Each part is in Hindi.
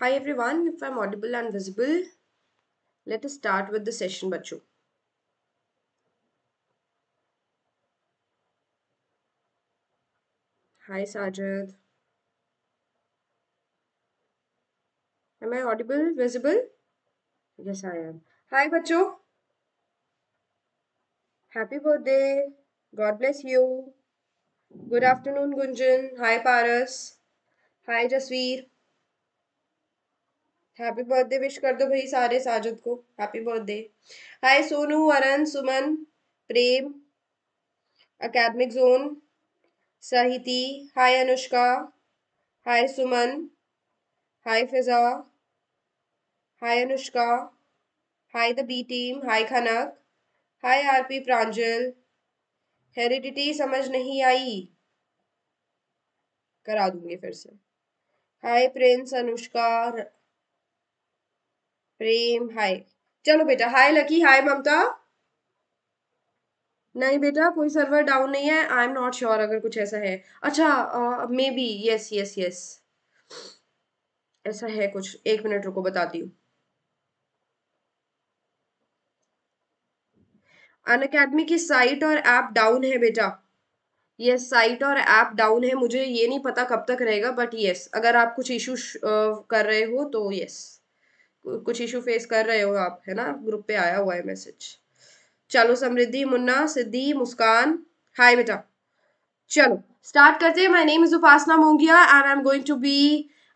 Hi everyone, if I'm audible and visible, let us start with the session, Bachu. Hi Sajid. Am I audible, visible? Yes, I am. Hi, Bacho. Happy birthday. God bless you. Good afternoon, Gunjan. Hi, Paras. Hi Jasvir happy birthday wish कर दो भाई सारे साजिद को happy birthday hi Sonu Aran Suman Prem academic zone Sahiti hi Anushka hi Suman hi Fiza hi Anushka hi the B team hi Khanak hi RP Pranjal heredity समझ नहीं आई करा दूंगी फिर से हाय प्रिंस अनुष्का प्रेम हाय चलो बेटा हाय लकी हाय ममता नहीं बेटा कोई सर्वर डाउन नहीं है आई एम नॉट श्योर अगर कुछ ऐसा है अच्छा मे बी यस यस यस ऐसा है कुछ एक मिनट रुको बताती हूँ अन अकेडमी की साइट और ऐप डाउन है बेटा ये साइट और ऐप डाउन है मुझे ये नहीं पता कब तक रहेगा बट येस अगर आप कुछ इशू कर रहे हो तो येस कुछ इशू फेस कर रहे हो आप है ना ग्रुप पे आया हुआ है मैसेज चलो समृद्धि मुन्ना सिद्धि मुस्कान हाय बेटा चलो स्टार्ट करते हैं my name is Upasana Mongia and I am going to be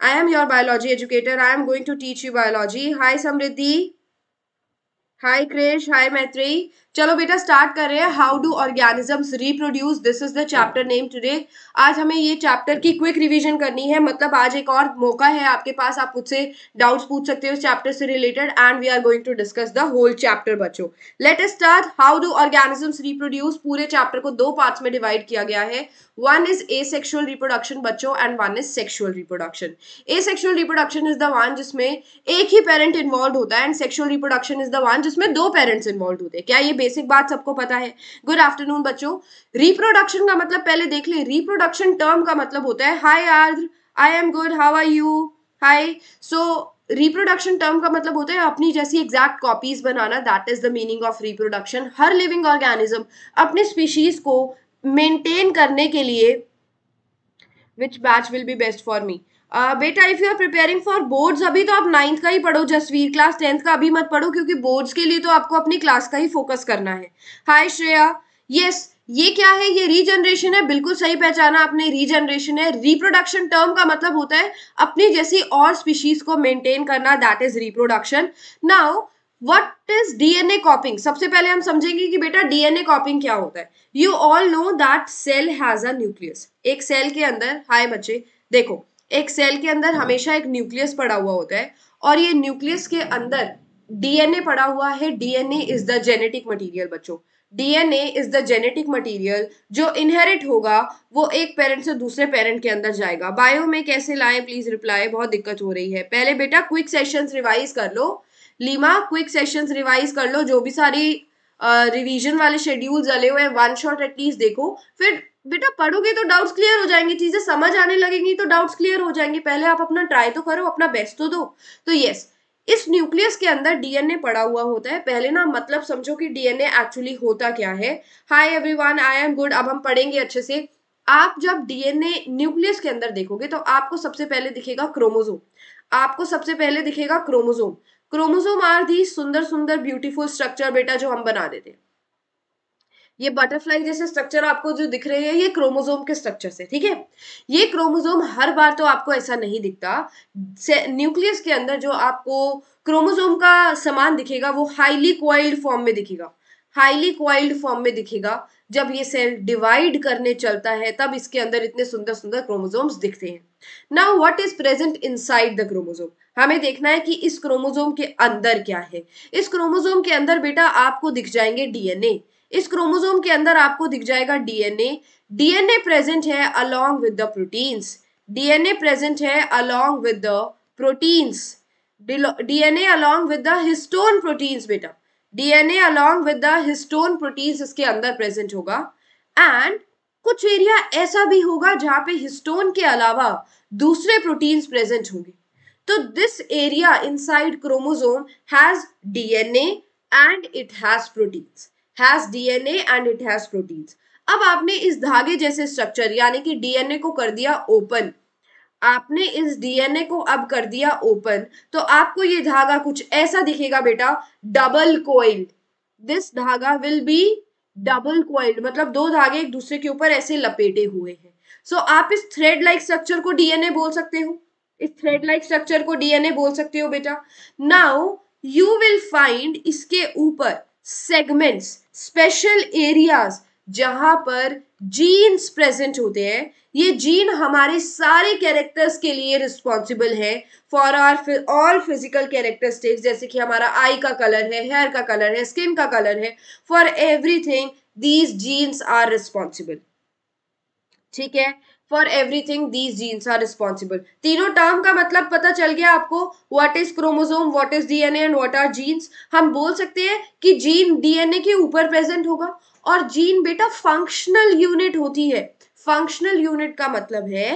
I am your biology educator I am going to teach you biology hi Samriddhi hi Kresh hi Maitri चलो बेटा स्टार्ट कर रहे हैं how do organisms reproduce this is the chapter name today आज हमें ये चैप्टर की क्विक रिवीजन करनी है मतलब आज एक और मौका है आपके पास आप मुझसे डाउट्स पूछ सकते हो इस चैप्टर से related and we are going to discuss the whole chapter बचो let start how do organisms reproduce पूरे चैप्टर को दो पार्ट्स में डिवाइड किया गया है one is asexual reproduction बच्चों and one is sexual reproduction asexual reproduction is the one जिसमें एक ही पेरेंट इन्वॉल्व होता है and sexual reproduction is the one जिसमें दो पेरेंट्स इन्वॉल्व होते हैं क्या ये बेसिक बात सबको पता है गुड आफ्टरनून बच्चों रिप्रोडक्शन का मतलब पहले देख ले रिप्रोडक्शन टर्म का मतलब होता है hi R I am good how are you hi so reproduction term का मतलब होता है अपनी जैसी एग्जैक्ट कॉपीज बनाना that is the meaning of reproduction हर लिविंग ऑर्गेनिज्म अपने स्पीशीज को मेंटेन करने के लिए which batch will be best for me बेटा if you are preparing for boards अभी तो आप नाइन्थ का ही पढ़ो जसवीर क्लास टेंथ का अभी मत पढ़ो क्योंकि बोर्ड्स के लिए तो आपको अपनी क्लास का ही फोकस करना है हाय श्रेया यस ये क्या है ये रीजनरेशन है बिल्कुल सही पहचाना आपने रीजनरेशन है रिप्रोडक्शन टर्म का मतलब होता है अपनी जैसी और स्पीशीज को मेंटेन करना that is reproduction now what is DNA copying सबसे पहले हम समझेंगे कि बेटा डीएनए कॉपिंग क्या होता है you all know that cell has a nucleus एक सेल के अंदर हाय बच्चे देखो एक सेल के अंदर हमेशा एक न्यूक्लियस पड़ा हुआ होता है और ये न्यूक्लियस के अंदर डीएनए पड़ा हुआ है DNA is the genetic material बच्चों DNA is the genetic material जो इनहेरिट होगा वो एक पेरेंट से दूसरे पेरेंट के अंदर जाएगा बायो में कैसे लाए प्लीज रिप्लाई बहुत दिक्कत हो रही है पहले बेटा क्विक सेशंस रिवाइज कर लो लीमा क्विक सेशंस रिवाइज कर लो जो भी सारी रिवीजन uh, वाले शेड्यूल जले हुए वन शॉट एटलीस्ट देखो फिर बेटा पढ़ोगे तो डाउट्स क्लियर हो जाएंगे चीजें समझ आने लगेंगी तो डाउट्स क्लियर हो जाएंगे पहले आप अपना ट्राई तो करो अपना बेस्ट तो दो तो यस इस न्यूक्लियस के अंदर डीएनए पड़ा हुआ होता है पहले ना मतलब समझो कि डीएनए एक्चुअली होता क्या है hi everyone I am good अब हम पढ़ेंगे अच्छे से आप जब डीएनए न्यूक्लियस के अंदर देखोगे तो आपको सबसे पहले दिखेगा क्रोमोजोम आपको सबसे पहले दिखेगा क्रोमोजोम क्रोमोसोम आर दी सुंदर सुंदर ब्यूटीफुल स्ट्रक्चर बेटा जो हम बना देते हैं ये बटरफ्लाई जैसे स्ट्रक्चर आपको जो दिख रहे हैं ये क्रोमोजोम के स्ट्रक्चर से ठीक है ये क्रोमोजोम हर बार तो आपको ऐसा नहीं दिखता न्यूक्लियस के अंदर जो आपको क्रोमोजोम का समान दिखेगा वो हाईली क्वाइल्ड फॉर्म में दिखेगा हाईली क्वाइल्ड फॉर्म में दिखेगा जब ये सेल डिवाइड करने चलता है तब इसके अंदर इतने सुंदर सुंदर क्रोमोजोम्स दिखते हैं now what is present inside the chromosome हमें देखना है कि इस क्रोमोजोम के अंदर क्या है इस क्रोमोजोम के अंदर बेटा आपको दिख जाएंगे डीएनए इस क्रोमोजोम के अंदर आपको दिख जाएगा डीएनए डीएनए प्रेजेंट है along with the proteins DNA present है along with the proteins DNA along with the histone proteins बेटा DNA along with the histone proteins इसके अंदर प्रेजेंट होगा एंड कुछ एरिया ऐसा भी होगा जहां पे हिस्टोन के अलावा दूसरे प्रोटीन्स प्रेजेंट होंगे तो this area inside chromosome has DNA and it has proteins has DNA and it has proteins अब आपने इस धागे जैसे स्ट्रक्चर यानी कि डीएनए को कर दिया ओपन आपने इस डीएनए को अब कर दिया ओपन तो आपको ये धागा कुछ ऐसा दिखेगा बेटा डबल कोइल्ड दिस धागा विल बी डबल कोइल्ड मतलब दो धागे एक दूसरे के ऊपर ऐसे लपेटे हुए हैं सो so, आप इस थ्रेड लाइक स्ट्रक्चर को डीएनए बोल सकते हो इस थ्रेड लाइक स्ट्रक्चर को डीएनए बोल सकते हो बेटा नाउ यू विल फाइंड इसके ऊपर सेगमेंट्स स्पेशल एरियाज जहां पर जीन्स प्रेजेंट होते हैं ये जीन हमारे सारे कैरेक्टर्स के लिए रिस्पॉन्सिबल है for our all physical characteristics जैसे कि हमारा आई का कलर है हेयर का कलर है स्किन का कलर है for everything these genes are responsible ठीक है for everything these genes are responsible तीनों टर्म का मतलब पता चल गया आपको what is chromosome what is an and what are genes हम बोल सकते हैं कि जीन डीएनए के ऊपर प्रेजेंट होगा और जीन बेटा फंक्शनल यूनिट होती है फंक्शनल यूनिट का मतलब है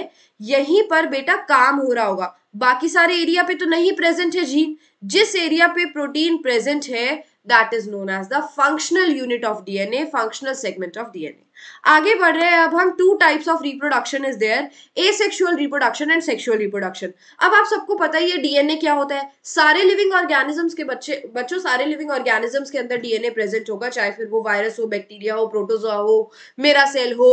यहीं पर बेटा काम हो रहा होगा बाकी सारे एरिया पे तो नहीं प्रेजेंट है जीन जिस एरिया पे प्रोटीन प्रेजेंट है that is known as the functional unit of DNA functional segment of DNA आगे बढ़ रहे हैं अब हम two types of reproduction is there asexual reproduction and sexual reproduction अब आप सबको पता ही है डीएनए क्या होता है सारे लिविंग ऑर्गेनिजम्स के बच्चे बच्चों सारे लिविंग ऑर्गेनिजम्स के अंदर डीएनए प्रेजेंट होगा चाहे फिर वो वायरस हो बैक्टीरिया हो प्रोटोजोआ हो मेरा सेल हो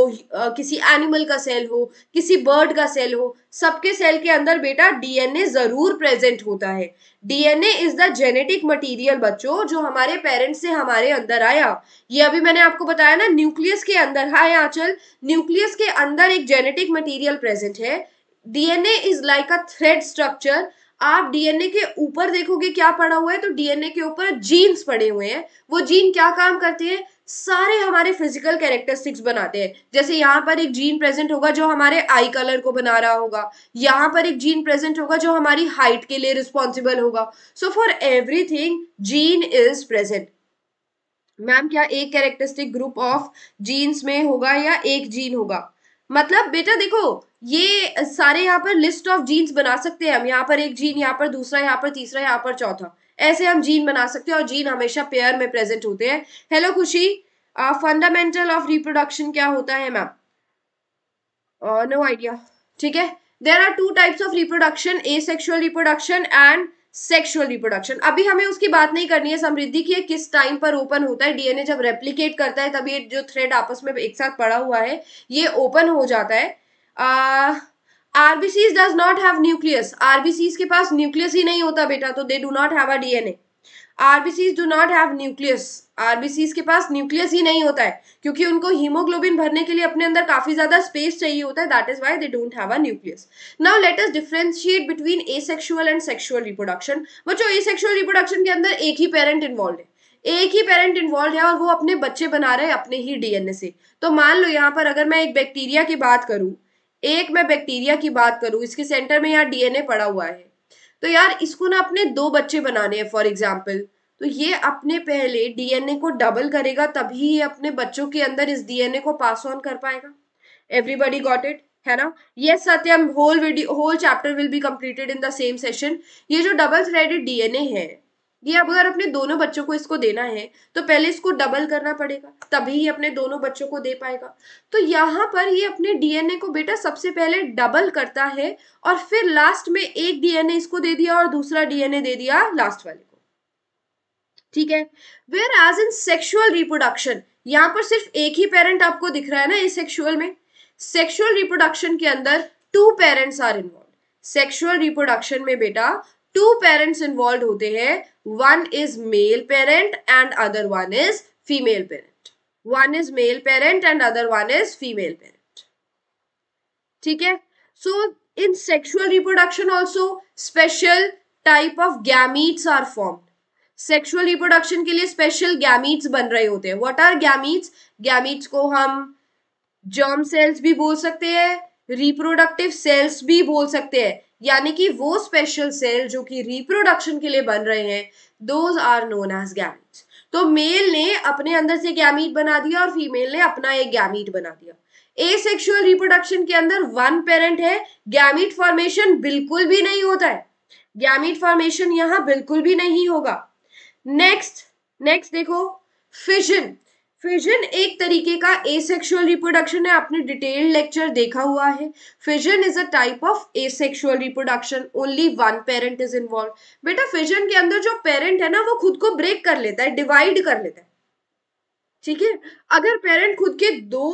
किसी एनिमल का सेल हो किसी बर्ड का सेल हो सबके सेल के अंदर बेटा डीएनए जरूर प्रेजेंट होता है DNA is the genetic material बच्चों जो हमारे पेरेंट्स से हमारे अंदर आया ये अभी मैंने आपको बताया ना न्यूक्लियस के अंदर अंदर हाय आंचल न्यूक्लियस के अंदर एक जेनेटिक मटेरियल प्रेजेंट है DNA is like a thread structure आप डीएनए के ऊपर देखोगे क्या पड़ा हुआ है तो डीएनए के ऊपर जीन्स पड़े हुए हैं वो जीन क्या काम करते हैं सारे हमारे फिजिकल कैरेक्टरिस्टिक्स बनाते हैं जैसे यहाँ पर एक जीन प्रेजेंट होगा जो हमारे आई कलर को बना रहा होगा यहाँ पर एक जीन प्रेजेंट होगा जो हमारी हाइट के लिए रिस्पॉन्सिबल होगा so for everything gene is present ma'am क्या एक कैरेक्टरिस्टिक ग्रुप ऑफ जीन्स में होगा या एक जीन होगा मतलब बेटा देखो ये सारे यहाँ पर लिस्ट ऑफ जीन्स बना सकते हैं हम यहाँ पर एक जीन यहाँ पर दूसरा यहाँ पर तीसरा यहाँ पर चौथा ऐसे हम जीन बना सकते हैं और जीन हमेशा पेयर में प्रेजेंट होते हैं हेलो खुशी फंडामेंटल ऑफ रिप्रोडक्शन क्या होता है मैम नो आइडिया ठीक है there are two types of reproduction asexual reproduction and sexual reproduction अभी हमें उसकी बात नहीं करनी है समृद्धि की किस टाइम पर ओपन होता है डीएनए जब रेप्लीकेट करता है तभी जो थ्रेड आपस में एक साथ पड़ा हुआ है ये ओपन हो जाता है RBC does not have nucleus RBC के पास न्यूक्लियस ही नहीं होता बेटा तो they do not have a DNA RBCs do not have nucleus RBCs के पास न्यूक्लियस ही नहीं होता है क्योंकि उनको हीमोग्लोबिन भरने के लिए अपने अंदर काफी ज्यादा स्पेस चाहिए होता है that is why they don't have a nucleus now let us differentiate between asexual and sexual reproduction बच्चों एसेक्सुअल रिप्रोडक्शन के अंदर एक ही पेरेंट इन्वॉल्व है एक ही पेरेंट इन्वॉल्व है और वो अपने बच्चे बना रहे हैं अपने ही डीएनए से तो मान लो यहाँ पर अगर मैं एक बैक्टीरिया की बात करूँ एक मैं बैक्टीरिया की बात करूँ इसके सेंटर में यहाँ डीएनए पड़ा हुआ है तो यार इसको ना अपने दो बच्चे बनाने हैं फॉर एग्जाम्पल तो ये अपने पहले डीएनए को डबल करेगा तभी ये अपने बच्चों के अंदर इस डीएनए को पास ऑन कर पाएगा एवरीबडी गॉट इट है ना ये Satyam whole video whole chapter will be completed in the same session ये जो डबल थ्रेडेड डीएनए है ये अगर अपने दोनों बच्चों को इसको देना है तो पहले इसको डबल करना पड़ेगा तभी ही अपने दोनों बच्चों को दे पाएगा तो यहाँ पर ये अपने डीएनए को बेटा सबसे पहले डबल करता है और फिर लास्ट में एक डीएनए इसको दे दिया और दूसरा डीएनए दे दिया लास्ट वाले को ठीक है whereas in sexual reproduction यहाँ पर सिर्फ एक ही पेरेंट आपको दिख रहा है ना इस सेक्शुअल में सेक्शुअल रिप्रोडक्शन के अंदर two parents are involve sexual reproduction में बेटा टू पेरेंट्स इन्वॉल्व होते हैं one is male parent and other one is female parent one is male parent and other one is female parent ठीक है so in sexual reproduction also special type of gametes are form sexual reproduction के लिए स्पेशल गैमीट्स बन रहे होते हैं व्हाट आर गैमीट्स गैमीट्स को हम जर्म सेल्स भी बोल सकते हैं रिप्रोडक्टिव सेल्स भी बोल सकते हैं यानी कि वो स्पेशल सेल जो कि रिप्रोडक्शन के लिए बन रहे हैं those are known as gametes तो मेल ने अपने अंदर से गैमीट बना दिया और फीमेल ने अपना एक गैमीट बना दिया ए सेक्शुअल रिप्रोडक्शन के अंदर वन पेरेंट है गैमीट फॉर्मेशन बिल्कुल भी नहीं होता है गैमीट फॉर्मेशन यहां बिल्कुल भी नहीं होगा नेक्स्ट नेक्स्ट देखो फिशन फिजन एक तरीके का एसेक्सुअल रिप्रोडक्शन है आपने डिटेल लेक्चर देखा हुआ है fission is a type of asexual reproduction only one parent is involve बेटा फिजन के अंदर जो पेरेंट है ना वो खुद को ब्रेक कर लेता है डिवाइड कर लेता है ठीक है अगर पेरेंट खुद के दो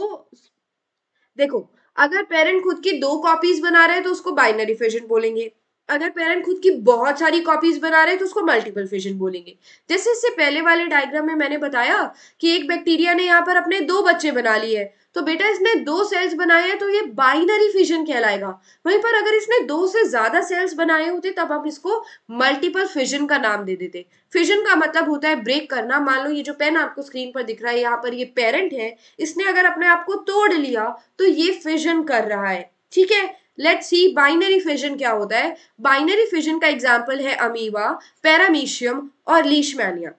देखो अगर पेरेंट खुद की दो कॉपीज बना रहे हैं तो उसको बाइनरी फिजन बोलेंगे अगर पेरेंट खुद की बहुत सारी कॉपीज बना रहे हैं तो उसको मल्टीपल फिजन बोलेंगे जैसे इससे पहले वाले डायग्राम में मैंने बताया कि एक बैक्टीरिया ने यहाँ पर अपने दो बच्चे बना लिए तो बेटा इसने दो सेल्स बनाए हैं तो ये बाइनरी फिजन कहलाएगा वहीं पर अगर इसने दो से ज्यादा सेल्स बनाए होते तब हम इसको मल्टीपल फिजन का नाम दे देते फिजन का मतलब होता है ब्रेक करना मान लो ये जो पेन आपको स्क्रीन पर दिख रहा है यहाँ पर ये पेरेंट है इसने अगर अपने आप को तोड़ लिया तो ये फिजन कर रहा है ठीक है लेट्स सी बाइनरी फिजन क्या होता है बाइनरी फिजन का एग्जाम्पल है अमीबा पैरामीशियम और लीशमैनिया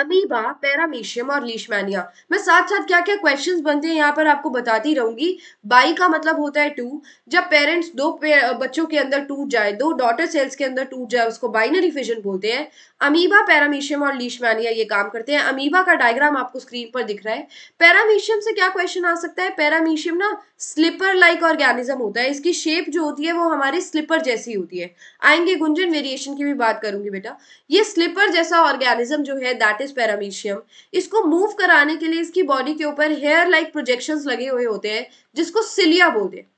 अमीबा पैरामीशियम और लीशमैनिया मैं साथ साथ क्या क्या क्वेश्चंस बनते हैं यहाँ पर आपको बताती रहूंगी बाई का मतलब होता है टू जब पेरेंट्स दो पे, बच्चों के अंदर टूट जाए दो डॉटर सेल्स के अंदर टूट जाए उसको बाइनरी फिजन बोलते हैं अमीबा पैरामीशियम और लीशमैनिया ये काम करते हैं अमीबा का डायग्राम आपको स्क्रीन पर दिख रहा है पैरामीशियम से क्या क्वेश्चन आ सकता है पैरामीशियम ना स्लिपर लाइक ऑर्गेनिज्म होता है इसकी शेप जो होती है वो हमारे स्लिपर जैसी होती है आएंगे गुंजन वेरिएशन की भी बात करूंगी बेटा ये स्लिपर जैसा ऑर्गेनिज्म जो है दैट इज पैरामीशियम इसको मूव कराने के लिए इसकी बॉडी के ऊपर हेयर लाइक प्रोजेक्शन लगे हुए होते हैं जिसको सिलिया बोलते हैं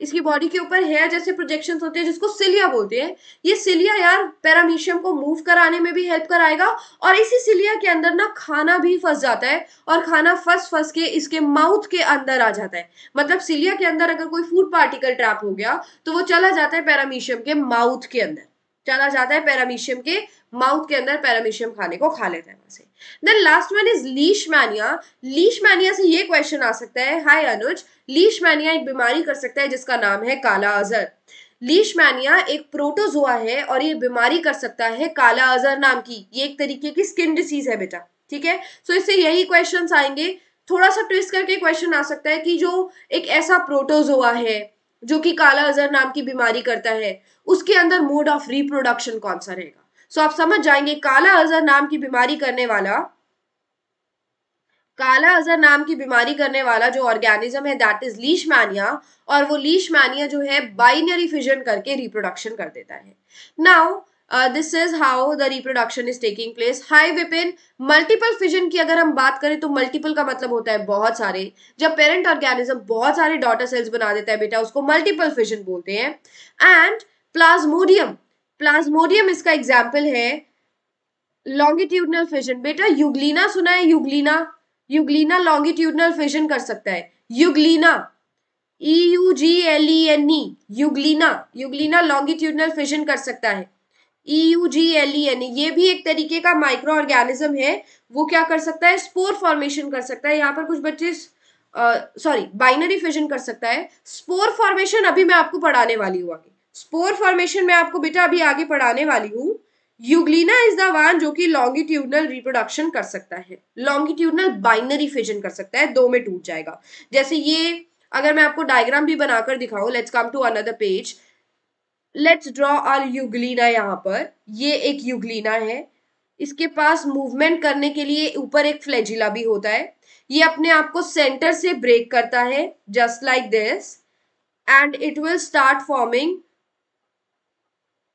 इसकी बॉडी के ऊपर हेयर जैसे प्रोजेक्शन होते हैं जिसको सिलिया बोलते हैं ये सिलिया यार पैरामीशियम को मूव कराने में भी हेल्प कराएगा और इसी सिलिया के अंदर ना खाना भी फंस जाता है और खाना फंस फंस के इसके माउथ के अंदर आ जाता है मतलब सिलिया के अंदर अगर कोई फूड पार्टिकल ट्रैप हो गया तो वो चला जाता है पैरामीशियम के माउथ के अंदर चला जाता है पैरामीशियम के माउथ के अंदर पैरामीशियम खाने को खा लेते हैं वैसे then last one is leishmania leishmania से ये क्वेश्चन आ सकता है हाय अनुज लीश मैनिया एक बीमारी कर सकता है जिसका नाम है काला अजर लीश मैनिया एक प्रोटोजोआ है और ये बीमारी कर सकता है काला अजर नाम की ये एक तरीके की स्किन डिसीज है बेटा ठीक है सो इससे यही क्वेश्चन आएंगे थोड़ा सा ट्विस्ट करके क्वेश्चन आ सकता है कि जो एक ऐसा प्रोटोजोआ है जो कि काला अजर नाम की बीमारी करता है उसके अंदर मोड ऑफ रिप्रोडक्शन कौन सा रहेगा सो आप समझ जाएंगे काला अजहर नाम की बीमारी करने वाला काला अजहर नाम की बीमारी करने वाला जो ऑर्गेनिज्म है दैट इज लीश मैनिया और वो लीश मैनिया जो है बाइनरी फिजन करके रिप्रोडक्शन कर देता है now this is how the reproduction is taking place hi Vipin multiple fission की अगर हम बात करें तो मल्टीपल का मतलब होता है बहुत सारे जब पेरेंट ऑर्गेनिज्म बहुत सारे डॉटर सेल्स बना देता है बेटा उसको मल्टीपल फिजन बोलते हैं एंड प्लाज्मोडियम प्लाज्मोडियम इसका एग्जाम्पल है लॉन्गिट्यूडनल फिजन बेटा युगलीना सुना है युगलीना युगलीना लॉन्गिट्यूडनल फिजन कर सकता है euglena E U G L E N E euglena euglena longitudinal fission कर सकता है E U G L E N E ये भी एक तरीके का माइक्रो ऑर्गेनिज्म है वो क्या कर सकता है स्पोर फॉर्मेशन कर सकता है यहाँ पर कुछ बच्चे सॉरी बाइनरी फिजन कर सकता है स्पोर फॉर्मेशन अभी मैं आपको पढ़ाने वाली हूँ आगे स्पोर फॉर्मेशन में आपको बेटा अभी आगे पढ़ाने वाली हूँ यूग्लीना इज द वन जो कि लॉन्गिट्यूडनल रिप्रोडक्शन कर सकता है लॉन्गिट्यूडनल बाइनरी फिजन कर सकता है दो में टूट जाएगा जैसे ये अगर मैं आपको डायग्राम भी बनाकर दिखाऊं let's come to another page let's draw our euglena यहाँ पर ये एक यूग्लीना है इसके पास मूवमेंट करने के लिए ऊपर एक फ्लैजिला भी होता है ये अपने आप को सेंटर से ब्रेक करता है just like this and it will start forming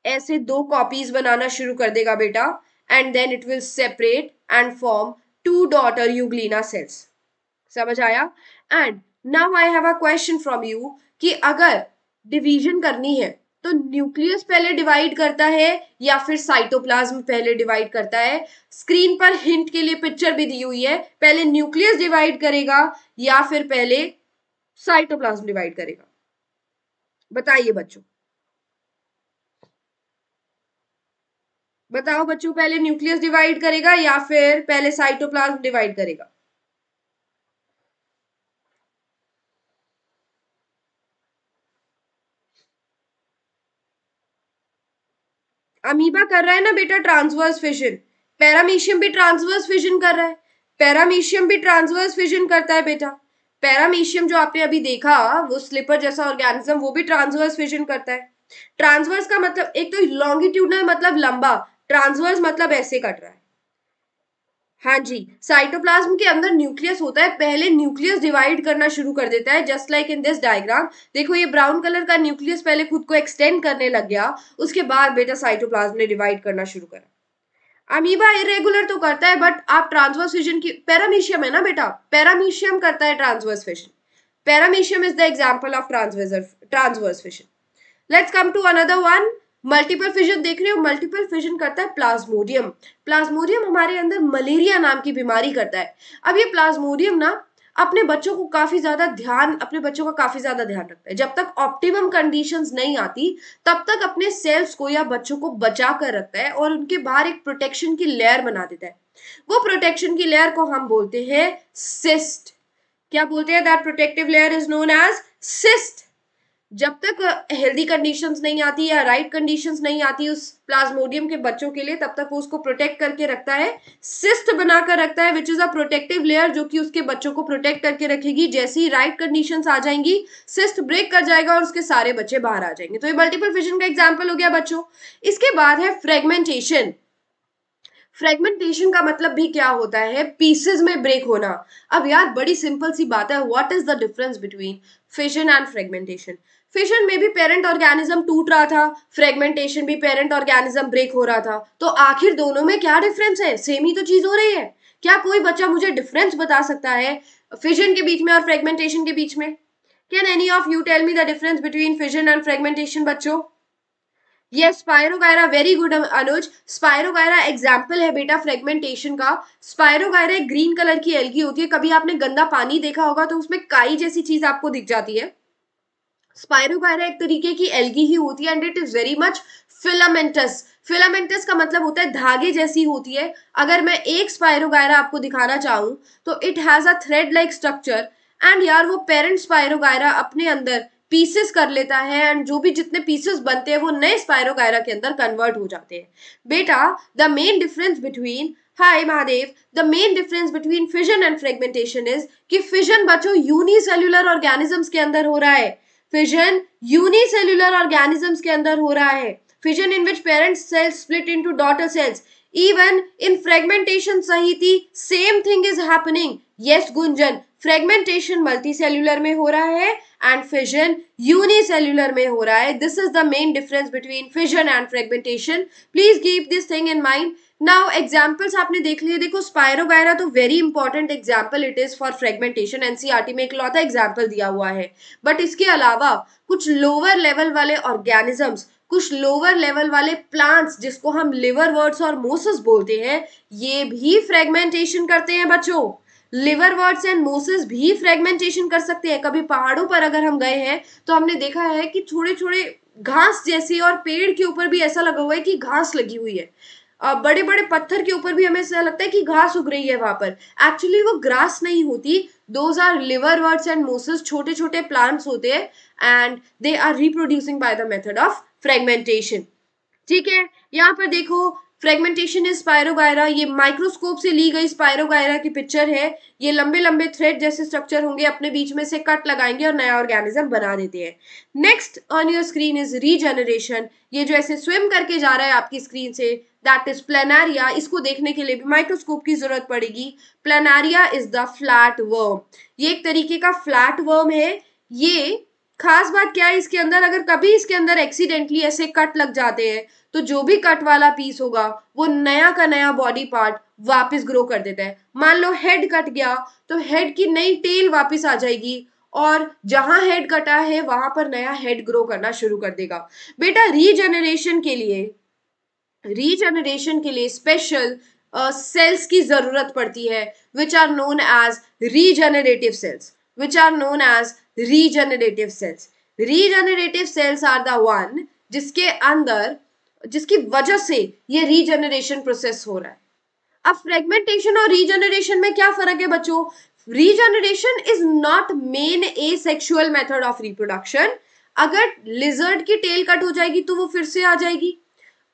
ऐसे दो कॉपीज बनाना शुरू कर देगा बेटा and then it will separate and form two daughter euglena cells समझ आया and now I have a question from you कि अगर डिवीजन करनी है तो न्यूक्लियस पहले डिवाइड करता है या फिर साइटोप्लाज्म पहले डिवाइड करता है स्क्रीन पर हिंट के लिए पिक्चर भी दी हुई है पहले न्यूक्लियस डिवाइड करेगा या फिर पहले साइटोप्लाज्म डिवाइड करेगा बताइए बच्चों बताओ बच्चों पहले न्यूक्लियस डिवाइड करेगा या फिर पहले साइटोप्लाज्म डिवाइड करेगा अमीबा कर रहा है ना बेटा ट्रांसवर्स फिजन पैरामीशियम भी ट्रांसवर्स फिजन कर रहा है पैरामीशियम भी ट्रांसवर्स फिजन करता है बेटा पैरामीशियम जो आपने अभी देखा वो स्लिपर जैसा ऑर्गेनिज्म वो भी ट्रांसवर्स फिजन करता है ट्रांसवर्स का मतलब एक तो लॉन्गिट्यूडनल मतलब लंबा ट्रांसवर्स मतलब ऐसे कट रहा है हाँ जी साइटोप्लाज्म के अंदर न्यूक्लियस होता है पहले न्यूक्लियस डिवाइड करना शुरू कर देता है just like in this diagram देखो ये ब्राउन कलर का न्यूक्लियस पहले खुद को एक्सटेंड करने लग गया उसके बाद बेटा साइटोप्लाज्म ने डिवाइड करना शुरू करा अमीबा इरेगुलर तो करता है बट आप ट्रांसवर्स फिजन की पैरामीशियम है ना बेटा पैरामीशियम करता है transverse fission paramecium is the example of transverse transverse fission let's come to another one multiple fission देख रहे हो मल्टीपल फिजन करता है प्लाज्मोडियम प्लाज्मोडियम हमारे अंदर मलेरिया नाम की बीमारी करता है अब ये प्लाज्मोडियम ना अपने बच्चों को काफी ज्यादा ध्यान अपने बच्चों का काफी ज्यादा ध्यान रखता है जब तक ऑप्टिमम कंडीशंस नहीं आती तब तक अपने सेल्स को या बच्चों को बचा कर रखता है और उनके बाहर एक प्रोटेक्शन की लेयर बना देता है वो प्रोटेक्शन की लेयर को हम बोलते हैं सिस्ट क्या बोलते हैं that protective layer is known as cyst जब तक हेल्दी कंडीशंस नहीं आती या राइट कंडीशंस नहीं आती उस प्लाज्मोडियम के बच्चों के लिए तब तक वो उसको प्रोटेक्ट करके रखता है सिस्ट बनाकर रखता है which is a protective layer जो कि उसके बच्चों को प्रोटेक्ट करके रखेगी जैसे ही राइट कंडीशंस आ जाएंगी सिस्ट ब्रेक कर जाएगा और उसके सारे बच्चे बाहर आ जाएंगे तो ये मल्टीपल फिजन का एग्जाम्पल हो गया बच्चों इसके बाद है फ्रेगमेंटेशन फ्रेगमेंटेशन का मतलब भी क्या होता है पीसेज में ब्रेक होना अब यार बड़ी सिंपल सी बात है what is the difference between fission and fragmentation fission में भी पेरेंट ऑर्गेनिज्म टूट रहा था फ्रेगमेंटेशन भी पेरेंट ऑर्गेनिज्म ब्रेक हो रहा था तो आखिर दोनों में क्या डिफरेंस है सेम ही तो चीज हो रही है क्या कोई बच्चा मुझे डिफरेंस बता सकता है फिशन के बीच में और फ्रेगमेंटेशन के बीच में can any of you tell me the difference between fission and fragmentation बच्चों ये spirogyra very good Anuj spirogyra example है बेटा फ्रेगमेंटेशन का स्पायरोगायरा ग्रीन कलर की एलगी होती है कभी आपने गंदा पानी देखा होगा तो उसमें काई जैसी चीज आपको दिख जाती है स्पायरोगायरा एक तरीके की एल्गी ही होती है and it is very much filamentous filamentous का मतलब होता है धागे जैसी होती है अगर मैं एक स्पायरोगायरा आपको दिखाना चाहूँ तो it has a thread like structure and यार वो पेरेंट स्पायरोगायरा अपने अंदर पीसेस कर लेता है एंड जो भी जितने पीसेस बनते हैं वो नए स्पायरोगायरा के अंदर कन्वर्ट हो जाते हैं बेटा the main difference between hi Mahadev the main difference between fission and fragmentation is कि फिजन बच्चों यूनिसेल्यूलर ऑर्गेनिजम्स के अंदर हो रहा है फिजन यूनिसेल्युलर ऑर्गेनिजम्स के अंदर हो रहा है fission in which parent cells split into daughter cells even in fragmentation सही थी same thing is happening yes Gunjan fragmentation multicellular में हो रहा है एंड फिजन यूनिसेल्युलर में हो रहा है this is the main difference between fission and fragmentation please keep this thing in mind now examples आपने देख लिए देखो स्पायरोगायरा तो very important example it is for fragmentation NCERT में एक लौता एग्जाम्पल दिया हुआ है बट इसके अलावा कुछ लोअर लेवल वाले ऑर्गेनिजम्स कुछ लोअर लेवल वाले प्लांट्स जिसको हम लिवर वर्ड्स और मोसेस बोलते हैं ये भी फ्रेगमेंटेशन करते हैं बच्चों लिवर वर्ड्स एंड मोसेस भी फ्रेगमेंटेशन कर सकते हैं कभी पहाड़ों पर अगर हम गए हैं तो हमने देखा है कि थोड़े थोड़े घास जैसी और पेड़ के ऊपर भी ऐसा लगा हुआ है कि घास लगी हुई है बड़े बड़े पत्थर के ऊपर भी हमें ऐसा लगता है कि घास उग रही है वहां पर एक्चुअली वो ग्रास नहीं होती those are liverworts and mosses छोटे छोटे प्लांट्स होते हैं and they are reproducing by the method of fragmentation ठीक है यहाँ पर देखो फ्रेगमेंटेशन इज स्पायरोगायरा ये माइक्रोस्कोप से ली गई स्पायरोगायरा की पिक्चर है ये लंबे लंबे थ्रेड जैसे स्ट्रक्चर होंगे अपने बीच में से कट लगाएंगे और नया ऑर्गेनिज्म बना देते हैं next on your screen is regeneration ये जो ऐसे स्विम करके जा रहा है आपकी स्क्रीन से दैट इज प्लेनारिया इसको देखने के लिए भी माइक्रोस्कोप की जरूरत पड़ेगी planaria is the flat worm ये एक तरीके का फ्लैट वर्म है ये खास बात क्या है इसके अंदर अगर कभी इसके अंदर एक्सीडेंटली ऐसे कट लग जाते हैं तो जो भी कट वाला पीस होगा वो नया का नया बॉडी पार्ट वापस ग्रो कर देता है मान लो हेड कट गया तो हेड की नई टेल वापस आ जाएगी और जहां हेड कटा है वहां पर नया हेड ग्रो करना शुरू कर देगा बेटा रीजनरेशन के लिए रीजनरेशन के लिए स्पेशल सेल्स uh, की ज़रूरत पड़ती है which are known as regenerative cells which are known as regenerative cells regenerative cells are the one जिसके अंदर जिसकी वजह से ये रीजनरेशन प्रोसेस हो रहा है अब फ्रेगमेंटेशन और रीजनरेशन में क्या फर्क है बच्चों regeneration is not main asexual method of reproduction अगर लिजर्ड की टेल कट हो जाएगी तो वो फिर से आ जाएगी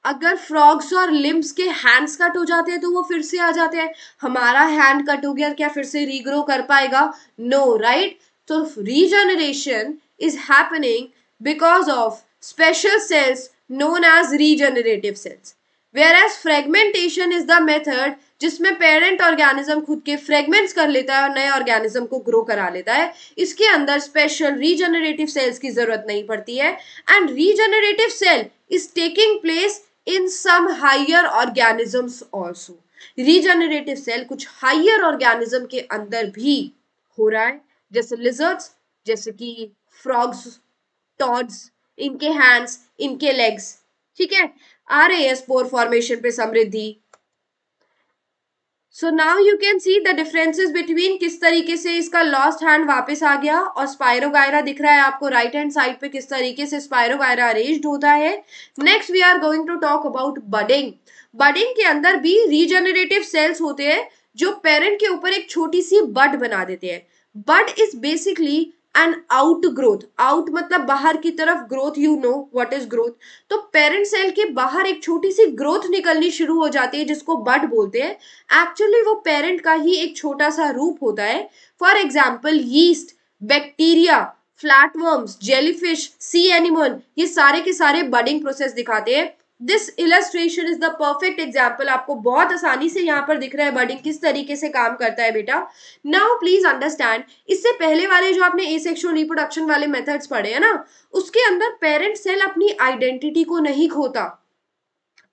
अगर फ्रॉग्स और लिम्स के हैंड्स कट हो जाते हैं तो वो फिर से आ जाते हैं हमारा हैंड कट हो गया क्या फिर से रीग्रो कर पाएगा नो no, राइट right? तो regeneration is happening because of special cells known as regenerative cells whereas fragmentation is the method जिसमें पेरेंट ऑर्गेनिज्म खुद के फ्रेगमेंट्स कर लेता है और नए ऑर्गेनिज्म को ग्रो करा लेता है इसके अंदर स्पेशल रीजनरेटिव सेल्स की जरूरत नहीं पड़ती है and regenerative cell is taking place in some higher organism also regenerative cell कुछ हाइयर ऑर्गेनिज्म के अंदर भी हो रहा है जैसे लिजर्ट्स जैसे कि फ्रॉग्स टॉड्स इनके हैंड्स इनके लेग्स ठीक है are a spore formation पे Samriddhi so now you can see the differences between किस तरीके से इसका लॉस्ट हैंड वापस आ गया और स्पायरोगायरा दिख रहा है आपको राइट हैंड साइड पे किस तरीके से स्पायरोगायरा अरेंज्ड होता है next we are going to talk about budding budding के अंदर भी रीजनरेटिव सेल्स होते हैं जो पेरेंट के ऊपर एक छोटी सी बड बना देते हैं bud is basically an outgrowth out मतलब बाहर की तरफ growth you know what is growth तो पेरेंट सेल के बाहर एक छोटी सी ग्रोथ निकलनी शुरू हो जाती है जिसको बट बोलते हैं एक्चुअली वो पेरेंट का ही एक छोटा सा रूप होता है for example yeast bacteria flatworms jellyfish sea animal ये सारे के सारे बडिंग प्रोसेस दिखाते हैं this illustration is the perfect example आपको बहुत आसानी से यहाँ पर दिख रहा है बर्डिंग किस तरीके से काम करता है बेटा नाउ प्लीज अंडरस्टैंड इससे पहले वाले जो आपने ए सेक्शुअल रिप्रोडक्शन वाले मेथड्स पढ़े हैं ना उसके अंदर पेरेंट सेल अपनी आइडेंटिटी को नहीं खोता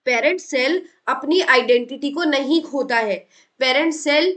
पेरेंट सेल अपनी आइडेंटिटी को नहीं खोता है पेरेंट सेल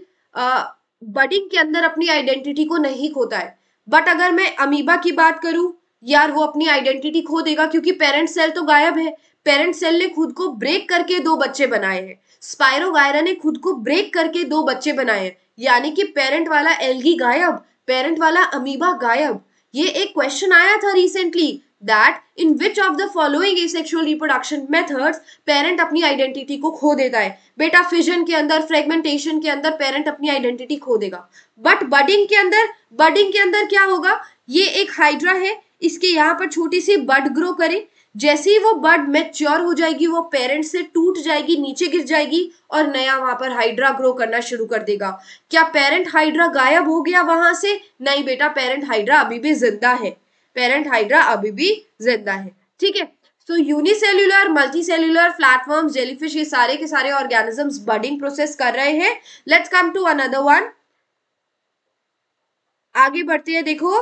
बडिंग के अंदर अपनी आइडेंटिटी को नहीं खोता है बट अगर मैं अमीबा की बात करूं यार वो अपनी आइडेंटिटी खो देगा क्योंकि पेरेंट सेल तो गायब है पेरेंट सेल ने खुद को ब्रेक करके दो बच्चे बनाए हैं स्पायरोगायरा ने खुद को ब्रेक करके दो बच्चे बनाए हैं यानी कि पेरेंट वाला एलगी गायब पेरेंट वाला अमीबा गायब ये एक क्वेश्चन आया था recently that in which of the following asexual reproduction methods parent अपनी आइडेंटिटी को खो देता है बेटा फिजन के अंदर फ्रेगमेंटेशन के अंदर पेरेंट अपनी आइडेंटिटी खो देगा बट बडिंग के अंदर बडिंग के अंदर क्या होगा ये एक हाइड्रा है इसके यहाँ पर छोटी सी बड ग्रो करें जैसे ही वो बर्ड मेच्योर हो जाएगी वो पेरेंट से टूट जाएगी नीचे गिर जाएगी और नया वहां पर हाइड्रा ग्रो करना शुरू कर देगा क्या पेरेंट हाइड्रा गायब हो गया वहां से नहीं बेटा पेरेंट हाइड्रा अभी भी जिंदा है पेरेंट हाइड्रा अभी भी जिंदा है ठीक है तो unicellular multicellular platform jellyfish ये सारे के सारे ऑर्गेनिज्म बर्डिंग प्रोसेस कर रहे हैं let's come to another one आगे बढ़ते हैं देखो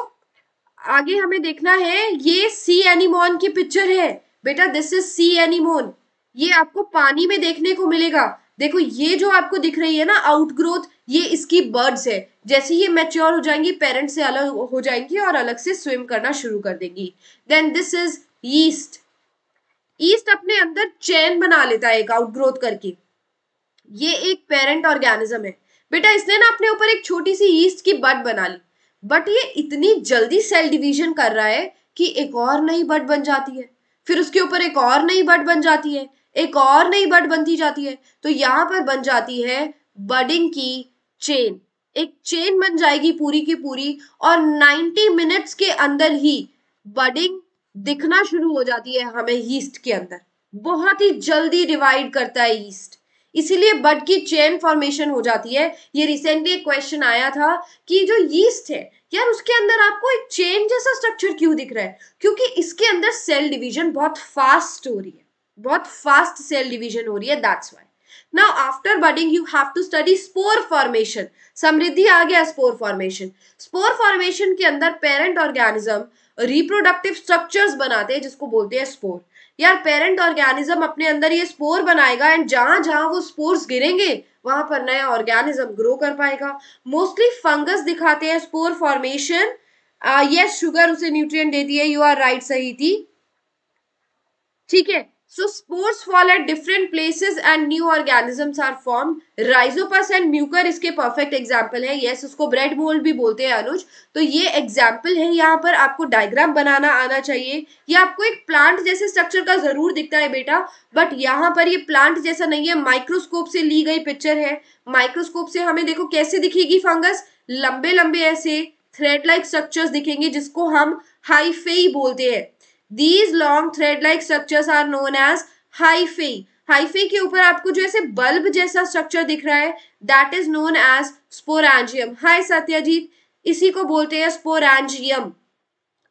आगे हमें देखना है ये सी एनिमोन की पिक्चर है बेटा दिस इज सी एनिमोन ये आपको पानी में देखने को मिलेगा देखो ये जो आपको दिख रही है ना आउटग्रोथ ये इसकी बर्ड्स है जैसे ये मैच्योर हो जाएंगी पेरेंट्स से अलग हो जाएंगी और अलग से स्विम करना शुरू कर देंगी then this is yeast yeast अपने अंदर चैन बना लेता है एक आउटग्रोथ करके ये एक पेरेंट ऑर्गेनिज्म है बेटा इसने ना अपने ऊपर एक छोटी सी ईस्ट की बर्ड बना ली बट ये इतनी जल्दी सेल डिवीजन कर रहा है कि एक और नई बट बन जाती है फिर उसके ऊपर एक और नई बट बन जाती है एक और नई बट बनती जाती है तो यहां पर बन जाती है बडिंग की चेन एक चेन बन जाएगी पूरी की पूरी और 90 मिनट्स के अंदर ही बडिंग दिखना शुरू हो जाती है हमें ईस्ट के अंदर बहुत ही जल्दी डिवाइड करता है ईस्ट इसीलिए बड की चेन फॉर्मेशन हो जाती है ये रिसेंटली एक क्वेश्चन आया था कि जो यीस्ट है यार उसके अंदर आपको एक चेन जैसा स्ट्रक्चर क्यों दिख रहा है क्योंकि इसके अंदर सेल डिवीजन बहुत फास्ट हो रही है बहुत फास्ट सेल डिवीजन हो रही है that's why now after budding you have to study spore formation Samriddhi आ गया स्पोर फॉर्मेशन स्पोर फॉर्मेशन के अंदर पेरेंट ऑर्गेनिज्म रिप्रोडक्टिव स्ट्रक्चर्स बनाते हैं जिसको बोलते हैं स्पोर यार पेरेंट ऑर्गेनिज्म अपने अंदर ये स्पोर बनाएगा एंड जहां जहां वो स्पोर्स गिरेंगे वहां पर नया ऑर्गेनिज्म ग्रो कर पाएगा मोस्टली फंगस दिखाते हैं स्पोर फॉर्मेशन यस शुगर उसे न्यूट्रिएंट देती है यू आर राइट सही थी ठीक है सो spores fall at different places and new organisms are formed. Rhizopus and mucor इसके perfect example है yes, उसको bread mold भी बोलते हैं अनुज तो ये एग्जाम्पल है यहाँ पर आपको डायग्राम बनाना आना चाहिए ये आपको एक प्लांट जैसे स्ट्रक्चर का ज़रूर दिखता है बेटा बट यहाँ पर ये प्लांट जैसा नहीं है माइक्रोस्कोप से ली गई पिक्चर है माइक्रोस्कोप से हमें देखो कैसे दिखेगी फंगस लंबे लंबे ऐसे थ्रेड लाइक स्ट्रक्चर दिखेंगे जिसको हम हाईफेई बोलते हैं these long thread like structures are known as hyphae hyphae के ऊपर आपको जो ऐसे बल्ब जैसा स्ट्रक्चर दिख रहा है that is known as sporangium hi Satyajit इसी को बोलते हैं स्पोरजियम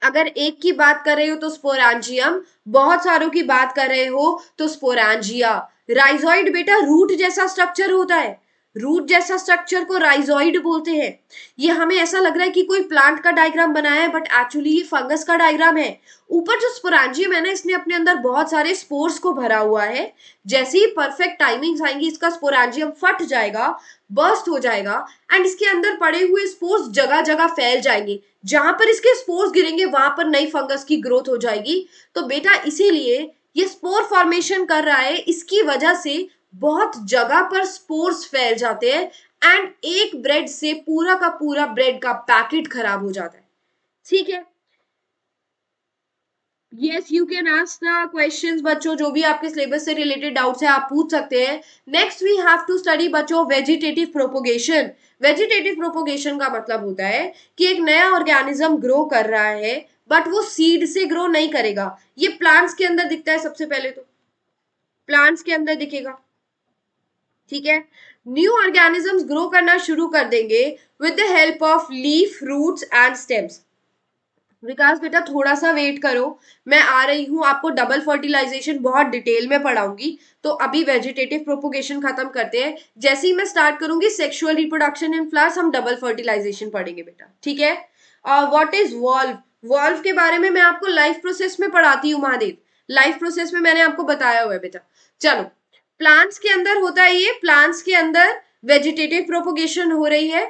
अगर एक की बात कर रहे हो तो स्पोरेंजियम बहुत सारों की बात कर रहे हो तो स्पोरेंजिया राइजॉइड बेटा रूट जैसा स्ट्रक्चर होता है रूट जैसा स्ट्रक्चर को राइजॉइड बोलते हैं ये हमें ऐसा लग रहा है कि कोई प्लांट का डायग्राम बनाया है बट एक्चुअली ये फंगस का डायग्राम है ऊपर जो स्पोरांजियम है ना इसने अपने अंदर बहुत सारे स्पोर्स को भरा हुआ है जैसे ही परफेक्ट टाइमिंग्स आएंगी इसका स्पोरांजियम फट जाएगा बर्स्ट हो जाएगा एंड इसके अंदर पड़े हुए स्पोर्स जगह जगह फैल जाएंगे जहां पर इसके स्पोर्स गिरेंगे वहां पर नई फंगस की ग्रोथ हो जाएगी तो बेटा इसीलिए ये स्पोर फॉर्मेशन कर रहा है इसकी वजह से बहुत जगह पर स्पोर्स फैल जाते हैं एंड एक ब्रेड से पूरा का पूरा ब्रेड का पैकेट खराब हो जाता है ठीक है yes you can ask the questions बच्चों जो भी आपके सिलेबस से रिलेटेड डाउट्स है आप पूछ सकते हैं next we have to study बच्चों वेजिटेटिव प्रोपोगेशन वेजिटेटिव प्रोपोगेशन का मतलब होता है कि एक नया ऑर्गेनिज्म ग्रो कर रहा है बट वो सीड से ग्रो नहीं करेगा ये प्लांट्स के अंदर दिखता है सबसे पहले तो प्लांट्स के अंदर दिखेगा ठीक है न्यू ऑर्गेनिजम्स ग्रो करना शुरू कर देंगे with the help of leaf roots and stems Vikas बेटा थोड़ा सा वेट करो मैं आ रही हूँ आपको डबल फर्टिलाइजेशन बहुत डिटेल में पढ़ाऊंगी तो अभी वेजिटेटिव प्रोपोगेशन खत्म करते हैं जैसे ही मैं स्टार्ट करूंगी सेक्सुअल रिप्रोडक्शन इन फ्लावर्स हम डबल फर्टिलाइजेशन पढ़ेंगे बेटा ठीक है व्हाट इज वॉल्व वॉल्व के बारे में मैं आपको लाइफ प्रोसेस में पढ़ाती हूँ महादेव लाइफ प्रोसेस में मैंने आपको बताया हुआ है बेटा चलो प्लांट्स के अंदर होता है ये प्लांट्स के अंदर वेजिटेटिव प्रोपोगेशन हो रही है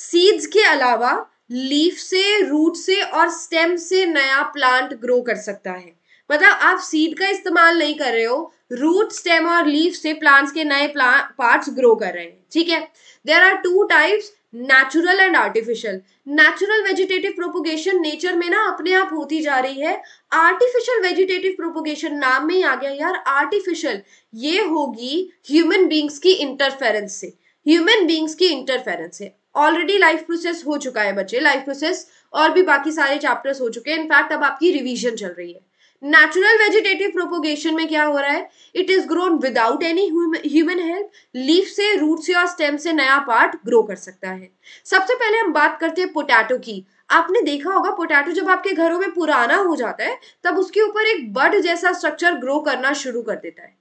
सीड्स के अलावा लीफ से रूट से और स्टेम से नया प्लांट ग्रो कर सकता है मतलब आप सीड का इस्तेमाल नहीं कर रहे हो रूट स्टेम और लीफ से प्लांट्स के नए पार्ट्स ग्रो कर रहे हैं ठीक है there are two types natural and artificial natural vegetative propagation nature में ना अपने आप होती जा रही है आर्टिफिशियल वेजिटेटिव प्रोपोगेशन नाम में ही आ गया यार आर्टिफिशियल ये होगी ह्यूमन बींग्स की इंटरफेरेंस से ह्यूमन बींग्स की इंटरफेरेंस से ऑलरेडी लाइफ प्रोसेस हो चुका है बच्चे लाइफ प्रोसेस और भी बाकी सारे चैप्टर्स हो चुके हैं इनफैक्ट अब आपकी रिविजन चल रही है नेचुरल वेजिटेटिव प्रोपोगेशन में क्या हो रहा है it is grown without any human help leaf से रूट से और स्टेम से नया पार्ट ग्रो कर सकता है सबसे पहले हम बात करते हैं पोटैटो की आपने देखा होगा पोटैटो जब आपके घरों में पुराना हो जाता है तब उसके ऊपर एक बर्ड जैसा स्ट्रक्चर ग्रो करना शुरू कर देता है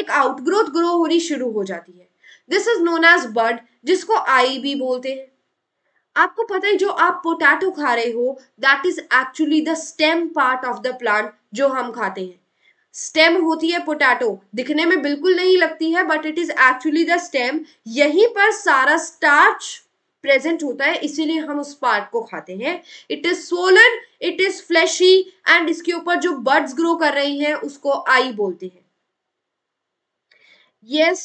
एक आउटग्रोथ ग्रो होनी शुरू हो जाती है this is known as bud जिसको आई भी बोलते हैं आपको पता है जो आप पोटैटो खा रहे हो that is actually the stem part of the plant जो हम खाते हैं स्टेम होती है पोटैटो दिखने में बिल्कुल नहीं लगती है but it is actually the stem यहीं पर सारा स्टार्च प्रेजेंट होता है इसीलिए हम उस पार्ट को खाते हैं it is swollen it is fleshy and इसके ऊपर जो बर्ड्स ग्रो कर रही हैं उसको आई बोलते हैं yes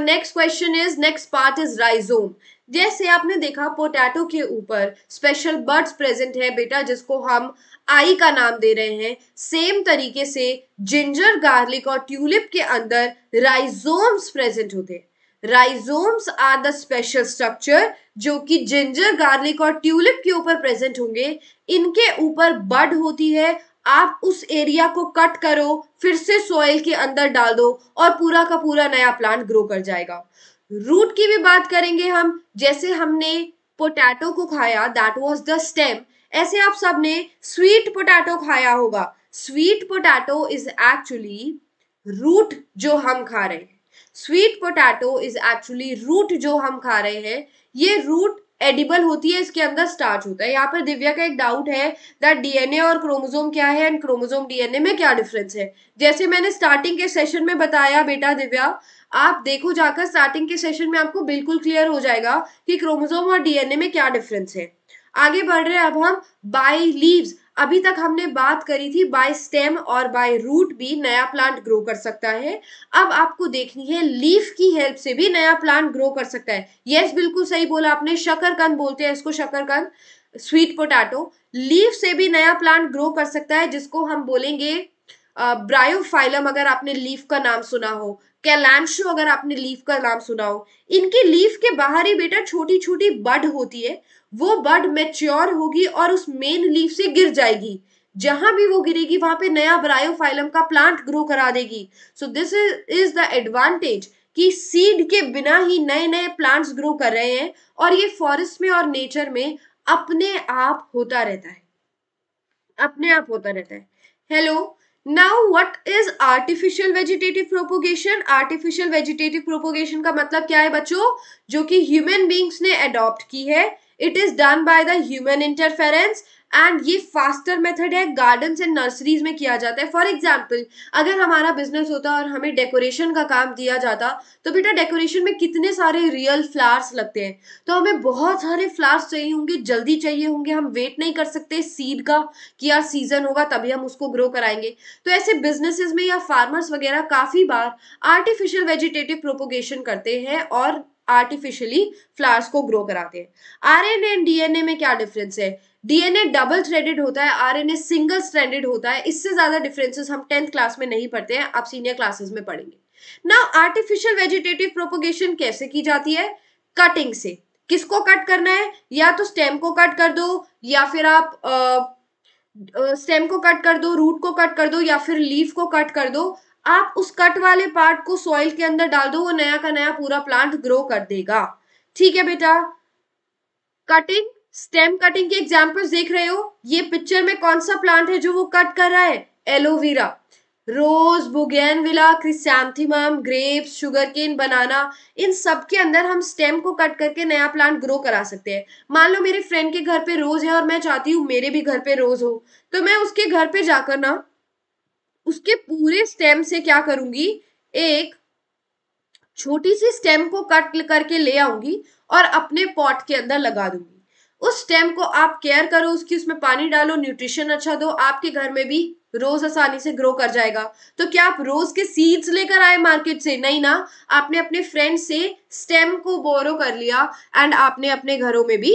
next question is next part is rhizome जैसे आपने देखा पोटैटो के ऊपर स्पेशल बर्ड्स प्रेजेंट है बेटा जिसको हम आई का नाम दे रहे हैं सेम तरीके से जिंजर गार्लिक और ट्यूलिप के अंदर राइजोम्स प्रेजेंट होते हैं rhizomes are the special structure जो कि जिंजर गार्लिक और ट्यूलिप के ऊपर प्रेजेंट होंगे इनके ऊपर बर्ड होती है आप उस एरिया को कट करो फिर से सॉइल के अंदर डाल दो और पूरा का पूरा नया प्लांट ग्रो कर जाएगा रूट की भी बात करेंगे हम जैसे हमने पोटैटो को खाया दैट वॉज द स्टेम ऐसे आप सब ने स्वीट पोटैटो खाया होगा sweet potato is actually root जो हम खा रहे हैं sweet potato is actually root जो हम खा रहे हैं ये रूट एडिबल होती है इसके अंदर स्टार्च होता है यहाँ पर दिव्या का एक डाउट है दैट डीएनए और क्रोमोजोम क्या है एंड क्रोमोजोम डीएनए में क्या डिफरेंस है जैसे मैंने स्टार्टिंग के सेशन में बताया बेटा दिव्या आप देखो जाकर स्टार्टिंग के सेशन में आपको बिल्कुल क्लियर हो जाएगा कि क्रोमोजोम और डीएनए में क्या डिफरेंस है आगे बढ़ रहे हैं अब हम बाई लीव्स अभी तक हमने बात करी थी बाय स्टेम और बाय रूट भी नया प्लांट ग्रो कर सकता है अब आपको देखनी है लीफ की हेल्प से भी नया प्लांट ग्रो कर सकता है यस बिल्कुल सही बोला आपने शकरकंद बोलते हैं इसको शकरकंद स्वीट पोटैटो लीफ से भी नया प्लांट ग्रो कर सकता है जिसको हम बोलेंगे ब्रायोफाइलम अगर आपने लीफ का नाम सुना हो कैलैंशो अगर आपने लीफ का नाम सुना हो इनकी लीफ के बाहर ही बेटा छोटी छोटी बड होती है वो बड मेच्योर होगी और उस मेन लीफ से गिर जाएगी जहां भी वो गिरेगी वहां पे नया ब्रायोफाइलम का प्लांट ग्रो करा देगी so this is the advantage कि सीड के बिना ही नए नए प्लांट्स ग्रो कर रहे हैं और ये फॉरेस्ट में और नेचर में अपने आप होता रहता है अपने आप होता रहता है hello now what is artificial vegetative propagation artificial vegetative propagation का मतलब क्या है बच्चों जो कि ह्यूमन बींग्स ने अडॉप्ट की है it is done by the human interference and ये फास्टर मेथड है गार्डन एंड नर्सरीज में किया जाता है फॉर एग्जाम्पल अगर हमारा बिजनेस होता और हमें डेकोरेशन का काम दिया जाता तो बेटा डेकोरेशन में कितने सारे रियल फ्लावर्स लगते हैं तो हमें बहुत सारे फ्लावर्स चाहिए होंगे जल्दी चाहिए होंगे हम वेट नहीं कर सकते सीड का कि यार सीजन होगा तभी हम उसको ग्रो कराएंगे तो ऐसे बिजनेसिस में या फार्मर्स वगैरह काफ़ी बार आर्टिफिशियल वेजिटेटिव प्रोपोगेशन करते हैं और आर्टिफिशियली फ्लावर्स को ग्रो कराते हैं आर एन एंड डीएनए में क्या डिफरेंस है डीएनए डबल थ्रेडेड होता है R N A single threaded होता है इससे ज्यादा डिफरेंसेस हम टेंथ क्लास में नहीं पढ़ते हैं आप सीनियर क्लासेस में पढ़ेंगे नाउ आर्टिफिशियल वेजिटेटिव प्रोपोगेशन कैसे की जाती है कटिंग से किसको कट करना है या तो स्टेम को कट कर दो या फिर आप आ, स्टेम को कट कर दो रूट को कट कर दो या फिर लीफ को कट कर दो आप उस कट वाले पार्ट को सॉइल के अंदर डाल दो वो नया का नया पूरा प्लांट ग्रो कर देगा ठीक है बेटा कटिंग स्टेम कटिंग के एग्जाम्पल्स देख रहे हो ये पिक्चर में कौन सा प्लांट है जो वो कट कर रहा है एलोवेरा रोज विला क्रिसम ग्रेप्स शुगर केन बनाना इन सब के अंदर हम स्टेम को कट करके नया प्लांट ग्रो करा सकते हैं मान लो मेरे फ्रेंड के घर पे रोज है और मैं चाहती हूँ मेरे भी घर पे रोज हो तो मैं उसके घर पे जाकर ना उसके पूरे स्टेम से क्या करूंगी एक छोटी सी स्टेम को कट करके ले आऊंगी और अपने पॉट के अंदर लगा दूंगी उस स्टेम को आप केयर करो उसकी उसमें पानी डालो न्यूट्रिशन अच्छा दो आपके घर में भी रोज आसानी से ग्रो कर जाएगा तो क्या आप रोज के सीड्स लेकर आए मार्केट से नहीं ना आपने अपने फ्रेंड से स्टेम को बोरो कर लिया एंड आपने अपने घरों में भी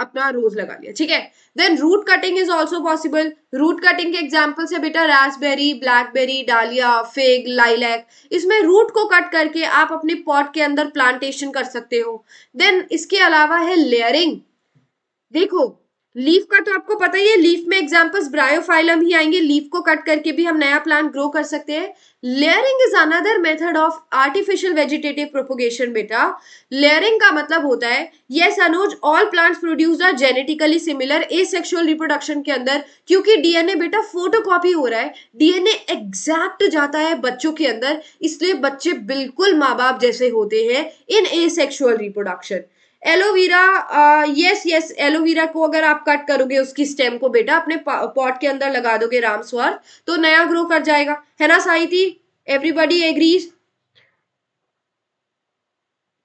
अपना रोज लगा लिया ठीक है then root cutting is also possible root cutting के एग्जाम्पल से बेटा raspberry blackberry dahlia fig lilac इसमें रूट को कट करके आप अपने पॉट के अंदर प्लांटेशन कर सकते हो देन इसके अलावा है लेयरिंग देखो लीफ का तो आपको पता ही है लीफ में एग्जांपल्स ब्रायोफाइलम ही आएंगे लीफ को कट करके भी हम नया प्लांट ग्रो कर सकते हैं layering is another method of artificial vegetative propagation बेटा लेयरिंग का मतलब होता है yes Anuj all plants produce are genetically similar asexual reproduction के अंदर क्योंकि डीएनए बेटा फोटोकॉपी हो रहा है डीएनए एग्जैक्ट जाता है बच्चों के अंदर इसलिए बच्चे बिल्कुल माँ बाप जैसे होते हैं in a reproduction aloe vera yes yes aloe vera को अगर आप कट करोगे उसकी स्टेम को बेटा अपने पॉट के अंदर लगा दोगे रामस्वर तो नया ग्रो कर जाएगा है ना Sahiti everybody agrees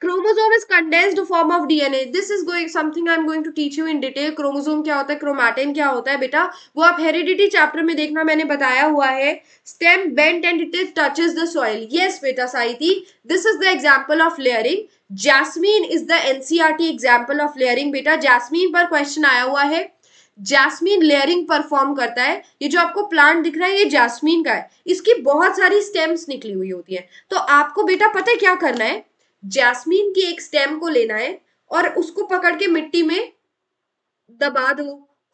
chromosome is condensed form of DNA this is going something I am going to teach you in detail chromosome क्या होता है क्रोमैटिन क्या होता है बेटा वो आप हेरिडिटी चैप्टर में देखना मैंने बताया हुआ है stem bent and it touches the soil yes बेटा Saithi this is the example of layering jasmine is the NCERT example of layering बेटा जैस्मीन पर क्वेश्चन आया हुआ है जैस्मीन लेयरिंग परफॉर्म करता है ये जो आपको प्लांट दिख रहा है ये जैस्मीन का है इसकी बहुत सारी स्टेम्स निकली हुई होती है तो आपको बेटा पता है क्या करना है जैस्मीन की एक स्टेम को लेना है और उसको पकड़ के मिट्टी में दबा दो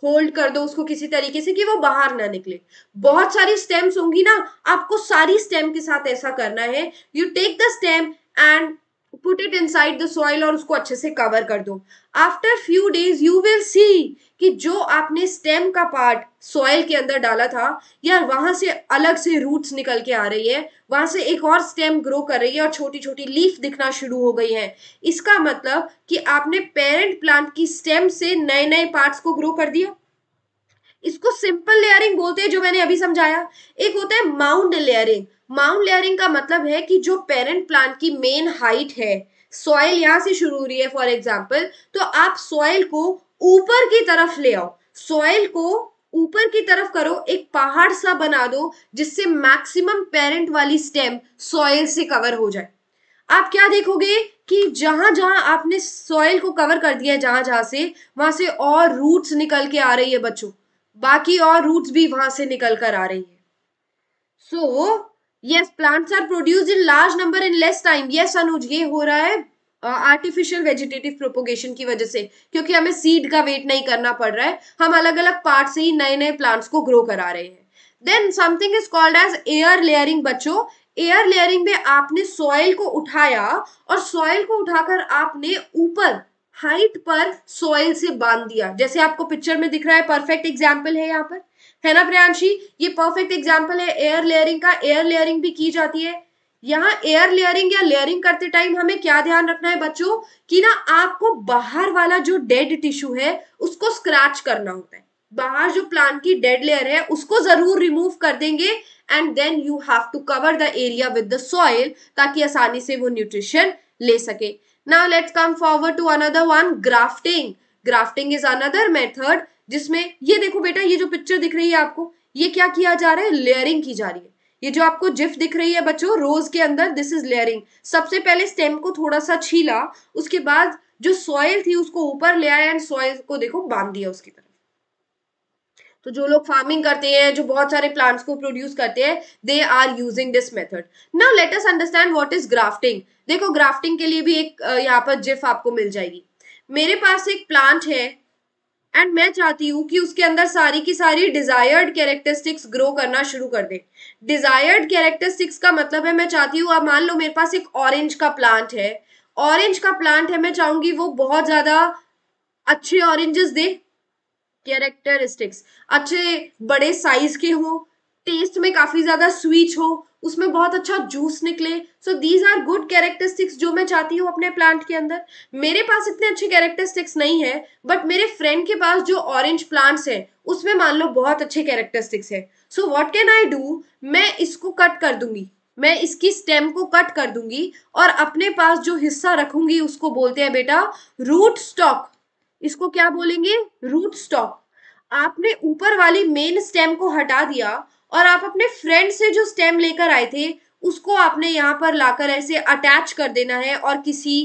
होल्ड कर दो उसको किसी तरीके से कि वो बाहर ना निकले बहुत सारी स्टेम्स होंगी ना आपको सारी स्टेम के साथ ऐसा करना है you take the stem and put it side the soil और उसको अच्छे से कवर कर दो after few days you will see कि जो आपने स्टेम का पार्ट सॉइल के अंदर डाला था या वहां से अलग से रूट्स निकल के आ रही है वहां से एक और स्टेम ग्रो कर रही है और छोटी छोटी लीफ दिखना शुरू हो गई है इसका मतलब कि आपने पेरेंट प्लांट की स्टेम से नए नए पार्ट्स को ग्रो कर दिया इसको सिंपल लेयरिंग बोलते हैं जो मैंने अभी समझाया एक होता है माउंड लेयरिंग माउंट लेयरिंग का मतलब है कि जो पेरेंट प्लांट की मेन हाइट है सॉइल यहाँ से शुरू हो रही है फॉर एग्जाम्पल तो आप सॉइल को ऊपर की तरफ ले आओ सॉइल को ऊपर की तरफ करो एक पहाड़ सा बना दो जिससे मैक्सिमम पेरेंट वाली स्टेम सॉइल से कवर हो जाए आप क्या देखोगे कि जहां जहां आपने सॉइल को कवर कर दिया है जहां जहां से वहां से और रूट्स निकल के आ रही है बच्चों बाकी और रूट्स भी वहां से निकल कर आ रही है so so, yes plants are produce in large number in less time yes Anuj ये हो रहा है आर्टिफिशियल वेजिटेटिव प्रोपोगेशन की वजह से क्योंकि हमें सीड का वेट नहीं करना पड़ रहा है हम अलग अलग पार्ट से ही नए नए प्लांट्स को ग्रो करा रहे हैं then something is called as air layering बच्चों एयर लेयरिंग में आपने सॉइल को उठाया और सॉइल को उठाकर आपने ऊपर हाइट पर सॉइल से बांध दिया जैसे आपको पिक्चर में दिख रहा है परफेक्ट एग्जाम्पल है यहाँ पर है ना प्रियांशी ये परफेक्ट एग्जाम्पल है एयर लेयरिंग का एयर लेयरिंग भी की जाती है यहाँ एयर लेयरिंग या लेयरिंग करते टाइम हमें क्या ध्यान रखना है बच्चों कि ना आपको बाहर वाला जो डेड टिश्यू है उसको स्क्रैच करना होता है बाहर जो प्लांट की डेड लेयर है उसको जरूर रिमूव कर देंगे and then you have to cover the area with the soil ताकि आसानी से वो न्यूट्रिशन ले सके now let's come forward to another one grafting grafting is another method जिसमें ये देखो बेटा ये जो पिक्चर दिख रही है आपको ये क्या किया जा रहा है लेयरिंग की जा रही है ये जो आपको जिफ दिख रही है बच्चों रोज के अंदर दिस इज लेयरिंग सबसे पहले स्टेम को थोड़ा सा छीला उसके बाद जो सॉयल थी उसको ऊपर ले आया एंड सॉयल को देखो बांध दिया उसकी तरफ तो जो लोग फार्मिंग करते हैं जो बहुत सारे प्लांट्स को प्रोड्यूस करते हैं they are using this method now let us understand what is grafting देखो ग्राफ्टिंग के लिए भी एक यहाँ पर जिफ आपको मिल जाएगी मेरे पास एक प्लांट है एंड मैं चाहती हूँ कि उसके अंदर सारी की सारी डिजायर्ड कैरेक्टरिस्टिक्स ग्रो करना शुरू कर दे डिजायर्ड कैरेक्टरिस्टिक्स का मतलब है मैं चाहती हूँ आप मान लो मेरे पास एक ऑरेंज का प्लांट है ऑरेंज का प्लांट है मैं चाहूंगी वो बहुत ज्यादा अच्छे ऑरेंजेस दे कैरेक्टरिस्टिक्स अच्छे बड़े साइज के हो टेस्ट में काफी ज्यादा स्वीट हो उसमें बहुत अच्छा जूस निकले so these are good characteristics जो मैं चाहती हूँ अपने प्लांट के अंदर मेरे पास इतने अच्छे कैरेक्टरिस्टिक्स नहीं है बट मेरे फ्रेंड के पास जो ऑरेंज प्लांट्स हैं उसमें मान लो बहुत अच्छे कैरेक्टरिस्टिक्स है so what can I do मैं इसको कट कर दूंगी मैं इसकी स्टेम को कट कर दूंगी और अपने पास जो हिस्सा रखूंगी उसको बोलते हैं बेटा रूट स्टॉक इसको क्या बोलेंगे रूट स्टॉक आपने ऊपर वाली मेन स्टेम को हटा दिया और आप अपने फ्रेंड से जो स्टेम लेकर आए थे उसको आपने यहाँ पर लाकर ऐसे अटैच कर देना है और किसी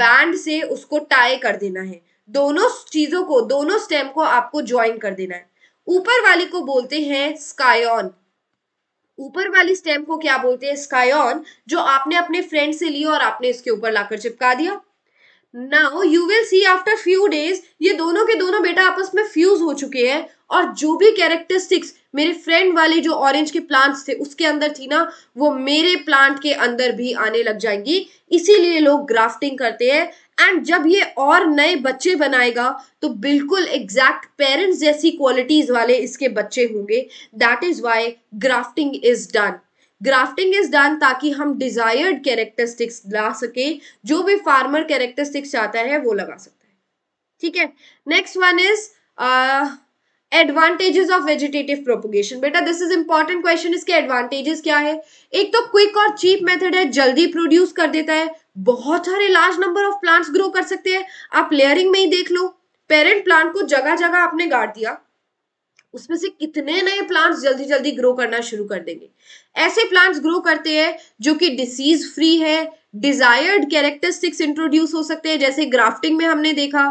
बैंड से उसको टाई कर देना है दोनों चीजों को दोनों स्टेम को आपको ज्वाइन कर देना है ऊपर वाली को बोलते हैं स्कायन ऊपर वाली स्टेम को क्या बोलते हैं स्कायन जो आपने अपने फ्रेंड से लिया और आपने इसके ऊपर लाकर चिपका दिया now you will see after few days ये दोनों के दोनों बेटा आपस में फ्यूज हो चुके हैं और जो भी कैरेक्टरिस्टिक्स मेरे फ्रेंड वाले जो ऑरेंज के प्लांट्स थे उसके अंदर थी ना वो मेरे प्लांट के अंदर भी आने लग जाएंगी इसीलिए लोग ग्राफ्टिंग करते हैं एंड जब ये और नए बच्चे बनाएगा तो बिल्कुल एग्जैक्ट पेरेंट्स जैसी क्वालिटीज वाले इसके बच्चे होंगे that is why grafting is done grafting is done ताकि हम डिजायर्ड कैरेक्टरिस्टिक्स ला सके जो भी फार्मर कैरेक्टरिस्टिक्स चाहता है वो लगा सकता है ठीक है next one is advantages of vegetative propagation बेटा दिस इज इंपॉर्टेंट क्वेश्चन इसके एडवांटेजेस क्या है एक तो क्विक और चीप मेथड है जल्दी प्रोड्यूस कर देता है बहुत सारे large number of plants grow कर सकते हैं आप लेयरिंग में ही देख लो पेरेंट प्लांट को जगह जगह आपने गाड़ दिया उसमें से कितने नए प्लांट्स जल्दी जल्दी ग्रो करना शुरू कर देंगे ऐसे प्लांट्स ग्रो करते हैं जो कि डिसीज फ्री है डिजायर्ड कैरेक्टरिस्टिक्स इंट्रोड्यूस हो सकते हैं जैसे ग्राफ्टिंग में हमने देखा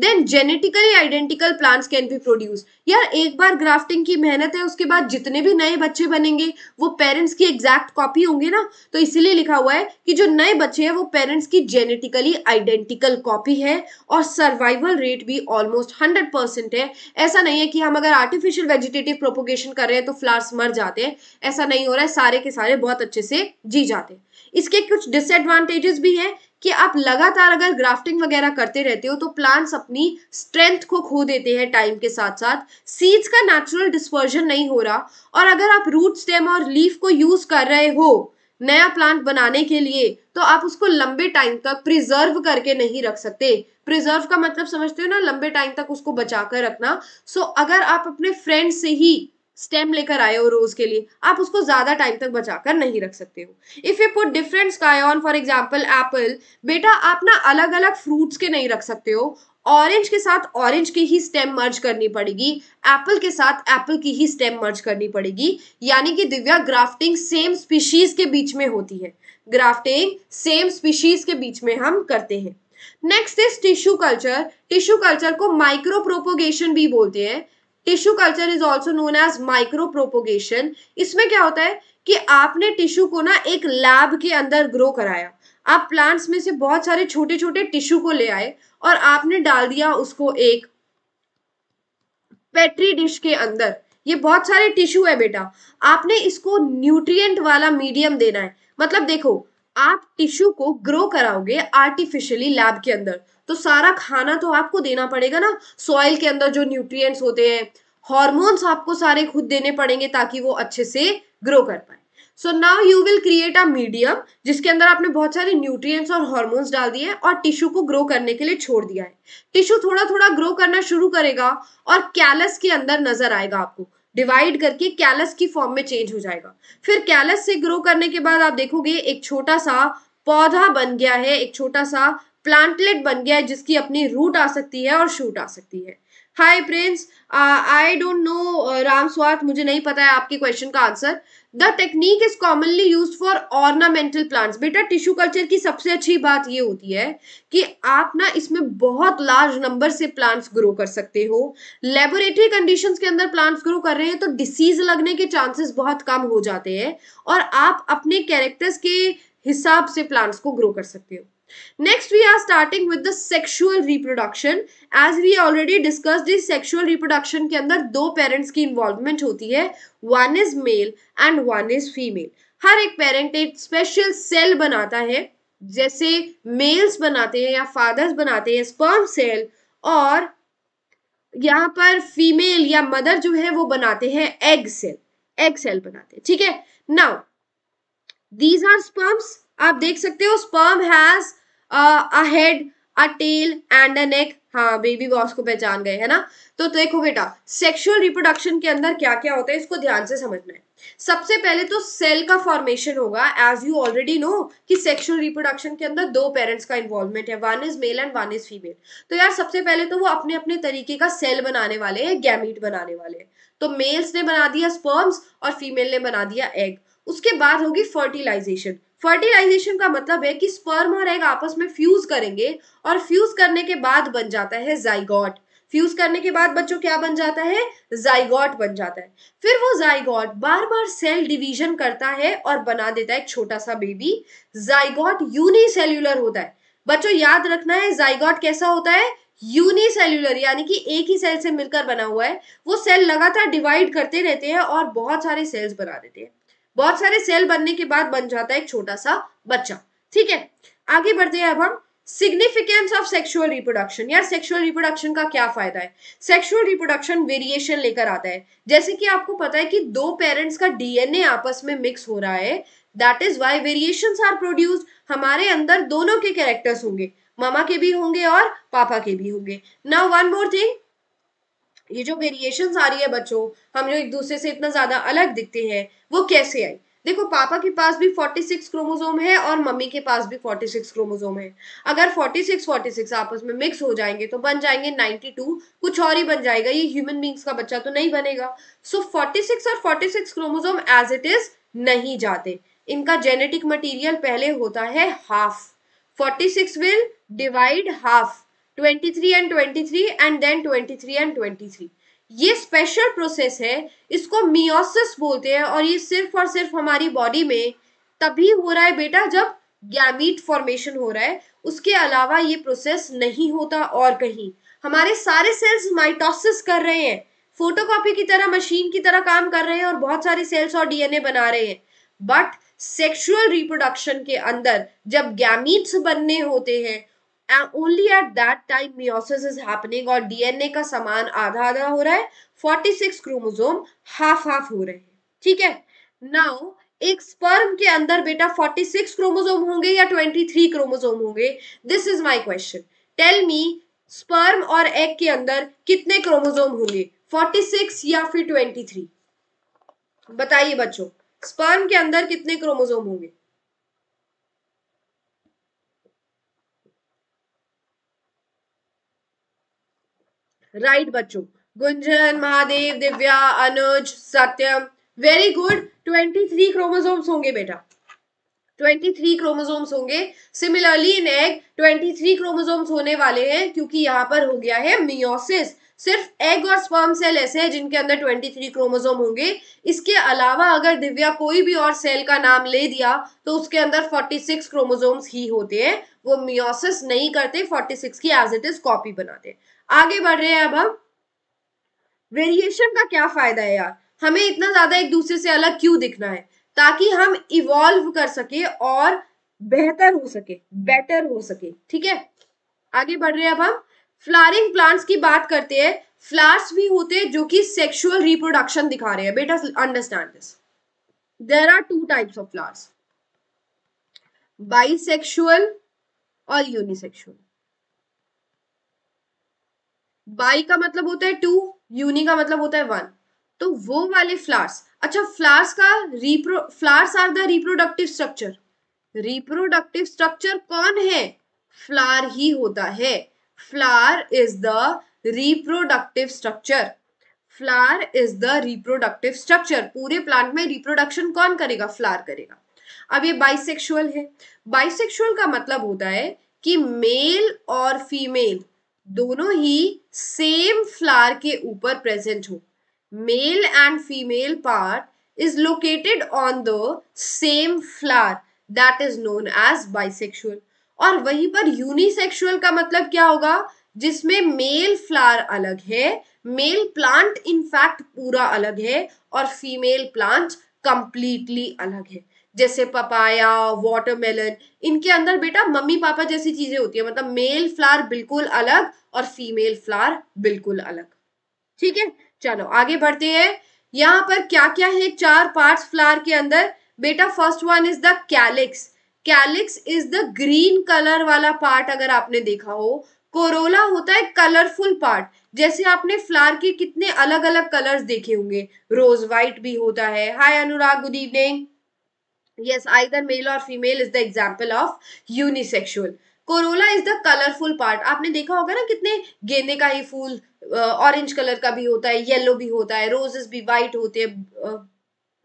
then genetically identical plants can be produce यार एक बार ग्राफ्टिंग की मेहनत है उसके बाद जितने भी नए बच्चे बनेंगे वो पेरेंट्स की एग्जैक्ट कॉपी होंगे ना तो इसीलिए लिखा हुआ है कि जो नए बच्चे हैं वो पेरेंट्स की जेनेटिकली आइडेंटिकल कॉपी है और सर्वाइवल रेट भी ऑलमोस्ट हंड्रेड परसेंट है ऐसा नहीं है कि हम अगर आर्टिफिशियल वेजिटेटिव प्रोपोगेशन कर रहे हैं तो फ्लावर्स मर जाते हैं ऐसा नहीं हो रहा है सारे के सारे बहुत अच्छे से जी जाते हैं इसके कुछ डिसएडवांटेज डिसएडवांटेजेस भी हैं कि आप लगातार अगर ग्राफ्टिंग वगैरह करते रहते हो तो प्लांट्स अपनी स्ट्रेंथ को खो देते हैं टाइम के साथ साथ सीड्स का नेचुरल डिस्पर्जन नहीं हो रहा और अगर आप रूट स्टेम और लीफ को यूज कर रहे हो नया प्लांट बनाने के लिए तो आप उसको लंबे टाइम तक प्रिजर्व करके नहीं रख सकते प्रिजर्व का मतलब समझते हो ना लंबे टाइम तक उसको बचा कर रखना सो so, अगर आप अपने फ्रेंड से ही स्टेम लेकर आए हो रोज के लिए आप उसको ज्यादा टाइम तक बचाकर नहीं रख सकते हो if you put different scion for example apple बेटा आप ना अलग अलग फ्रूट्स के नहीं रख सकते हो ऑरेंज के साथ ऑरेंज की ही स्टेम मर्ज करनी पड़ेगी एप्पल के साथ एप्पल की ही स्टेम मर्ज करनी पड़ेगी यानी कि दिव्या ग्राफ्टिंग सेम स्पीशीज के बीच में होती है ग्राफ्टिंग सेम स्पीशीज के बीच में हम करते हैं next is tissue culture tissue culture को माइक्रो प्रोपोगेशन भी बोलते हैं tissue culture is also known as micro propagation इसमें क्या होता है कि आपने टिश्यू को ना एक लैब के अंदर ग्रो कराया आप प्लांट्स में से बहुत सारे छोटे छोटे टिश्यू को ले आए और आपने डाल दिया उसको एक पेट्री डिश के अंदर ये बहुत सारे टिश्यू है बेटा आपने इसको न्यूट्रिएंट वाला मीडियम देना है मतलब देखो आप टिश्यू को ग्रो कराओगे आर्टिफिशियली लैब के अंदर तो सारा खाना तो आपको देना पड़ेगा ना सॉइल के अंदर जो न्यूट्रिएंट्स होते हैं हॉर्मोन्स आपको सारे खुद देने पड़ेंगे ताकि वो अच्छे से ग्रो कर पाए so now you will create a medium जिसके अंदर आपने बहुत सारे न्यूट्रिएंट्स और हॉर्मोन्स डाल दिए हैं और टिश्यू को ग्रो करने के लिए छोड़ दिया है टिश्यू थोड़ा थोड़ा ग्रो करना शुरू करेगा और कैलस के अंदर नजर आएगा आपको डिवाइड करके कैलस की फॉर्म में चेंज हो जाएगा फिर कैलस से ग्रो करने के बाद आप देखोगे एक छोटा सा पौधा बन गया है एक छोटा सा प्लांटलेट बन गया है जिसकी अपनी रूट आ सकती है और शूट आ सकती है hi Prince I don't know Ram Swarth मुझे नहीं पता है आपके क्वेश्चन का answer the technique is commonly use for ornamental plants बेटा टिश्यू कल्चर की सबसे अच्छी बात ये होती है कि आप ना इसमें बहुत लार्ज नंबर से प्लांट्स ग्रो कर सकते हो लेबोरेटरी कंडीशंस के अंदर प्लांट्स ग्रो कर रहे हैं तो डिसीज लगने के चांसेस बहुत कम हो जाते हैं और आप अपने कैरेक्टर्स के हिसाब से प्लांट्स को ग्रो कर सकते हो Next, we are starting with the sexual reproduction. As we already discussed, the sexual reproduction के अंदर दो parents की involvement होती है One is male and one is female. हर एक parent एक special cell बनाता है जैसे males बनाते हैं या fathers बनाते हैं sperm cell और यहाँ पर फीमेल या मदर जो है वो बनाते हैं एग सेल एग सेल बनाते हैं ठीक है नाउ दीज आर स्पर्म्स आप देख सकते हो sperm has a head a tail and a neck हाँ बेबी बॉस को पहचान गए है ना तो, तो देखो बेटा सेक्सुअल रिप्रोडक्शन के अंदर क्या क्या होता है इसको ध्यान से समझना है सबसे पहले तो सेल का फॉर्मेशन होगा एज यू ऑलरेडी नो कि सेक्सुअल रिप्रोडक्शन के अंदर दो पेरेंट्स का इन्वॉल्वमेंट है one is male and one is female तो यार सबसे पहले तो वो अपने अपने तरीके का सेल बनाने वाले हैं गैमिट बनाने वाले हैं तो मेल्स ने बना दिया स्पर्म्स और फीमेल ने बना दिया एग उसके बाद होगी फर्टिलाइजेशन फर्टिलाइजेशन का मतलब है कि स्पर्म और एग आपस में फ्यूज करेंगे और फ्यूज करने के बाद बन जाता है जाइगॉट फ्यूज करने के बाद बच्चों क्या बन जाता है जाइगॉट बन जाता है फिर वो जाइगॉट बार बार सेल डिवीजन करता है और बना देता है एक छोटा सा बेबी जाइगॉट यूनिसेल्यूलर होता है बच्चों याद रखना है जाइगॉट कैसा होता है यूनिसेल्यूलर यानी कि एक ही सेल से मिलकर बना हुआ है वो सेल लगातार डिवाइड करते रहते हैं और बहुत सारे सेल्स बना देते हैं बहुत सारे सेल बनने के बाद बन जाता है एक छोटा सा बच्चा ठीक है आगे बढ़ते हैं अब हम सिग्निफिकेंस ऑफ सेक्सुअल रिप्रोडक्शन यार सेक्सुअल रिप्रोडक्शन का क्या फायदा है सेक्सुअल रिप्रोडक्शन वेरिएशन लेकर आता है जैसे कि आपको पता है कि दो पेरेंट्स का डीएनए आपस में मिक्स हो रहा है that is why variation are produce हमारे अंदर दोनों के कैरेक्टर्स होंगे मामा के भी होंगे और पापा के भी होंगे नाउ वन मोर थिंग ये जो वेरिएशन आ रही है बच्चों हम जो एक दूसरे से इतना ज्यादा अलग दिखते हैं वो कैसे आई देखो पापा के पास भी 46 क्रोमोसोम है और मम्मी के पास भी 46 क्रोमोसोम है अगर 46 46 आपस में मिक्स हो जाएंगे तो बन जाएंगे 92 कुछ और ही बन जाएगा ये ह्यूमन बींग्स का बच्चा तो नहीं बनेगा सो so, 46 और 46 six chromosome as it is नहीं जाते इनका जेनेटिक मटेरियल पहले होता है half 46 will divide half 23 and 23 and then 23 and 23 ये स्पेशल प्रोसेस है इसको मियोसिस बोलते हैं और ये सिर्फ और सिर्फ हमारी बॉडी में तभी हो रहा है बेटा जब गैमीट फॉर्मेशन हो रहा है उसके अलावा ये प्रोसेस नहीं होता और कहीं हमारे सारे सेल्स माइटोसिस कर रहे हैं फोटोकॉपी की तरह मशीन की तरह काम कर रहे हैं और बहुत सारे सेल्स और डीएनए बना रहे हैं बट सेक्सुअल रिप्रोडक्शन के अंदर जब गैमीट्स बनने होते हैं only at that time meiosis is happening और डीएनए का समान आधा आधा हो रहा है 46 क्रोमोजोम हाफ हाफ हो रहे हैं ठीक है नाउ एक स्पर्म के अंदर बेटा 46 क्रोमोजोम होंगे या 23 क्रोमोजोम होंगे this is my question tell me sperm और एग के अंदर कितने क्रोमोजोम होंगे 46 या फिर 23 बताइए बच्चों स्पर्म के अंदर कितने क्रोमोजोम होंगे राइट बच्चों Gunjan Mahadev Divya Anuj Satyam very good three chromosomes होंगे बेटा थ्री क्रोमोजोम्स होंगे similarly in egg three chromosomes होने वाले हैं क्योंकि यहाँ पर हो गया है मियोसिस सिर्फ एग और स्पर्म सेल ऐसे हैं जिनके अंदर ट्वेंटी थ्री क्रोमोजोम होंगे इसके अलावा अगर दिव्या कोई भी और सेल का नाम ले दिया तो उसके अंदर फोर्टी सिक्स क्रोमोजोम्स ही होते हैं वो मियोसिस नहीं करते फोर्टी सिक्स की एज इट इज कॉपी बनाते आगे बढ़ रहे हैं अब हम वेरिएशन का क्या फायदा है यार हमें इतना ज्यादा एक दूसरे से अलग क्यों दिखना है ताकि हम इवॉल्व कर सके और बेहतर हो सके बेटर हो सके ठीक है आगे बढ़ रहे हैं अब हम फ्लारिंग प्लांट्स की बात करते हैं फ्लावर्स भी होते हैं जो कि सेक्सुअल रिप्रोडक्शन दिखा रहे हैं बेटा understand this there are two types of flowers bisexual और यूनिसेक्सुअल बाई का मतलब होता है टू यूनी का मतलब होता है वन तो वो वाले फ्लावर्स अच्छा फ्लावर्स का repro flowers are the reproductive structure reproductive structure कौन है फ्लावर ही होता है flower is the reproductive structure flower is the reproductive structure पूरे प्लांट में रिप्रोडक्शन कौन करेगा फ्लावर करेगा अब ये बाइसेक्सुअल है बाइसेक्सुअल का मतलब होता है कि मेल और फीमेल दोनों ही सेम फ्लावर के ऊपर प्रेजेंट हो male and female part is located on the same flower that is known as bisexual और वहीं पर यूनिसेक्सुअल का मतलब क्या होगा जिसमें मेल फ्लावर अलग है मेल प्लांट इनफैक्ट पूरा अलग है और फीमेल प्लांट कंप्लीटली अलग है जैसे पपाया वाटरमेलन इनके अंदर बेटा मम्मी पापा जैसी चीजें होती है मतलब मेल फ्लावर बिल्कुल अलग और फीमेल फ्लावर बिल्कुल अलग ठीक है चलो आगे बढ़ते हैं यहाँ पर क्या क्या है चार पार्ट्स फ्लावर के अंदर बेटा first one is the calyx calyx is the green colour वाला पार्ट अगर आपने देखा हो कोरोला होता है कलरफुल पार्ट जैसे आपने फ्लावर के कितने अलग अलग कलर्स देखे होंगे रोज वाइट भी होता है hi Anurag good evening Yes, either male or female is the example of unisexual. Corolla is the colourful part आपने देखा होगा ना कितने गेंदे का ही फूल ऑरेंज कलर का भी होता है येलो भी होता है रोजेस भी वाइट होते हैं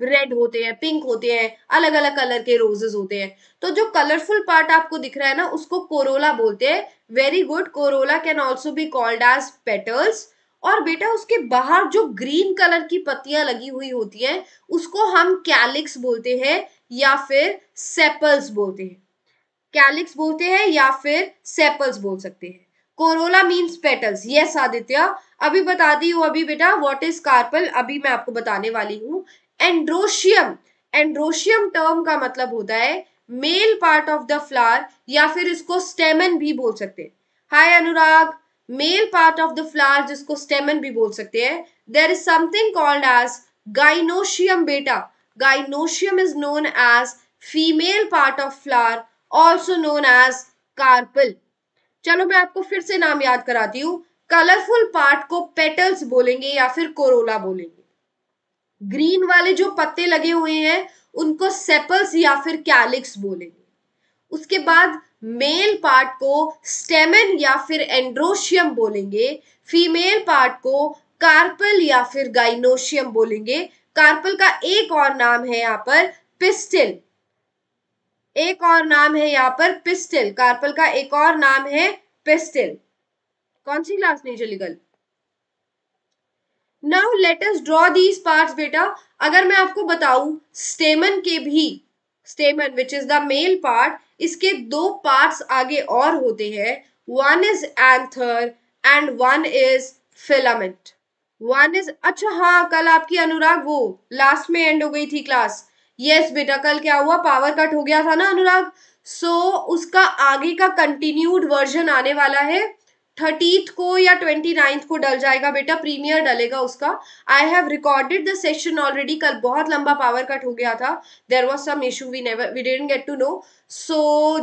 रेड होते हैं पिंक होते हैं अलग अलग कलर के रोजेस होते हैं तो जो कलरफुल पार्ट आपको दिख रहा है ना उसको कोरोला बोलते हैं very good corolla can also be called as petals और बेटा उसके बाहर जो ग्रीन कलर की पत्तियां लगी हुई होती हैं उसको हम कैलिक्स बोलते हैं या फिर सेपल्स बोलते हैं कैलिक्स बोलते हैं या फिर सेपल्स बोल सकते हैं corolla means petals yes Aditya अभी बता दी हूँ अभी बेटा व्हाट इज कार्पल अभी मैं आपको बताने वाली हूँ एंड्रोशियम एंड्रोशियम टर्म का मतलब होता है male part of the flower या फिर इसको स्टेमन भी बोल सकते हैं hi Anurag male part of the flower जिसको स्टेमन भी बोल सकते हैं there is something called as gynoecium बेटा Gynosium is known as female part of flower also known as carpel चलो मैं आपको फिर से नाम याद कराती हूँ कलरफुल पार्ट को पेटल्स बोलेंगे या फिर कोरोला बोलेंगे ग्रीन वाले जो पत्ते लगे हुए हैं उनको सेपल्स या फिर कैलिक्स बोलेंगे उसके बाद मेल पार्ट को स्टेमन या फिर एंड्रोशियम बोलेंगे फीमेल पार्ट को कार्पल या फिर गाइनोशियम बोलेंगे कार्पल का एक और नाम है यहाँ पर पिस्टिल एक और नाम है यहाँ पर पिस्टिल कार्पल का एक और नाम है पिस्टिल कौन सी क्लास गल now let us draw these parts बेटा अगर मैं आपको बताऊं स्टेमन के भी stamen which is the male part इसके दो पार्ट्स आगे और होते हैं one is anther and one is filament one is अच्छा हाँ कल आपकी अनुराग वो लास्ट में एंड हो गई थी क्लास यस yes, बेटा कल क्या हुआ पावर कट हो गया था ना अनुराग सो so, उसका आगे का कंटिन्यूड वर्जन आने वाला है थर्टीथ को या ट्वेंटी नाइन्थ को डल जाएगा बेटा प्रीमियर डलेगा उसका I have recorded the session already कल बहुत लंबा पावर कट हो गया था there was some issue we never we didn't get to know so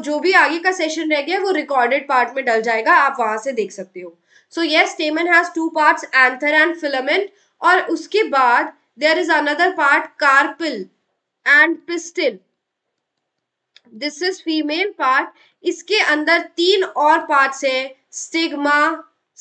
जो भी आगे का सेशन रह गया वो रिकॉर्डेड पार्ट में डल जाएगा आप वहाँ से देख सकते हो सो ये stamen has two part anther and filament और उसके बाद there is another part carpel and pistil this is female part इसके अंदर तीन और पार्ट्स है stigma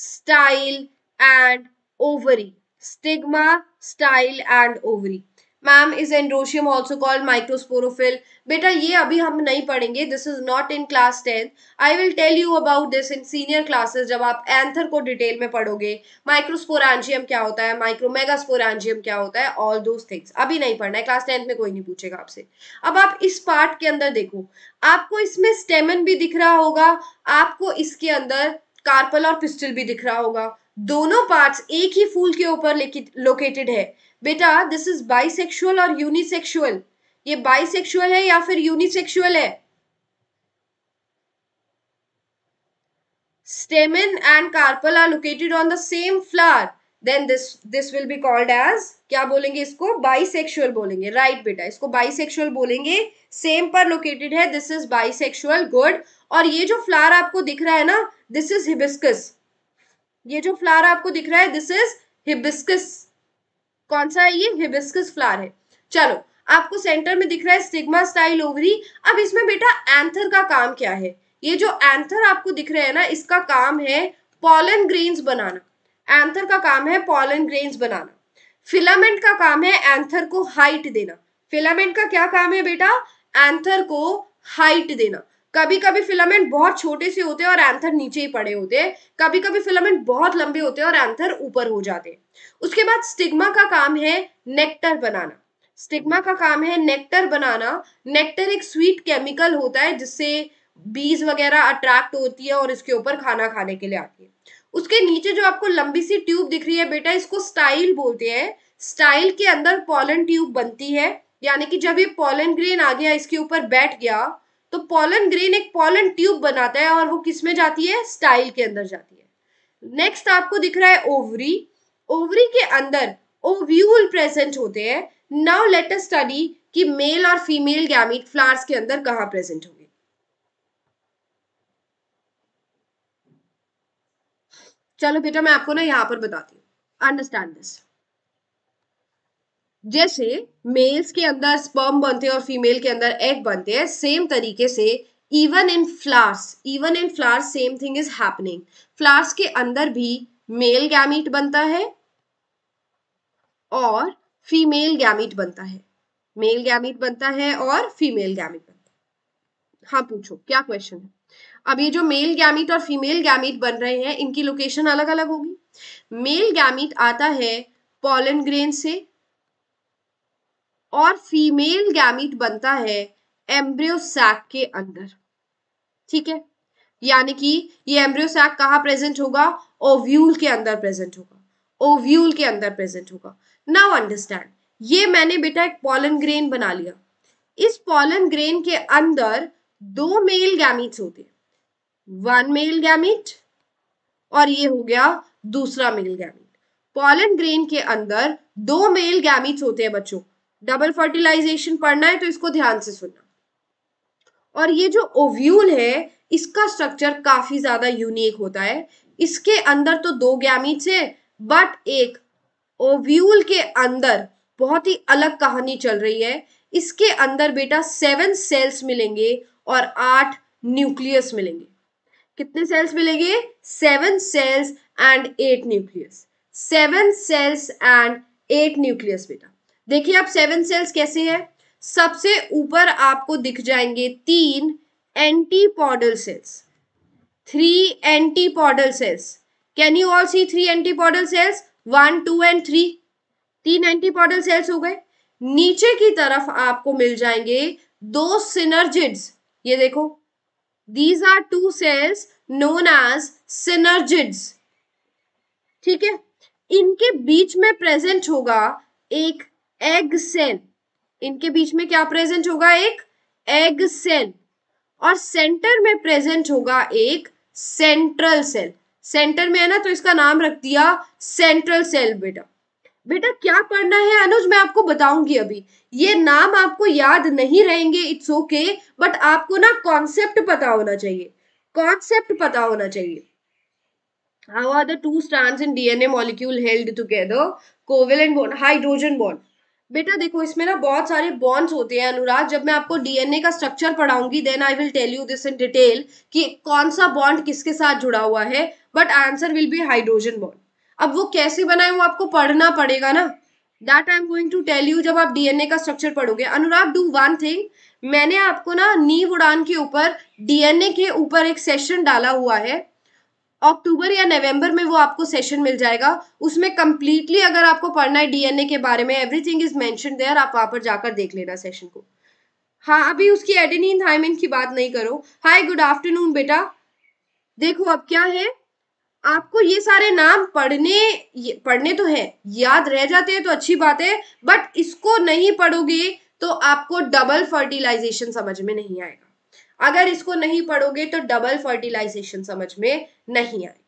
style and ovary stigma style and ovary ma'am is androecium also called microsporophyll बेटा ये अभी हम नहीं पढ़ेंगे this is not in class tenth I will tell you about this in senior classes जब आप एंथर को डिटेल में पढ़ोगे माइक्रोस्पोरानजियम क्या होता है माइक्रोमेगास्पोरांजियम क्या होता है ऑल दोज थिंग्स अभी नहीं पढ़ना है क्लास टेंथ में कोई नहीं पूछेगा आपसे अब आप इस पार्ट के अंदर देखो आपको इसमें स्टेमन भी दिख रहा होगा आपको इसके अंदर कार्पल और पिस्टल भी दिख रहा होगा दोनों पार्ट्स एक ही फूल के ऊपर लोकेटेड है बेटा दिस इज बाई सेक्शुअल और यूनिसेक्सुअल ये बाई सेक्शुअल है या फिर यूनिसेक्सुअल है stamen and carpel are located on the same flower then this this will be called as क्या बोलेंगे इसको बाई सेक्शुअल बोलेंगे राइट right, बेटा इसको बाई सेक्शुअल बोलेंगे सेम पर लोकेटेड है दिस इज बाइसेक्सुअल गुड और ये जो फ्लार आपको दिख रहा है ना दिस इज हिबिस्कस ये जो फ्लार आपको दिख रहा है दिस इज हिबिस्कस कौन सा है ये हिबिस्कस फ्लावर है चलो आपको सेंटर में दिख रहा है स्टिग्मा स्टाइल ओवरी अब इसमें बेटा एंथर का काम क्या है ये जो एंथर आपको दिख रहे हैं ना इसका काम है पॉलन ग्रेन्स बनाना एंथर का काम है पॉलन ग्रेन्स बनाना फिलामेंट का काम है एंथर को हाइट देना फिलामेंट का क्या काम है बेटा एंथर को हाइट देना कभी कभी फिलामेंट बहुत छोटे से होते हैं और एंथर नीचे ही पड़े होते हैं कभी कभी फिलामेंट बहुत लंबे होते हैं और एंथर ऊपर हो जाते हैं उसके बाद स्टिग्मा का काम है नेक्टर बनाना स्टिग्मा का काम है नेक्टर बनाना नेक्टर एक स्वीट केमिकल होता है जिससे बीज वगैरह अट्रैक्ट होती है और इसके ऊपर खाना खाने के लिए आती है उसके नीचे जो आपको लंबी सी ट्यूब दिख रही है बेटा इसको स्टाइल बोलते हैं स्टाइल के अंदर पॉलन ट्यूब बनती है यानी कि जब ये पॉलन ग्रेन आ गया इसके ऊपर बैठ गया तो पॉलन ग्रेन एक पॉलन ट्यूब बनाता है और वो किस में जाती है स्टाइल के अंदर जाती है नेक्स्ट आपको दिख रहा है ओवरी ओवरी के अंदर ओव्यूल प्रेजेंट होते हैं नाउ लेट अस स्टडी कि मेल और फीमेल गैमिट फ्लावर्स के अंदर कहाँ प्रेजेंट होंगे चलो बेटा मैं आपको ना यहाँ पर बताती हूँ अंडरस्टैंड दिस जैसे मेल्स के अंदर स्पर्म बनते हैं और फीमेल के अंदर एग बनते हैं सेम तरीके से even in flowers even in flowers same thing is happening flowers के अंदर भी मेल गैमिट बनता है और फीमेल गैमिट बनता है मेल गैमिट बनता है और फीमेल गैमिट बनता है हाँ पूछो क्या क्वेश्चन है अब ये जो मेल गैमिट और फीमेल गैमिट बन रहे हैं इनकी लोकेशन अलग अलग होगी मेल गैमिट आता है पॉलन ग्रेन से और फीमेल गैमिट बनता है एम्ब्रियोसैक के अंदर ठीक है यानी कि ये एम्ब्रियोसैक कहाँ प्रेजेंट होगा ओव्यूल के अंदर प्रेजेंट होगा ओव्यूल के अंदर प्रेजेंट होगा नाउ अंडरस्टैंड ये मैंने बेटा एक पॉलन ग्रेन बना लिया इस पॉलन ग्रेन के अंदर दो मेल गैमिट्स होते हैं वन मेल गैमिट और ये हो गया दूसरा मेल गैमिट पॉलन ग्रेन के अंदर दो मेल गैमिट्स होते हैं बच्चों डबल फर्टिलाइजेशन पढ़ना है तो इसको ध्यान से सुनना और ये जो ओव्यूल है इसका स्ट्रक्चर काफी ज्यादा यूनिक होता है इसके अंदर तो दो गैमिट्स है बट एक ओव्यूल के अंदर बहुत ही अलग कहानी चल रही है इसके अंदर बेटा सेवन सेल्स मिलेंगे और आठ न्यूक्लियस मिलेंगे कितने सेल्स मिलेंगे seven cells and eight nucleus seven cells and eight nucleus बेटा देखिए आप सेवन सेल्स कैसे हैं सबसे ऊपर आपको दिख जाएंगे तीन antipodal cells three antipodal cells can you all see three antipodal cells one two and three तीन एंटीपॉडल सेल्स हो गए नीचे की तरफ आपको मिल जाएंगे दो सिनर्जिड्स ये देखो these are two cells known as synergids ठीक है इनके बीच में प्रेजेंट होगा एक एग सेल इनके बीच में क्या प्रेजेंट होगा एक एग सेल और सेंटर में प्रेजेंट होगा एक सेंट्रल सेल सेंटर में है ना तो इसका नाम रख दिया सेंट्रल सेल बेटा बेटा क्या पढ़ना है अनुज मैं आपको बताऊंगी अभी ये नाम आपको याद नहीं रहेंगे इट्स ओके बट आपको ना कॉन्सेप्ट पता होना चाहिए कॉन्सेप्ट पता होना चाहिए how are the two strands in DNA molecule held together covalent bond hydrogen bond बेटा देखो इसमें ना बहुत सारे बॉन्ड्स होते हैं अनुराग जब मैं आपको डीएनए का स्ट्रक्चर पढ़ाऊंगी then I will tell you this in detail कि कौन सा बॉन्ड किसके साथ जुड़ा हुआ है but answer will be hydrogen bond अब वो कैसे बनाए वो आपको पढ़ना पड़ेगा ना that I am going to tell you जब आप डीएनए का स्ट्रक्चर पढ़ोगे अनुराग डू वन थिंग मैंने आपको ना नीव उड़ान के ऊपर डीएनए के ऊपर एक सेशन डाला हुआ है अक्टूबर या नवंबर में वो आपको सेशन मिल जाएगा उसमें कम्प्लीटली अगर आपको पढ़ना है डीएनए के बारे में एवरीथिंग इज मैंशन देयर आप वहाँ पर जाकर देख लेना सेशन को हाँ अभी उसकी एडेनिन थायमिन की बात नहीं करो हाय गुड आफ्टरनून बेटा देखो अब क्या है आपको ये सारे नाम पढ़ने पढ़ने तो है याद रह जाते हैं तो अच्छी बात है बट इसको नहीं पढ़ोगे तो आपको डबल फर्टिलाइजेशन समझ में नहीं आएगा अगर इसको नहीं पढ़ोगे तो डबल फर्टिलाइजेशन समझ में नहीं आएगा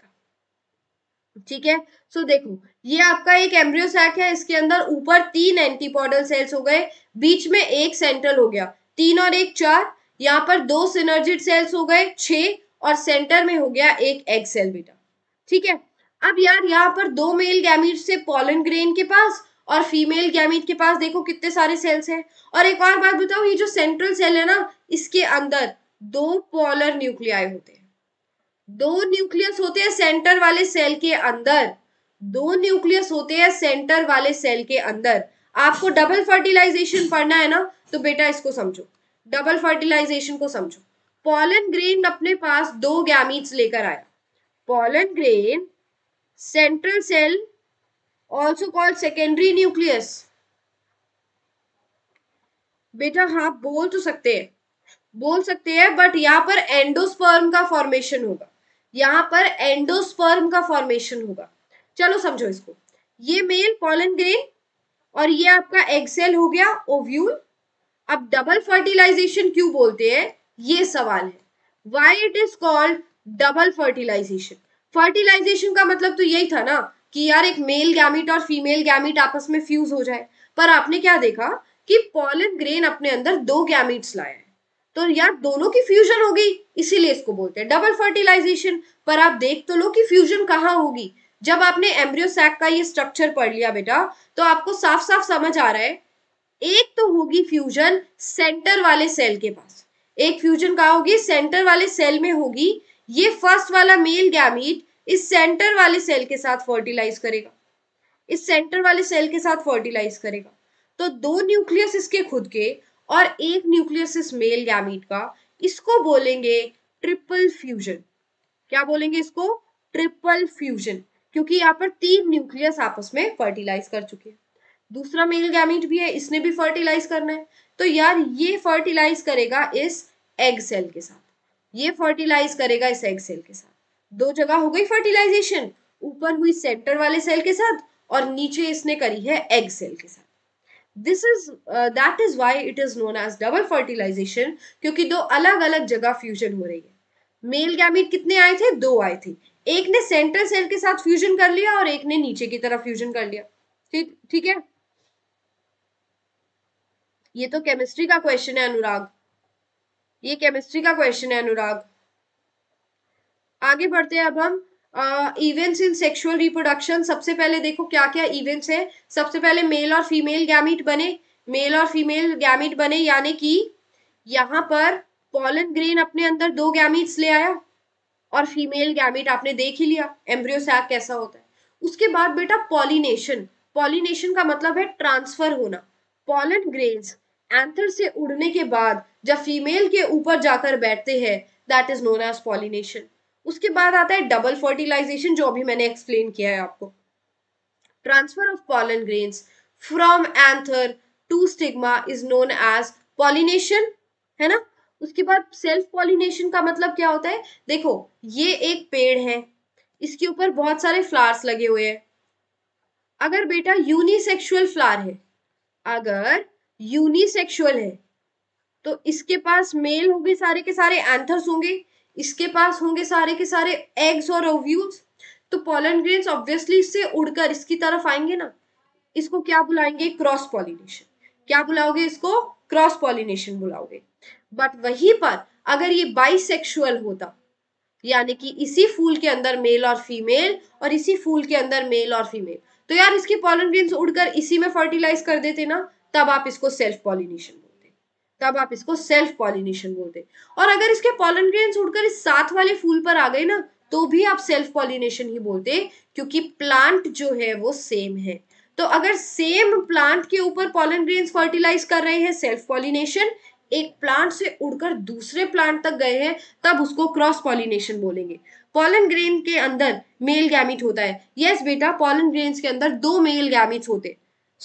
ठीक है सो so, देखो ये आपका एक एम्ब्रियो सैक है इसके अंदर ऊपर तीन एंटीपॉडल सेल्स हो गए बीच में एक सेंट्रल हो गया तीन और एक चार यहाँ पर दो सिनर्जिट सेल्स हो गए छ और सेंटर में हो गया एक एक्सेल बेटा ठीक है अब यार यहाँ पर दो मेल गैमिट से पॉलन ग्रेन के पास और फीमेल गैमिट के पास देखो कितने सारे सेल्स हैं और एक और बात बताओ ये जो सेंट्रल सेल है ना इसके अंदर दो पोलर न्यूक्लियाई होते हैं दो न्यूक्लियस होते हैं सेंटर वाले सेल के अंदर दो न्यूक्लियस होते हैं सेंटर वाले सेल के अंदर आपको डबल फर्टिलाइजेशन पढ़ना है ना तो बेटा इसको समझो डबल फर्टिलाइजेशन को समझो पॉलन ग्रेन अपने पास दो गैमीट्स लेकर आया pollen grain central cell also called secondary nucleus बेटा हाँ बोल तो सकते हैं बोल सकते हैं बट यहाँ पर एंडोस्पर्म का फॉर्मेशन होगा यहाँ पर एंडोस्पर्म का फॉर्मेशन होगा चलो समझो इसको ये मेल पॉलन ग्रेन और ये आपका एक्सेल हो गया ओव्यूल अब डबल फर्टिलाइजेशन क्यों बोलते हैं ये सवाल है why it is called double fertilization fertilization का मतलब तो यही था ना कि यार एक मेल गैमिट और फीमेल गैमिट आपस में फ्यूज हो जाए पर आपने क्या देखा कि पॉलिप ग्रेन अपने अंदर दो गैमिट्स लाया है तो यार दोनों की फ्यूजन हो गई इसीलिए इसको बोलते हैं डबल फर्टिलाइजेशन पर आप देख तो लो कि फ्यूजन कहाँ होगी जब आपने एम्ब्रियो सैक का ये स्ट्रक्चर पढ़ लिया बेटा तो आपको साफ साफ समझ आ रहा है एक तो होगी फ्यूजन सेंटर वाले सेल के पास एक फ्यूजन कहा होगी सेंटर वाले सेल में होगी ये फर्स्ट वाला मेल गैमिट इस सेंटर वाले सेल के साथ फर्टिलाइज करेगा इस सेंटर वाले सेल के साथ फर्टिलाइज करेगा तो दो न्यूक्लियस इसके खुद के और एक न्यूक्लियस इस मेल गैमीट का इसको बोलेंगे ट्रिपल फ्यूजन क्या बोलेंगे इसको ट्रिपल फ्यूजन क्योंकि यहाँ पर तीन न्यूक्लियस आपस में फर्टिलाइज कर चुके हैं दूसरा मेल गैमीट भी है इसने भी फर्टिलाइज करना है तो यार ये फर्टिलाइज करेगा इस एग सेल के साथ ये फर्टिलाइज करेगा इस एग सेल के साथ दो जगह हो गई फर्टिलाइजेशन ऊपर हुई सेंटर वाले सेल के साथ और नीचे इसने करी है एग सेल के साथ this is that is why it is known as double fertilisation क्योंकि दो अलग अलग जगह फ्यूजन हो रही है मेल गैमिट कितने आए थे दो आए थे एक ने सेंट्रल सेल के साथ फ्यूजन कर लिया और एक ने नीचे की तरफ फ्यूजन कर लिया ठीक ठीक है ये तो केमिस्ट्री का क्वेश्चन है अनुराग ये केमिस्ट्री का क्वेश्चन है अनुराग आगे बढ़ते हैं अब हम इवेंट्स इन सेक्सुअल रिप्रोडक्शन सबसे पहले देखो क्या क्या इवेंट्स हैं सबसे पहले मेल और फीमेल गैमिट बने मेल और फीमेल गैमिट बने यानी कि यहाँ पर पॉलन ग्रेन अपने अंदर दो गैमिट्स ले आया और फीमेल गैमिट आपने देख ही लिया एम्ब्रियो सैक कैसा होता है उसके बाद बेटा पॉलिनेशन पॉलिनेशन का मतलब है ट्रांसफर होना पॉलन ग्रेन्स एंथर से उड़ने के बाद जब फीमेल के ऊपर जाकर बैठते हैं that is known as pollination उसके बाद आता है डबल फर्टिलाइजेशन जो अभी मैंने एक्सप्लेन किया है आपको transfer of pollen grains from anther to stigma is known as pollination है ना उसके बाद सेल्फ पॉलिनेशन का मतलब क्या होता है देखो ये एक पेड़ है इसके ऊपर बहुत सारे फ्लावर्स लगे हुए हैं अगर बेटा यूनिसेक्सुअल फ्लावर है अगर यूनिसेक्सुअल है तो इसके पास मेल होंगे सारे के सारे एंथर्स होंगे इसके पास होंगे सारे के सारे एग्स और ओव्यूल्स तो पोलन ग्रेन्स ऑब्वियसली इससे उड़कर इसकी तरफ आएंगे ना इसको क्या बुलाएंगे क्रॉस पॉलिनेशन क्या बुलाओगे इसको क्रॉस पॉलिनेशन बुलाओगे बट वहीं पर अगर ये बाइसेक्सुअल होता यानी कि इसी फूल के अंदर मेल और फीमेल और इसी फूल के अंदर मेल और फीमेल तो यार इसके पॉलन ग्रेन्स उड़कर इसी में फर्टिलाइज कर देते ना तब आप इसको सेल्फ पॉलिनेशन तब आप इसको सेल्फ पॉलिनेशन बोलते हैं और अगर इसके पॉलन ग्रेन उड़कर इस साथ वाले फूल पर आ गए ना तो भी आप सेल्फ पॉलिनेशन ही बोलते हैं क्योंकि प्लांट जो है वो सेम है तो अगर सेम प्लांट के ऊपर पॉलन ग्रेन्स फर्टिलाइज कर रहे हैं सेल्फ पॉलिनेशन एक प्लांट से उड़कर दूसरे प्लांट तक गए हैं तब उसको क्रॉस पॉलिनेशन बोलेंगे पॉलन ग्रेन के अंदर मेल गैमिट होता है यस बेटा पॉलन ग्रेन्स के अंदर दो मेल गैमिट होते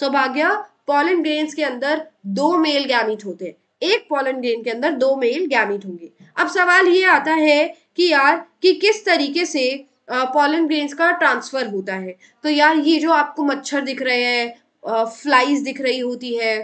सौभाग्य पॉलन ग्रेन्स के अंदर दो मेल गैमिट होते हैं एक पॉलन ग्रेन के अंदर दो मेल गैमिट होंगे अब सवाल ये आता है कि यार कि किस तरीके से पॉलन ग्रेन्स का ट्रांसफर होता है तो यार ये जो आपको मच्छर दिख रहे हैं फ्लाइज दिख रही होती है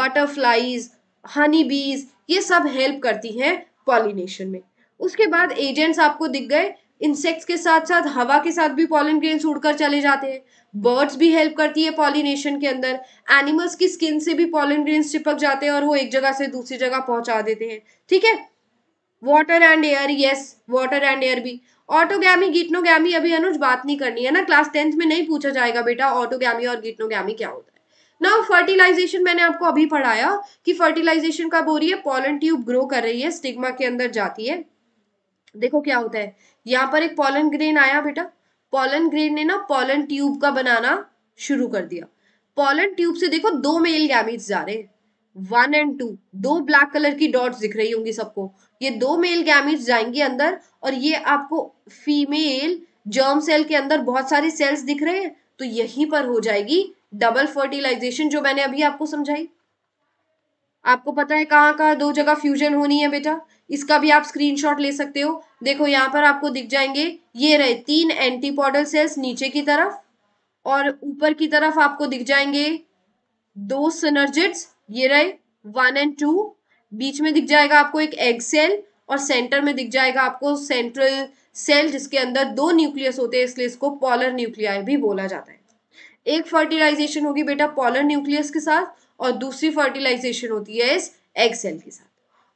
बटरफ्लाइज हनी बीज ये सब हेल्प करती हैं पॉलिनेशन में उसके बाद एजेंट्स आपको दिख गए इंसेक्ट्स के साथ साथ हवा के साथ भी पॉलन ग्रेन उड़कर चले जाते हैं बर्ड्स भी हेल्प करती है पॉलिनेशन के अंदर एनिमल्स की स्किन से भी पॉलन ग्रेन चिपक जाते हैं और वो एक जगह से दूसरी जगह पहुंचा देते हैं ठीक है water and air yes water and air भी ऑटोगैमी गिटनोगी अभी अनुज बात नहीं करनी है ना क्लास टेंथ में नहीं पूछा जाएगा बेटा ऑटोगैमी और गिटनोगी क्या होता है ना फर्टिलाइजेशन मैंने आपको अभी पढ़ाया कि फर्टिलाइजेशन कब हो रही है पॉलन ट्यूब ग्रो कर रही है स्टिग्मा के अंदर जाती है देखो क्या होता है यहाँ पर एक पॉलन ग्रेन आया बेटा पॉलन ग्रेन ने ना पॉलन ट्यूब का बनाना शुरू कर दिया पॉलन ट्यूब से देखो दो मेल गैमिट्स जा रहे वन एंड टू दो ब्लैक कलर की डॉट्स दिख रही होंगी सबको ये दो मेल गैमिट्स जाएंगे अंदर और ये आपको फीमेल जर्म सेल के अंदर बहुत सारी सेल्स दिख रहे हैं तो यहीं पर हो जाएगी डबल फर्टिलाइजेशन जो मैंने अभी आपको समझाई आपको पता है कहाँ कहाँ दो जगह फ्यूजन होनी है बेटा इसका भी आप स्क्रीनशॉट ले सकते हो देखो यहाँ पर आपको दिख जाएंगे ये रहे तीन एंटीपॉडल सेल्स नीचे की तरफ और ऊपर की तरफ आपको दिख जाएंगे दो सिनर्जिट्स ये रहे वन एंड टू बीच में दिख जाएगा आपको एक एग सेल और सेंटर में दिख जाएगा आपको सेंट्रल सेल जिसके अंदर दो न्यूक्लियस होते हैं इसलिए इसको पॉलर न्यूक्लियाई भी बोला जाता है एक फर्टिलाइजेशन होगी बेटा पॉलर न्यूक्लियस के साथ और दूसरी फर्टिलाइजेशन होती है इस एग सेल के साथ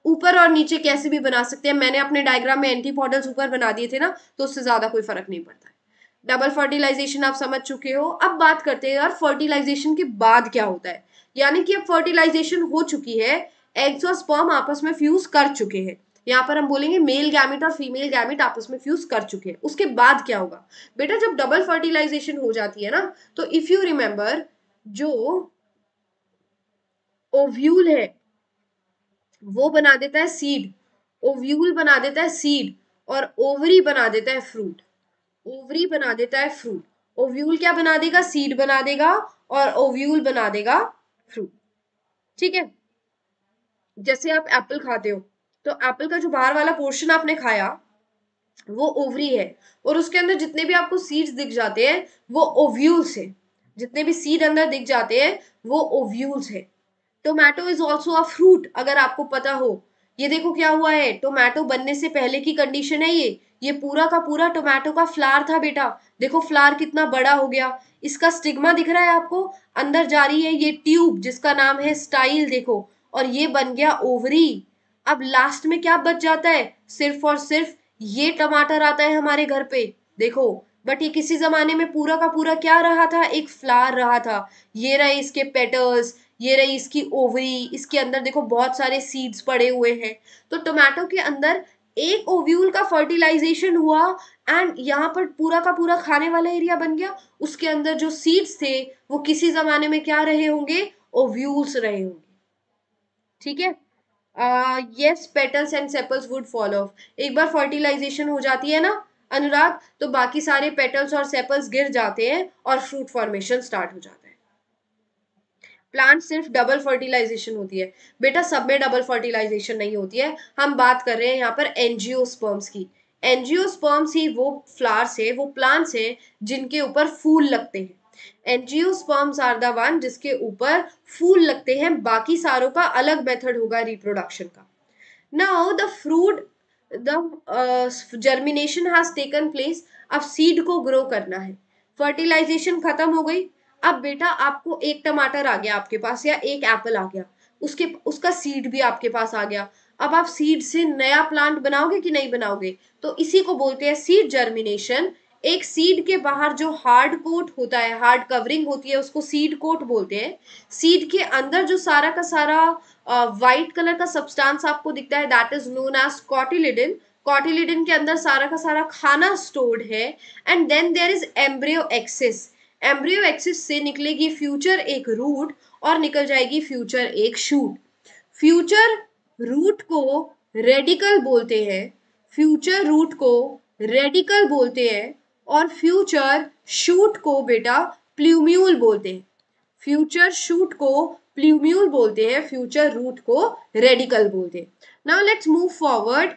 ऊपर और नीचे कैसे भी बना सकते हैं मैंने अपने डायग्राम में एंटी पॉडल्स ऊपर बना दिए थे ना तो उससे ज़्यादा कोई फर्क नहीं पड़ता है डबल फर्टिलाइजेशन आप समझ चुके हो अब बात करते हैं यार फर्टिलाइजेशन के बाद क्या होता है यानी कि अब फर्टिलाइजेशन हो चुकी है एग्स और स्पर्म आपस में फ्यूज कर चुके हैं यहाँ पर हम बोलेंगे मेल गैमिट और फीमेल गैमिट आपस में फ्यूज कर चुके हैं उसके बाद क्या होगा बेटा जब डबल फर्टिलाइजेशन हो जाती है ना तो इफ यू रिमेम्बर जो ओव्यूल है वो बना देता है सीड ओव्यूल बना देता है सीड और ओवरी बना देता है फ्रूट ओवरी बना देता है फ्रूट ओव्यूल क्या बना देगा सीड बना देगा और ओव्यूल बना देगा फ्रूट ठीक है जैसे आप एप्पल खाते हो तो एप्पल का जो बाहर वाला पोर्शन आपने खाया वो ओवरी है और उसके अंदर जितने भी आपको सीड्स दिख जाते हैं वो ओव्यूल्स है जितने भी सीड अंदर दिख जाते हैं वो ओव्यूल्स है tomato is also a fruit अगर आपको पता हो ये देखो क्या हुआ है टोमेटो बनने से पहले की कंडीशन है ये ये पूरा का पूरा टोमेटो का फ्लार था बेटा देखो फ्लार कितना बड़ा हो गया इसका स्टिग्मा दिख रहा है आपको अंदर जा रही है ये ट्यूब जिसका नाम है स्टाइल देखो और ये बन गया ओवरी अब लास्ट में क्या बच जाता है सिर्फ और सिर्फ ये टमाटर आता है हमारे घर पे देखो बट ये किसी जमाने में पूरा का पूरा क्या रहा था एक फ्लार रहा था ये रहे इसके पेटर्स ये रही इसकी ओवरी इसके अंदर देखो बहुत सारे सीड्स पड़े हुए हैं तो टोमेटो के अंदर एक ओव्यूल का फर्टिलाइजेशन हुआ एंड यहाँ पर पूरा का पूरा खाने वाला एरिया बन गया उसके अंदर जो सीड्स थे वो किसी जमाने में क्या रहे होंगे ओव्यूल्स रहे होंगे ठीक है yes petals and sepals would fall off एक बार फर्टिलाइजेशन हो जाती है ना अनुराग तो बाकी सारे पेटल्स और सेपल्स गिर जाते हैं और फ्रूट फॉर्मेशन स्टार्ट हो जाता है प्लांट सिर्फ डबल फर्टिलाइजेशन होती है बेटा सब में डबल फर्टिलाइजेशन नहीं होती है हम बात कर रहे हैं यहाँ पर एनजियोस्पर्म्स की एनजियोस्पर्म्स ही वो फ्लावर्स है वो प्लांट्स है जिनके ऊपर फूल लगते हैं एनजियोस्पर्म्स आर द वन जिसके ऊपर फूल लगते हैं बाकी सारों का अलग मेथड होगा रिप्रोडक्शन का now the fruit the germination has taken place अब सीड को ग्रो करना है फर्टिलाइजेशन खत्म हो गई अब बेटा आपको एक टमाटर आ गया आपके पास या एक एप्पल आ गया उसके उसका सीड भी आपके पास आ गया अब आप सीड से नया प्लांट बनाओगे कि नहीं बनाओगे तो इसी को बोलते हैं सीड जर्मिनेशन एक सीड के बाहर जो हार्ड कोट होता है हार्ड कवरिंग होती है उसको सीड कोट बोलते हैं सीड के अंदर जो सारा का सारा वाइट कलर का सब्सटेंस आपको दिखता है that is known as cotyledon cotyledon के अंदर सारा का सारा खाना स्टोर्ड है and then there is embryo axis embryo axis से निकलेगी फ्यूचर एक रूट और निकल जाएगी फ्यूचर एक शूट फ्यूचर रूट को रेडिकल बोलते हैं फ्यूचर रूट को रेडिकल बोलते हैं और फ्यूचर शूट को बेटा प्ल्यूम्यूल बोलते हैं फ्यूचर शूट को प्ल्यूम्यूल बोलते हैं फ्यूचर रूट को रेडिकल बोलते हैं now let's move forward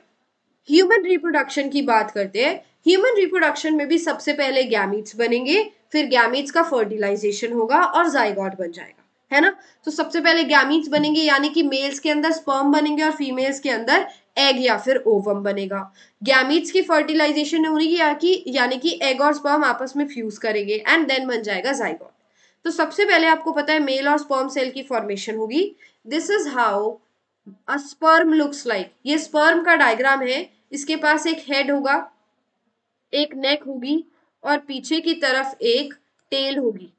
human reproduction की बात करते हैं ह्यूमन रिप्रोडक्शन में भी सबसे पहले गैमिट्स बनेंगे फिर गैमीट्स का फर्टिलाइजेशन होगा और जायगॉट बन जाएगा है ना तो सबसे पहले गैमीट्स बनेंगे यानी कि मेल्स के अंदर स्पर्म बनेंगे और फीमेल्स के अंदर एग या फिर ओवम बनेगा गैमीट्स की फर्टिलाइजेशन होने की, या कि यानी कि एग और स्पर्म आपस में फ्यूज करेंगे एंड देन बन जाएगा जायगॉट तो सबसे पहले आपको पता है मेल और स्पर्म सेल की फॉर्मेशन होगी this is how a sperm looks like ये स्पर्म का डायग्राम है इसके पास एक हेड होगा एक नेक होगी और पीछे की तरफ एक टेल होगी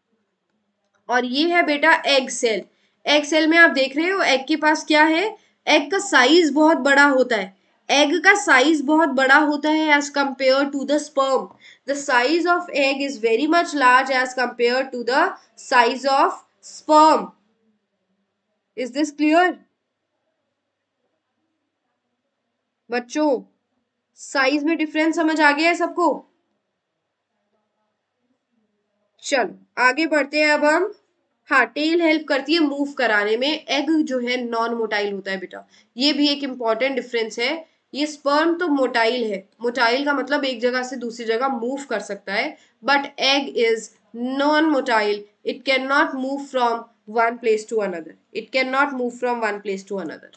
और ये है बेटा एग सेल एग सेल में आप देख रहे हो एग के पास क्या है एग का साइज बहुत बड़ा होता है एग का साइज बहुत बड़ा होता है as compare to the sperm the size of egg is very much large as compare to the size of sperm is this clear बच्चों साइज में डिफरेंस समझ आ गया है सबको चलो आगे बढ़ते हैं अब हम हाँ टेल हेल्प करती है मूव कराने में एग जो है नॉन मोटाइल होता है बेटा ये भी एक इम्पॉर्टेंट डिफरेंस है ये स्पर्म तो मोटाइल है मोटाइल का मतलब एक जगह से दूसरी जगह मूव कर सकता है but egg is non motile it can not move from one place to another it can not move from one place to another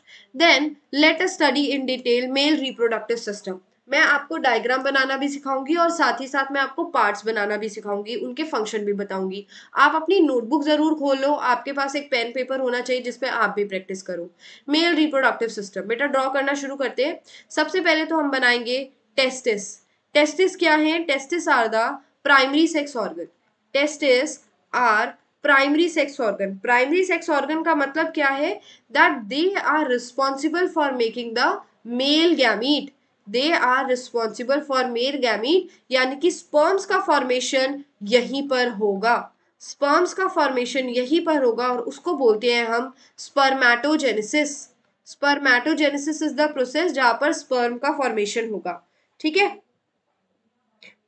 then let us study in detail male reproductive system मैं आपको डायग्राम बनाना भी सिखाऊंगी और साथ ही साथ मैं आपको पार्ट्स बनाना भी सिखाऊंगी उनके फंक्शन भी बताऊंगी आप अपनी नोटबुक ज़रूर खोल लो आपके पास एक पेन पेपर होना चाहिए जिसपे आप भी प्रैक्टिस करो मेल रिप्रोडक्टिव सिस्टम बेटा ड्रॉ करना शुरू करते हैं सबसे पहले तो हम बनाएंगे टेस्टिस टेस्टिस क्या है testis are the primary sex organ testis are primary sex organ primary sex organ का मतलब क्या है that they are responsible for making the male gamete they are responsible for male gamete यानी कि स्पर्म्स का फॉर्मेशन यहीं पर होगा स्पर्म्स का फॉर्मेशन यहीं पर होगा और उसको बोलते हैं हम spermatogenesis spermatogenesis is the process जहां पर स्पर्म का फॉर्मेशन होगा ठीक है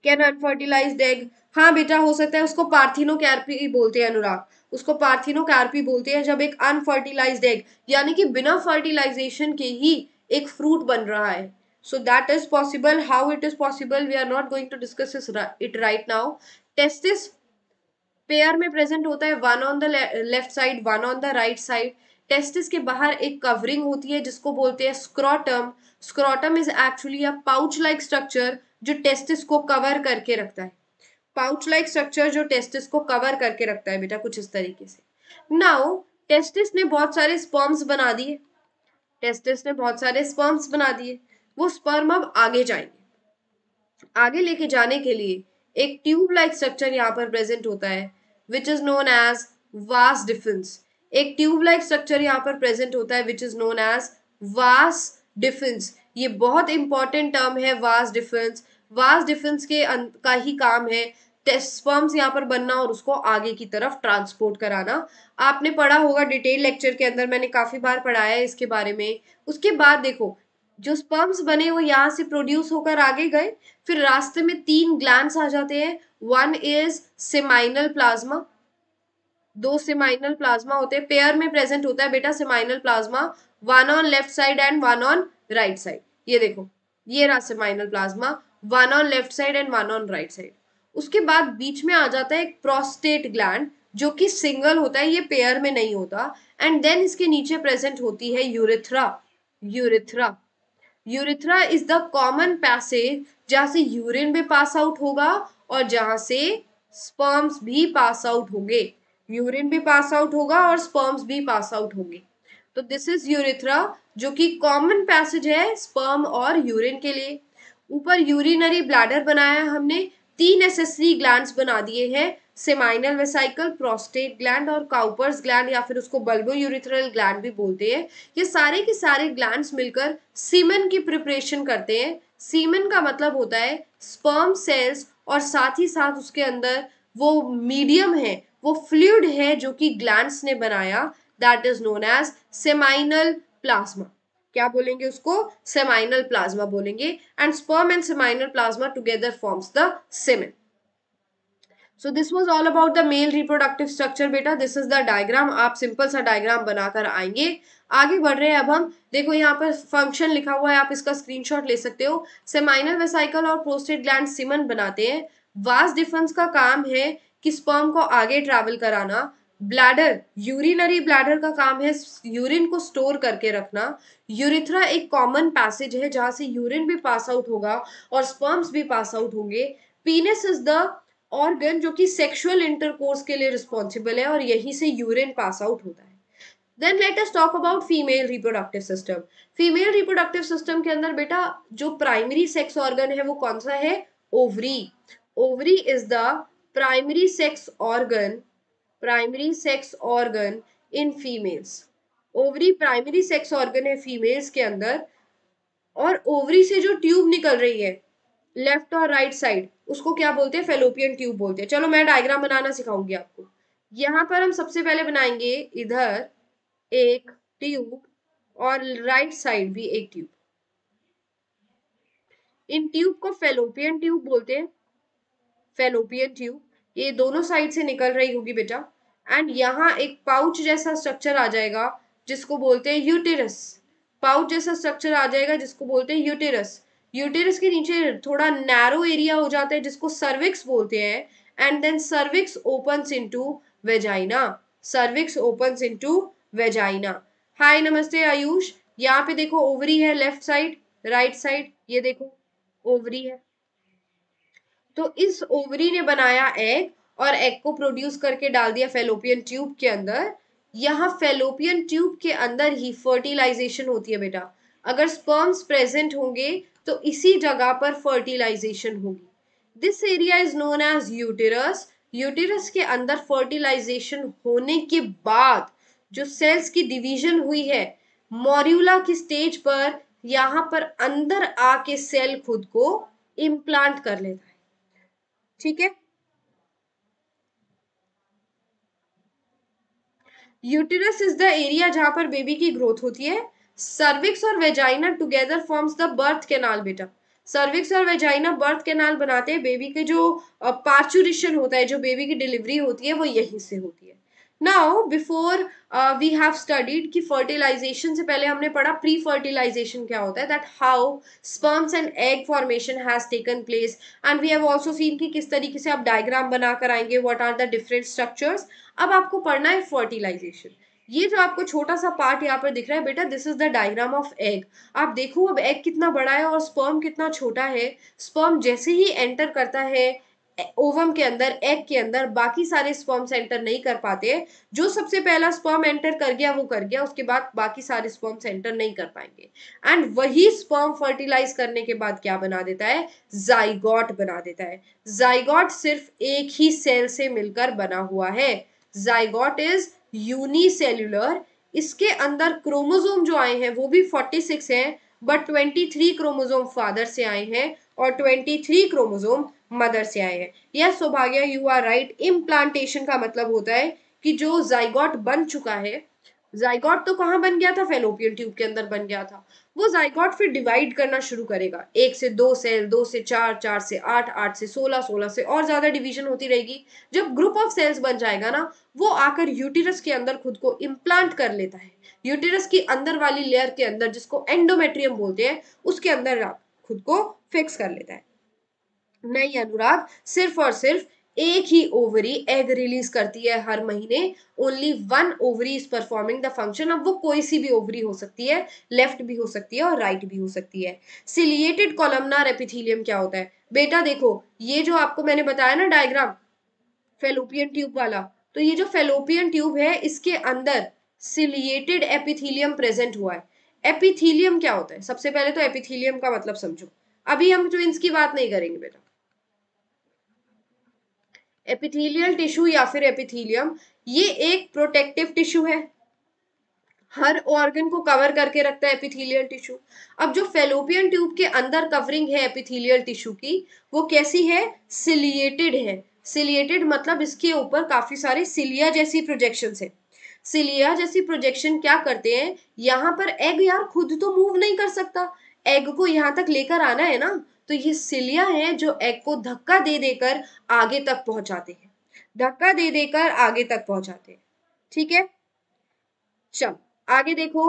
कैन अनफर्टिलाइज एग हाँ बेटा हो सकता है उसको पार्थिनो कैरपी बोलते हैं अनुराग उसको पार्थिनो कैरपी बोलते हैं जब एक अनफर्टिलाइज एग यानी कि बिना फर्टिलाइजेशन के ही एक फ्रूट बन रहा है so that is possible how it is possible we are not going to discuss this, it right now testis pair में प्रेजेंट होता है one on the left side one on the right side testis के बाहर एक कवरिंग होती है जिसको बोलते हैं scrotum scrotum is actually a pouch like structure जो टेस्टिस को कवर करके रखता है पाउच लाइक स्ट्रक्चर जो टेस्टिस को कवर करके रखता है बेटा कुछ इस तरीके से नाउ टेस्टिस ने बहुत सारे स्पर्म्स बना दिए टेस्टिस ने बहुत सारे स्पर्म्स बना दिए वो स्पर्म अब आगे जाएंगे आगे लेके जाने के लिए एक ट्यूब लाइक स्ट्रक्चर यहाँ पर प्रेजेंट होता है which is known as vas deferens एक ट्यूब लाइक स्ट्रक्चर यहाँ पर प्रेजेंट होता है which is known as vas deferens ये बहुत इंपॉर्टेंट टर्म है वास डिफेंस वास डिफेंस के अं-, का ही काम है स्पर्म्स यहाँ पर बनना और उसको आगे की तरफ ट्रांसपोर्ट कराना आपने पढ़ा होगा डिटेल लेक्चर के अंदर मैंने काफ़ी बार पढ़ाया है इसके बारे में उसके बाद देखो जो स्पर्म्स बने वो यहाँ से प्रोड्यूस होकर आगे गए फिर रास्ते में तीन ग्लैंड्स आ जाते हैं वन इज सेमाइनल प्लाज्मा दो सेमाइनल प्लाज्मा होते हैं पेयर में प्रेजेंट होता है बेटा seminal plasma one on left side and one on right side ये देखो ये रहा seminal plasma one on left side and one on right side उसके बाद बीच में आ जाता है एक प्रोस्टेट ग्लैंड जो कि सिंगल होता है ये पेयर में नहीं होता एंड देन इसके नीचे प्रेजेंट होती है urethra urethra urethra is the common passage जहां से यूरिन भी पास आउट होगा और जहां से स्पर्म्स भी पास आउट होंगे यूरिन भी पास आउट होगा और स्पर्म्स भी पास आउट होंगे तो दिस इज यूरिथ्रा जो कि कॉमन पैसेज है स्पर्म और यूरिन के लिए ऊपर यूरिनरी ब्लैडर बनाया हमने तीन एसेसरी ग्लैंड्स बना दिए हैं सेमाइनल वेसाइकल प्रोस्टेट ग्लैंड और काउपर्स ग्लैंड या फिर उसको बल्बो यूरिथरल ग्लैंड भी बोलते हैं ये सारे के सारे ग्लैंड मिलकर सीमन की प्रिपरेशन करते हैं सीमन का मतलब होता है स्पर्म सेल्स और साथ ही साथ उसके अंदर वो मीडियम है वो फ्लूड है जो कि ग्लैंड्स ने बनाया that is known as seminal plasma क्या बोलेंगे उसको सेमाइनल प्लाज्मा बोलेंगे and sperm and seminal plasma together forms the semen so this was all about the male reproductive structure बेटा दिस इज द डायग्राम आप सिंपल सा डायग्राम बनाकर आएंगे आगे बढ़ रहे हैं अब हम देखो यहाँ पर फंक्शन लिखा हुआ है आप इसका स्क्रीनशॉट ले सकते हो सेमाइनल वेसाइकल और प्रोस्टेट ग्लैंड सिमन बनाते हैं वास डिफरेंस का काम है कि स्पर्म को आगे ट्रैवल कराना ब्लैडर यूरिनरी ब्लैडर का काम है यूरिन को स्टोर करके रखना यूरिथ्रा एक कॉमन पैसेज है जहाँ से यूरिन भी पास आउट होगा और स्पर्म्स भी पास आउट होंगे पीनेस इज द ऑर्गन जो कि सेक्सुअल इंटरकोर्स के लिए रिस्पॉन्सिबल है और यहीं से यूरिन पास आउट होता है then let us talk about female reproductive system female reproductive system के अंदर बेटा जो प्राइमरी सेक्स ऑर्गन है वो कौन सा है ovary ovary is the primary sex organ primary sex organ in females ovary primary sex organ है फीमेल्स के अंदर और ओवरी से जो ट्यूब निकल रही है लेफ्ट और राइट साइड उसको क्या बोलते हैं फेलोपियन ट्यूब बोलते हैं चलो मैं डायग्राम बनाना सिखाऊंगी आपको यहाँ पर हम सबसे पहले बनाएंगे इधर एक ट्यूब और राइट साइड भी एक ट्यूब इन ट्यूब को फेलोपियन ट्यूब बोलते हैं फेलोपियन ट्यूब ये दोनों साइड से निकल रही होगी बेटा एंड यहाँ एक पाउच जैसा स्ट्रक्चर आ जाएगा जिसको बोलते हैं यूटेरस पाउच जैसा स्ट्रक्चर आ जाएगा जिसको बोलते हैं यूटेरस यूटेरस के नीचे थोड़ा नैरो एरिया हो जाता है जिसको सर्विक्स बोलते हैं and then cervix open into vagina cervix open into vagina hi नमस्ते आयुष यहाँ पे देखो ओवरी है लेफ्ट साइड राइट साइड ये देखो ओवरी है तो इस ओवरी ने बनाया एग और एग को प्रोड्यूस करके डाल दिया फेलोपियन ट्यूब के अंदर यहाँ फेलोपियन ट्यूब के अंदर ही फर्टिलाइजेशन होती है बेटा अगर स्पर्म्स प्रेजेंट होंगे तो इसी जगह पर फर्टिलाइजेशन होगी this area is known as uterus uterus के अंदर फर्टिलाइजेशन होने के बाद जो सेल्स की डिवीजन हुई है मॉर्यूला की स्टेज पर यहाँ पर अंदर आके सेल खुद को इम्प्लांट कर लेता है ठीक है यूटेरस इज द एरिया जहां पर बेबी की ग्रोथ होती है सर्विक्स और vagina together forms the birth canal बेटा सर्विक्स और वेजाइना बर्थ कैनाल बनाते हैं बेबी के जो पार्चुरेशन होता है जो बेबी की डिलीवरी होती है वो यहीं से होती है now before we have studied कि फर्टिलाइजेशन से पहले हमने पढ़ा प्री फर्टिलाइजेशन क्या होता है that how sperms and egg formation has taken place and we have also seen कि किस तरीके से आप डायग्राम बना कर आएंगे what are the different structures अब आपको पढ़ना है फर्टिलाइजेशन ये जो आपको छोटा सा पार्ट यहाँ पर दिख रहा है बेटा this is the diagram of egg आप देखो अब एग कितना बड़ा है और स्पर्म कितना छोटा है स्पर्म जैसे ही एंटर करता है ओवम के अंदर एग के अंदर बाकी सारे स्पर्म्स एंटर नहीं कर पाते जो सबसे पहला स्पर्म एंटर कर गया वो कर गया उसके बाद बाकी सारे स्पर्म्स एंटर नहीं कर पाएंगे एंड वही स्पर्म फर्टिलाइज करने के बाद क्या बना देता है जाइगॉट बना देता है जाइगॉट सिर्फ एक ही सेल से मिलकर बना हुआ है जाइगॉट इज यूनिसेल्युलर इसके अंदर क्रोमोजोम जो आए हैं वो भी 46 है but twenty three chromosome father से आए हैं और 23 क्रोमोजोम मदर से आए हैं यह सौभाग्य यू आर राइट इम्प्लांटेशन का मतलब होता है कि जो जाइगॉट बन चुका है जाइगॉट तो कहाँ बन गया था फेलोपियन ट्यूब के अंदर बन गया था वो जायकॉट फिर डिवाइड करना शुरू करेगा एक से दो सेल दो से चार चार से आठ आठ से सोलह सोलह से और ज़्यादा डिवीजन होती रहेगी जब ग्रुप ऑफ सेल्स बन जाएगा ना वो आकर यूटिरस के अंदर खुद को इम्प्लांट कर लेता है यूटिरस की अंदर वाली लेयर के अंदर जिसको एंडोमेट्रियम बोलते हैं उसके अंदर खुद को फिक्स कर लेता है नहीं अनुराग सिर्फ और सिर्फ एक ही ओवरी एग रिलीज करती है हर महीने only one ovary is performing the function अब वो कोई सी भी ओवरी हो सकती है लेफ्ट भी हो सकती है और राइट right भी हो सकती है सिलिएटेड कॉलमनार एपिथीलियम क्या होता है बेटा देखो ये जो आपको मैंने बताया ना डायग्राम फेलोपियन ट्यूब वाला तो ये जो फेलोपियन ट्यूब है इसके अंदर सिलिएटेड एपिथीलियम प्रेजेंट हुआ है एपिथीलियम क्या होता है सबसे पहले तो एपिथीलियम का मतलब समझो अभी हम ट्विंस तो की बात नहीं करेंगे बेटा एपिथेलियल टिश्यू या फिर एपिथेलियम ये एक प्रोटेक्टिव टिश्यू है हर ऑर्गन को कवर करके रखता है एपिथेलियल टिश्यू अब जो फेलोपियन ट्यूब के अंदर कवरिंग है एपिथेलियल टिश्यू की वो कैसी है सिलिएटेड है सिलिएटेड मतलब इसके ऊपर काफी सारे सिलिया जैसी प्रोजेक्शन है सिलिया जैसी प्रोजेक्शन क्या करते हैं यहाँ पर एग यार खुद तो मूव नहीं कर सकता एग को यहाँ तक लेकर आना है ना तो ये सिलिया है जो एग को धक्का दे देकर आगे तक पहुंचाते हैं धक्का दे देकर आगे तक पहुंचाते हैं ठीक है चल आगे देखो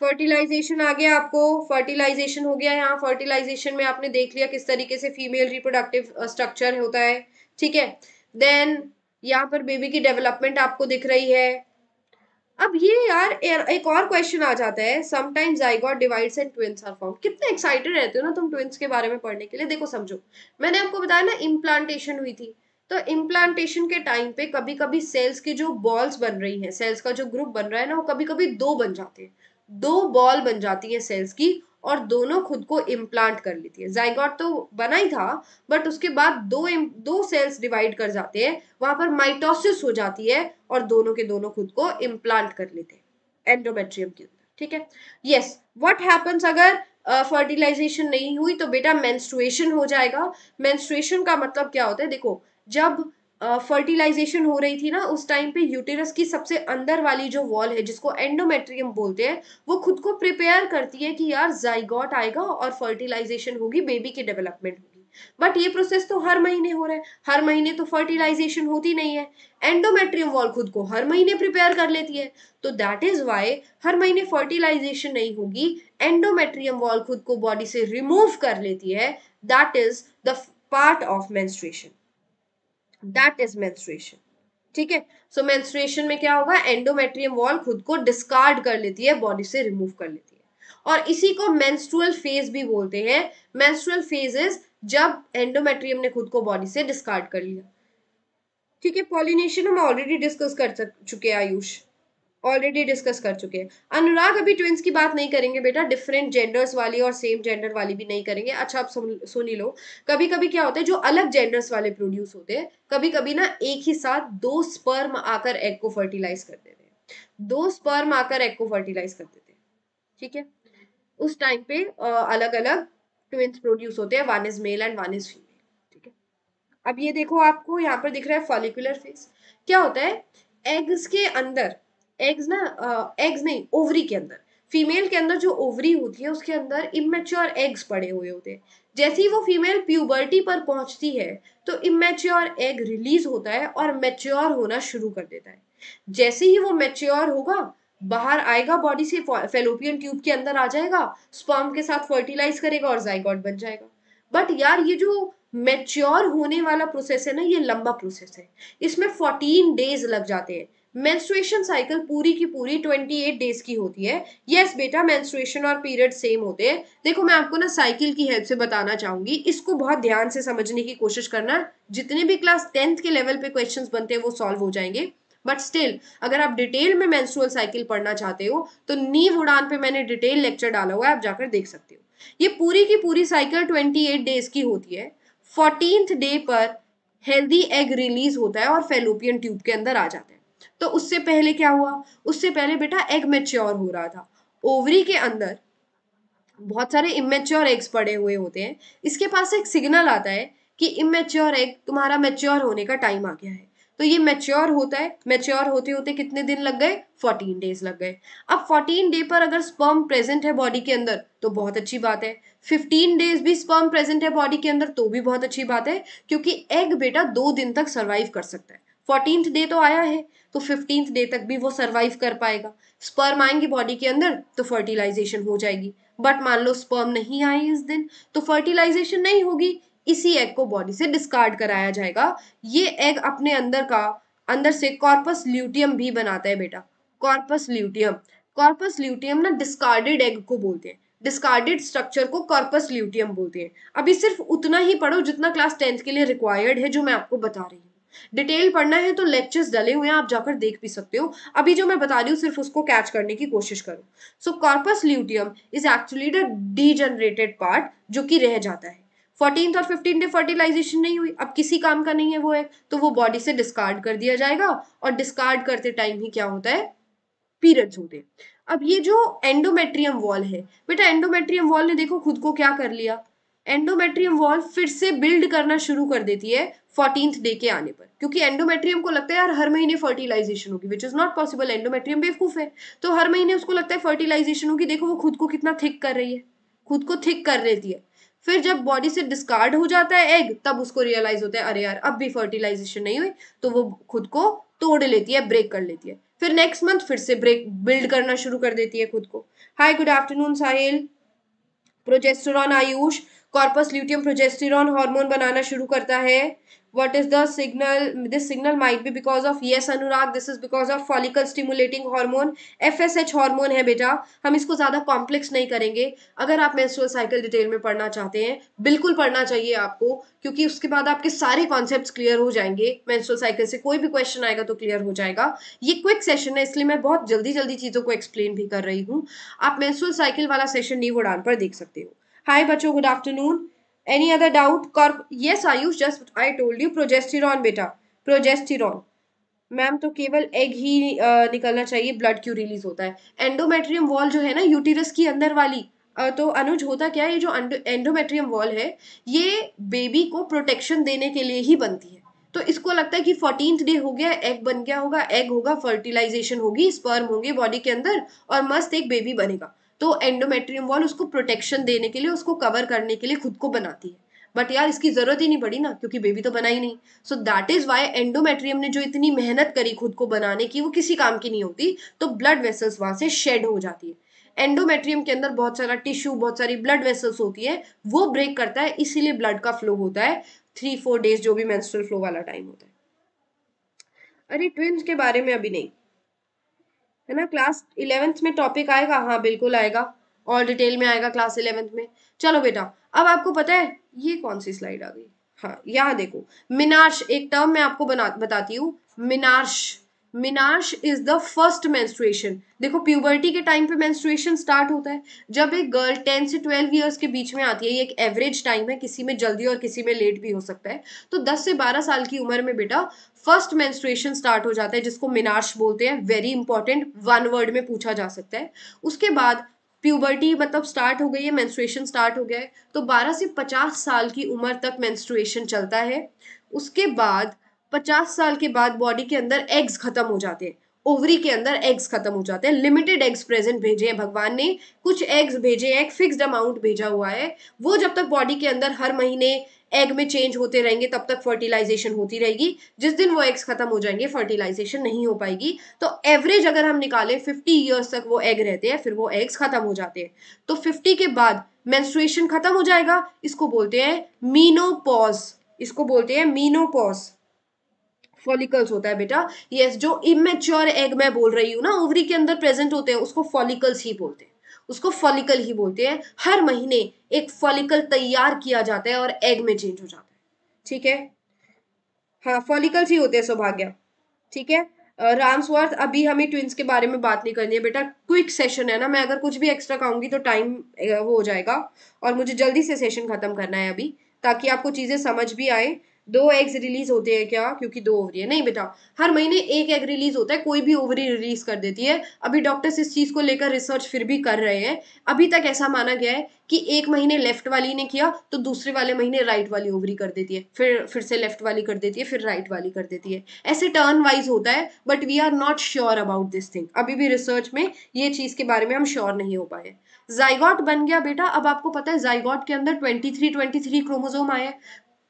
फर्टिलाइजेशन आ गया आपको फर्टिलाइजेशन हो गया यहाँ फर्टिलाइजेशन में आपने देख लिया किस तरीके से फीमेल रिप्रोडक्टिव स्ट्रक्चर होता है ठीक है देन यहाँ पर बेबी की डेवलपमेंट आपको दिख रही है अब ये यार एक और क्वेश्चन आ जाता है sometimes I got divides and twins are form कितने एक्साइटेड रहते हो ना तुम ट्विंस के बारे में पढ़ने के लिए देखो समझो मैंने आपको बताया ना इम्प्लांटेशन हुई थी तो इम्प्लांटेशन के टाइम पे कभी कभी सेल्स की जो बॉल्स बन रही हैं सेल्स का जो ग्रुप बन रहा है ना वो कभी कभी दो बन जाते हैं दो बॉल बन जाती है सेल्स की और दोनों खुद को इम्प्लांट कर लेती है जाइगॉट तो बना ही था बट उसके बाद दो दो सेल्स डिवाइड कर जाते हैं वहां पर माइटोसिस हो जाती है और दोनों के दोनों खुद को इम्प्लांट कर लेते हैं एंडोमेट्रियम के अंदर ठीक है यस व्हाट हैपन्स अगर फर्टिलाइजेशन uh, नहीं हुई तो बेटा मेंस्ट्रुएशन हो जाएगा मेंस्ट्रुएशन का मतलब क्या होता है देखो जब फर्टिलाइजेशन हो रही थी ना उस टाइम पे यूटेरस की सबसे अंदर वाली जो वॉल है जिसको एंडोमेट्रियम बोलते हैं वो खुद को प्रिपेयर करती है कि यार जाइगॉट आएगा और फर्टिलाइजेशन होगी बेबी की डेवलपमेंट होगी बट ये प्रोसेस तो हर महीने हो रहा है हर महीने तो फर्टिलाइजेशन होती नहीं है एंडोमेट्रियम वॉल खुद को हर महीने प्रिपेयर कर लेती है तो दैट इज वाई हर महीने फर्टिलाइजेशन नहीं होगी एंडोमेट्रियम वॉल खुद को बॉडी से रिमूव कर लेती है that is the part of menstruation that is menstruation ठीक है सो मेंस्ट्रुएशन में क्या होगा एंडोमेट्रियम वॉल खुद को डिस्कार्ड कर लेती है बॉडी से रिमूव कर लेती है और इसी को मेंस्ट्रुअल फेज भी बोलते हैं मेंस्ट्रुअल इज जब एंडोमेट्रियम ने खुद को बॉडी से डिस्कार्ड कर लिया ठीक है पॉलिनेशन हम ऑलरेडी डिस्कस कर चुके हैं आयुष ऑलरेडी डिस्कस कर चुके हैं अनुराग अभी ट्विंस की बात नहीं करेंगे बेटा डिफरेंट जेंडर्स वाली और सेम जेंडर वाली भी नहीं करेंगे अच्छा आप सुन ही लो कभी कभी क्या होता है जो अलग जेंडर्स वाले प्रोड्यूस होते हैं कभी कभी ना एक ही साथ दो स्पर्म आकर एग को फर्टिलाइज कर देते हैं दो स्पर्म आकर एग को फर्टिलाइज कर देते हैं ठीक है उस टाइम पे अलग अलग ट्विंस प्रोड्यूस होते हैं one is male and one is female ठीक है अब ये देखो आपको यहाँ पर दिख रहा है फॉलिकुलर फेज क्या होता है एग्स के अंदर एग्स ना एग्स नहीं ओवरी के अंदर फीमेल के अंदर जो ओवरी होती है उसके अंदर इमेच्योर एग्स पड़े हुए होते हैं जैसे ही वो फीमेल प्यूबर्टी पर पहुंचती है तो इमेच्योर एग रिलीज होता है और मेच्योर होना शुरू कर देता है जैसे ही वो मेच्योर होगा बाहर आएगा बॉडी से फेलोपियन ट्यूब के अंदर आ जाएगा स्पर्म के साथ फर्टिलाइज करेगा और जाइगॉट बन जाएगा बट यार ये जो मेच्योर होने वाला प्रोसेस है ना ये लंबा प्रोसेस है इसमें फोर्टीन डेज लग जाते हैं मेंस्ट्रुएशन साइकिल पूरी की पूरी 28 डेज की होती है यस yes, बेटा मेंस्ट्रुएशन और पीरियड सेम होते हैं देखो मैं आपको ना साइकिल की हेल्प से बताना चाहूंगी इसको बहुत ध्यान से समझने की कोशिश करना जितने भी क्लास टेंथ के लेवल पे क्वेश्चंस बनते हैं वो सॉल्व हो जाएंगे बट स्टिल अगर आप डिटेल में मेंस्ट्रुअल साइकिल पढ़ना चाहते हो तो नीव उड़ान पर मैंने डिटेल लेक्चर डाला हुआ है आप जाकर देख सकते हो ये पूरी की पूरी साइकिल ट्वेंटी डेज की होती है फोर्टीन डे पर हेल्दी एग रिलीज होता है और फेलोपियन ट्यूब के अंदर आ जाता है तो उससे पहले क्या हुआ उससे पहले बेटा एग मेच्योर हो रहा था ओवरी के अंदर बहुत सारे इमेच्योर एग्स पड़े हुए होते हैं इसके पास एक सिग्नल आता है कि इमेच्योर एग तुम्हारा मेच्योर होने का टाइम आ गया है तो ये मेच्योर होता है मेच्योर होते होते कितने दिन लग गए फोर्टीन डेज लग गए अब फोर्टीन डे पर अगर स्पर्म प्रेजेंट है बॉडी के अंदर तो बहुत अच्छी बात है फिफ्टीन डेज भी स्पर्म प्रेजेंट है बॉडी के अंदर तो भी बहुत अच्छी बात है क्योंकि एग बेटा दो दिन तक सर्वाइव कर सकता है फोर्टीन डे तो आया है तो फिफ्टींथ डे तक भी वो सर्वाइव कर पाएगा स्पर्म आएंगे बॉडी के अंदर तो फर्टिलाइजेशन हो जाएगी बट मान लो स्पर्म नहीं आए इस दिन तो फर्टिलाइजेशन नहीं होगी इसी एग को बॉडी से डिस्कार्ड कराया जाएगा ये एग अपने अंदर का अंदर से कॉर्पस ल्यूटियम भी बनाता है बेटा कॉर्पस ल्यूटियम कॉर्पस ल्यूटियम ना डिस्कार्डेड एग को बोलते हैं डिस्कार्डेड स्ट्रक्चर को कॉर्पस ल्यूटियम बोलते हैं अभी सिर्फ उतना ही पढ़ो जितना क्लास टेंथ के लिए रिक्वायर्ड है जो मैं आपको बता रही हूँ डिटेल पढ़ना है तो लेक्चर्स डले हुए हैं आप जाकर देख भी सकते हो अभी जो मैं बता रही हूँ सिर्फ उसको कैच करने की कोशिश करो so corpus luteum is actually the degenerated part जो कि रह जाता है फोर्टीन और फिफ्टीन डे फर्टिलाइजेशन नहीं हुई अब किसी काम का नहीं है वो एक तो वो बॉडी से डिस्कार्ड कर दिया जाएगा और डिस्कार्ड करते टाइम ही क्या होता है पीरियड्स होते हैं अब ये जो एंडोमेट्रियम वॉल है बेटा एंडोमेट्रियम वॉल ने देखो खुद को क्या कर लिया एंडोमेट्रियम वॉल फिर से बिल्ड करना शुरू कर देती है फोर्टीन डे के आने पर क्योंकि एंडोमेट्रियम को लगता है यार हर महीने फर्टिलाइजेशन होगी which is not possible endometrium बेवकूफ़ है तो हर महीने उसको लगता है फर्टिलाइजेशन होगी देखो वो खुद को कितना थिक कर रही है खुद को थिक कर लेती है फिर जब बॉडी से डिस्कार्ड हो जाता है एग तब उसको रियलाइज होता है अरे यार अब भी फर्टिलाइजेशन नहीं हुई तो वो खुद को तोड़ लेती है ब्रेक कर लेती है फिर नेक्स्ट मंथ फिर से ब्रेक बिल्ड करना शुरू कर देती है खुद को hi good afternoon Sahil progesterone Ayush corpus luteum progesterone hormone बनाना शुरू करता है the signal this signal this भी because of yes Anurag this is because of follicle stimulating follicle F S H hormone है बेटा हम इसको ज़्यादा कॉम्प्लेक्स नहीं करेंगे अगर आप मेस्ट्रोल साइकिल डिटेल में पढ़ना चाहते हैं बिल्कुल पढ़ना चाहिए आपको क्योंकि उसके बाद आपके सारे कॉन्सेप्ट क्लियर हो जाएंगे मेस्ट्रोल साइकिल से कोई भी क्वेश्चन आएगा तो क्लियर हो जाएगा ये क्विक सेशन है इसलिए मैं बहुत जल्दी जल्दी चीज़ों को एक्सप्लेन भी कर रही हूँ आप मेस्ट्रोल साइकिल वाला सेशन नीव उड़ान पर देख सकते हो हाई बच्चो good afternoon any other doubt corp yes, Ayush just I told you Progesterone, बेटा Progesterone. मैम तो केवल एग ही निकलना चाहिए ब्लड क्यों रिलीज होता है एंडोमेट्रियम वॉल जो है ना यूटिरस की अंदर वाली तो अनुज होता क्या है ये जो एंडोमेट्रियम वॉल है ये बेबी को प्रोटेक्शन देने के लिए ही बनती है तो इसको लगता है कि फोर्टीन डे हो गया एग बन गया होगा एग होगा फर्टिलाइजेशन होगी स्पर्म होंगे बॉडी के अंदर और मस्त एक बेबी बनेगा तो एंडोमेट्रियम वॉल उसको प्रोटेक्शन देने के लिए उसको कवर करने के लिए खुद को बनाती है बट यार इसकी ज़रूरत ही नहीं पड़ी ना क्योंकि बेबी तो बना ही नहीं so that is why endometrium ने जो इतनी मेहनत करी खुद को बनाने की वो किसी काम की नहीं होती तो ब्लड वेसल्स वहाँ से शेड हो जाती है एंडोमेट्रियम के अंदर बहुत सारा टिश्यू बहुत सारी ब्लड वेसल्स होती है वो ब्रेक करता है इसीलिए ब्लड का फ्लो होता है थ्री फोर डेज जो भी मेंस्ट्रुअल फ्लो वाला टाइम होता है अरे ट्विंस के बारे में अभी नहीं है ना क्लास इलेवेंथ में टॉपिक आएगा हाँ बिल्कुल आएगा और डिटेल में आएगा क्लास इलेवेंथ में चलो बेटा अब आपको पता है ये कौन सी स्लाइड आ गई हाँ यहाँ देखो मीनार्श एक टर्म मैं आपको बना बताती हूँ menarche menarche is the first menstruation देखो प्यूबर्टी के टाइम पे मेंस्ट्रुएशन स्टार्ट होता है जब एक गर्ल टेन से ट्वेल्व ईयर्स के बीच में आती है ये एक एवरेज टाइम है किसी में जल्दी और किसी में लेट भी हो सकता है तो दस से बारह साल की उम्र में बेटा फर्स्ट मेंस्ट्रुएशन स्टार्ट हो जाता है जिसको मिनाश बोलते हैं वेरी इंपॉर्टेंट वन वर्ड में पूछा जा सकता है उसके बाद प्यूबर्टी मतलब स्टार्ट हो गई है मेंस्ट्रुएशन स्टार्ट हो गया है तो 12 से 50 साल की उम्र तक मेंस्ट्रुएशन चलता है उसके बाद पचास साल के बाद बॉडी के अंदर एग्स खत्म हो जाते हैं ओवरी के अंदर एग्स खत्म हो जाते हैं लिमिटेड एग्स प्रेजेंट भेजे हैं भगवान ने कुछ एग्स भेजे हैं एक फिक्स्ड अमाउंट भेजा हुआ है वो जब तक बॉडी के अंदर हर महीने एग में चेंज होते रहेंगे तब तक फर्टिलाइजेशन होती रहेगी जिस दिन वो एग्स खत्म हो जाएंगे फर्टिलाइजेशन नहीं हो पाएगी तो एवरेज अगर हम निकालें फिफ्टी ईयर्स तक वो एग रहते हैं फिर वो एग्स खत्म हो जाते हैं तो फिफ्टी के बाद मेंस्ट्रुएशन खत्म हो जाएगा इसको बोलते हैं मीनोपॉज इसको बोलते हैं मीनोपॉज फॉलिकल्स होता है बेटा यस yes, जो इमेच्योर एग मैं बोल रही हूँ ना ओवरी के अंदर प्रेजेंट होते हैं उसको फॉलिकल्स ही बोलते हैं उसको फॉलिकल ही बोलते हैं हर महीने एक फॉलिकल तैयार किया जाता है और एग में चेंज हो जाता है ठीक है हाँ फॉलिकल्स ही होते हैं सौभाग्य ठीक है रामस्वर्थ अभी हमें ट्विंस के बारे में बात नहीं करनी है बेटा क्विक सेशन है ना मैं अगर कुछ भी एक्स्ट्रा कहूँगी तो टाइम वो हो जाएगा और मुझे जल्दी से सेशन ख़त्म करना है अभी ताकि आपको चीज़ें समझ भी आए दो एग्स रिलीज होते हैं क्या क्योंकि दो ओवरी है नहीं बेटा हर महीने एक एग रिलीज होता है कोई भी ओवरी रिलीज कर देती है अभी डॉक्टर्स इस चीज़ को लेकर रिसर्च फिर भी कर रहे हैं अभी तक ऐसा माना गया है कि एक महीने लेफ्ट वाली ने किया तो दूसरे वाले महीने राइट वाली ओवरी कर देती है फिर फिर से लेफ्ट वाली कर देती है फिर राइट वाली कर देती है ऐसे टर्न वाइज होता है but we are not sure about this thing अभी भी रिसर्च में ये चीज़ के बारे में हम श्योर नहीं हो पाए जाइगॉट बन गया बेटा अब आपको पता है जाइगॉट के अंदर twenty three twenty three chromosome आए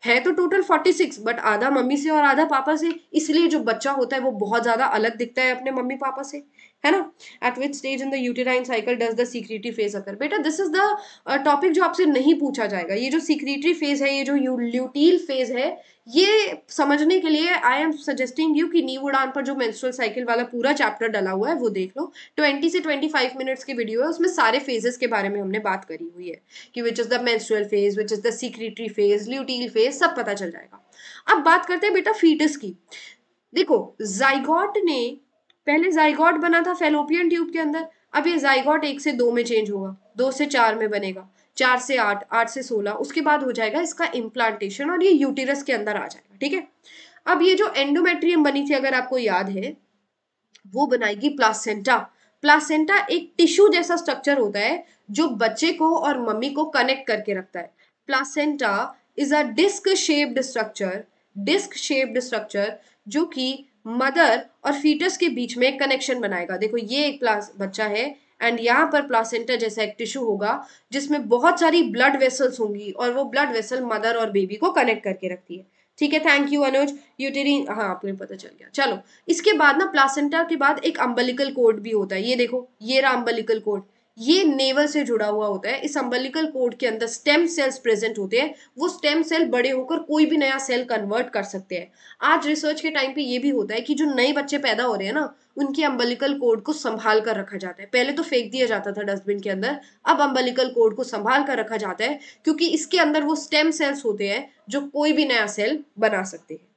है तो टोटल फोर्टी सिक्स बट आधा मम्मी से और आधा पापा से इसलिए जो बच्चा होता है वो बहुत ज़्यादा अलग दिखता है अपने मम्मी पापा से है ना at which stage in the uterine cycle does the secretory phase occur बेटा दिस इज द टॉपिक जो आपसे नहीं पूछा जाएगा ये जो सीक्रेटरी फेज है ये जो ल्यूटील फेज है ये समझने के लिए आई एम सजेस्टिंग यू कि नीव उड़ान पर जो मेंस्ट्रुअल साइकिल वाला पूरा चैप्टर डला हुआ है वो देख लो ट्वेंटी से ट्वेंटी फाइव मिनट्स की वीडियो है उसमें सारे फेजेस के बारे में हमने बात करी हुई है कि which is the menstrual phase which is the secretory phase luteal phase सब पता चल जाएगा अब बात करते हैं बेटा फीटस की देखो जाइगॉट ने पहले जाइगॉट बना था फेलोपियन ट्यूब के अंदर अब ये जाइगॉट एक से दो में चेंज होगा दो से चार में बनेगा चार से आठ आठ से सोलह उसके बाद हो जाएगा इसका इम्प्लांटेशन और ये यूटीरस के अंदर आ जाएगा ठीक है अब ये जो एंडोमेट्रियम बनी थी अगर आपको याद है वो बनाएगी प्लासेंटा प्लासेंटा एक टिश्यू जैसा स्ट्रक्चर होता है जो बच्चे को और मम्मी को कनेक्ट करके रखता है placenta is a disc shaped structure disc shaped structure जो कि मदर और फीटस के बीच में कनेक्शन बनाएगा देखो ये एक प्लास बच्चा है एंड यहाँ पर प्लासेंटा जैसा एक टिश्यू होगा जिसमें बहुत सारी ब्लड वेसल्स होंगी और वो ब्लड वेसल मदर और बेबी को कनेक्ट करके रखती है ठीक है थैंक यू अनुज यूटेरिन हाँ आपने पता चल गया चलो इसके बाद ना प्लासेंटा के बाद एक अम्बलिकल कोड भी होता है ये देखो ये रहा अम्बलिकल कोड ये नेवल से जुड़ा हुआ होता है इस अम्बलिकल कोड के अंदर स्टेम सेल्स प्रेजेंट होते हैं वो स्टेम सेल बड़े होकर कोई भी नया सेल कन्वर्ट कर सकते हैं आज रिसर्च के टाइम पे ये भी होता है कि जो नए बच्चे पैदा हो रहे हैं ना उनके अम्बलिकल कोड को संभाल कर रखा जाता है पहले तो फेंक दिया जाता था डस्टबिन के अंदर अब अम्बलिकल कोड को संभाल कर रखा जाता है क्योंकि इसके अंदर वो स्टेम सेल्स होते हैं जो कोई भी नया सेल बना सकते हैं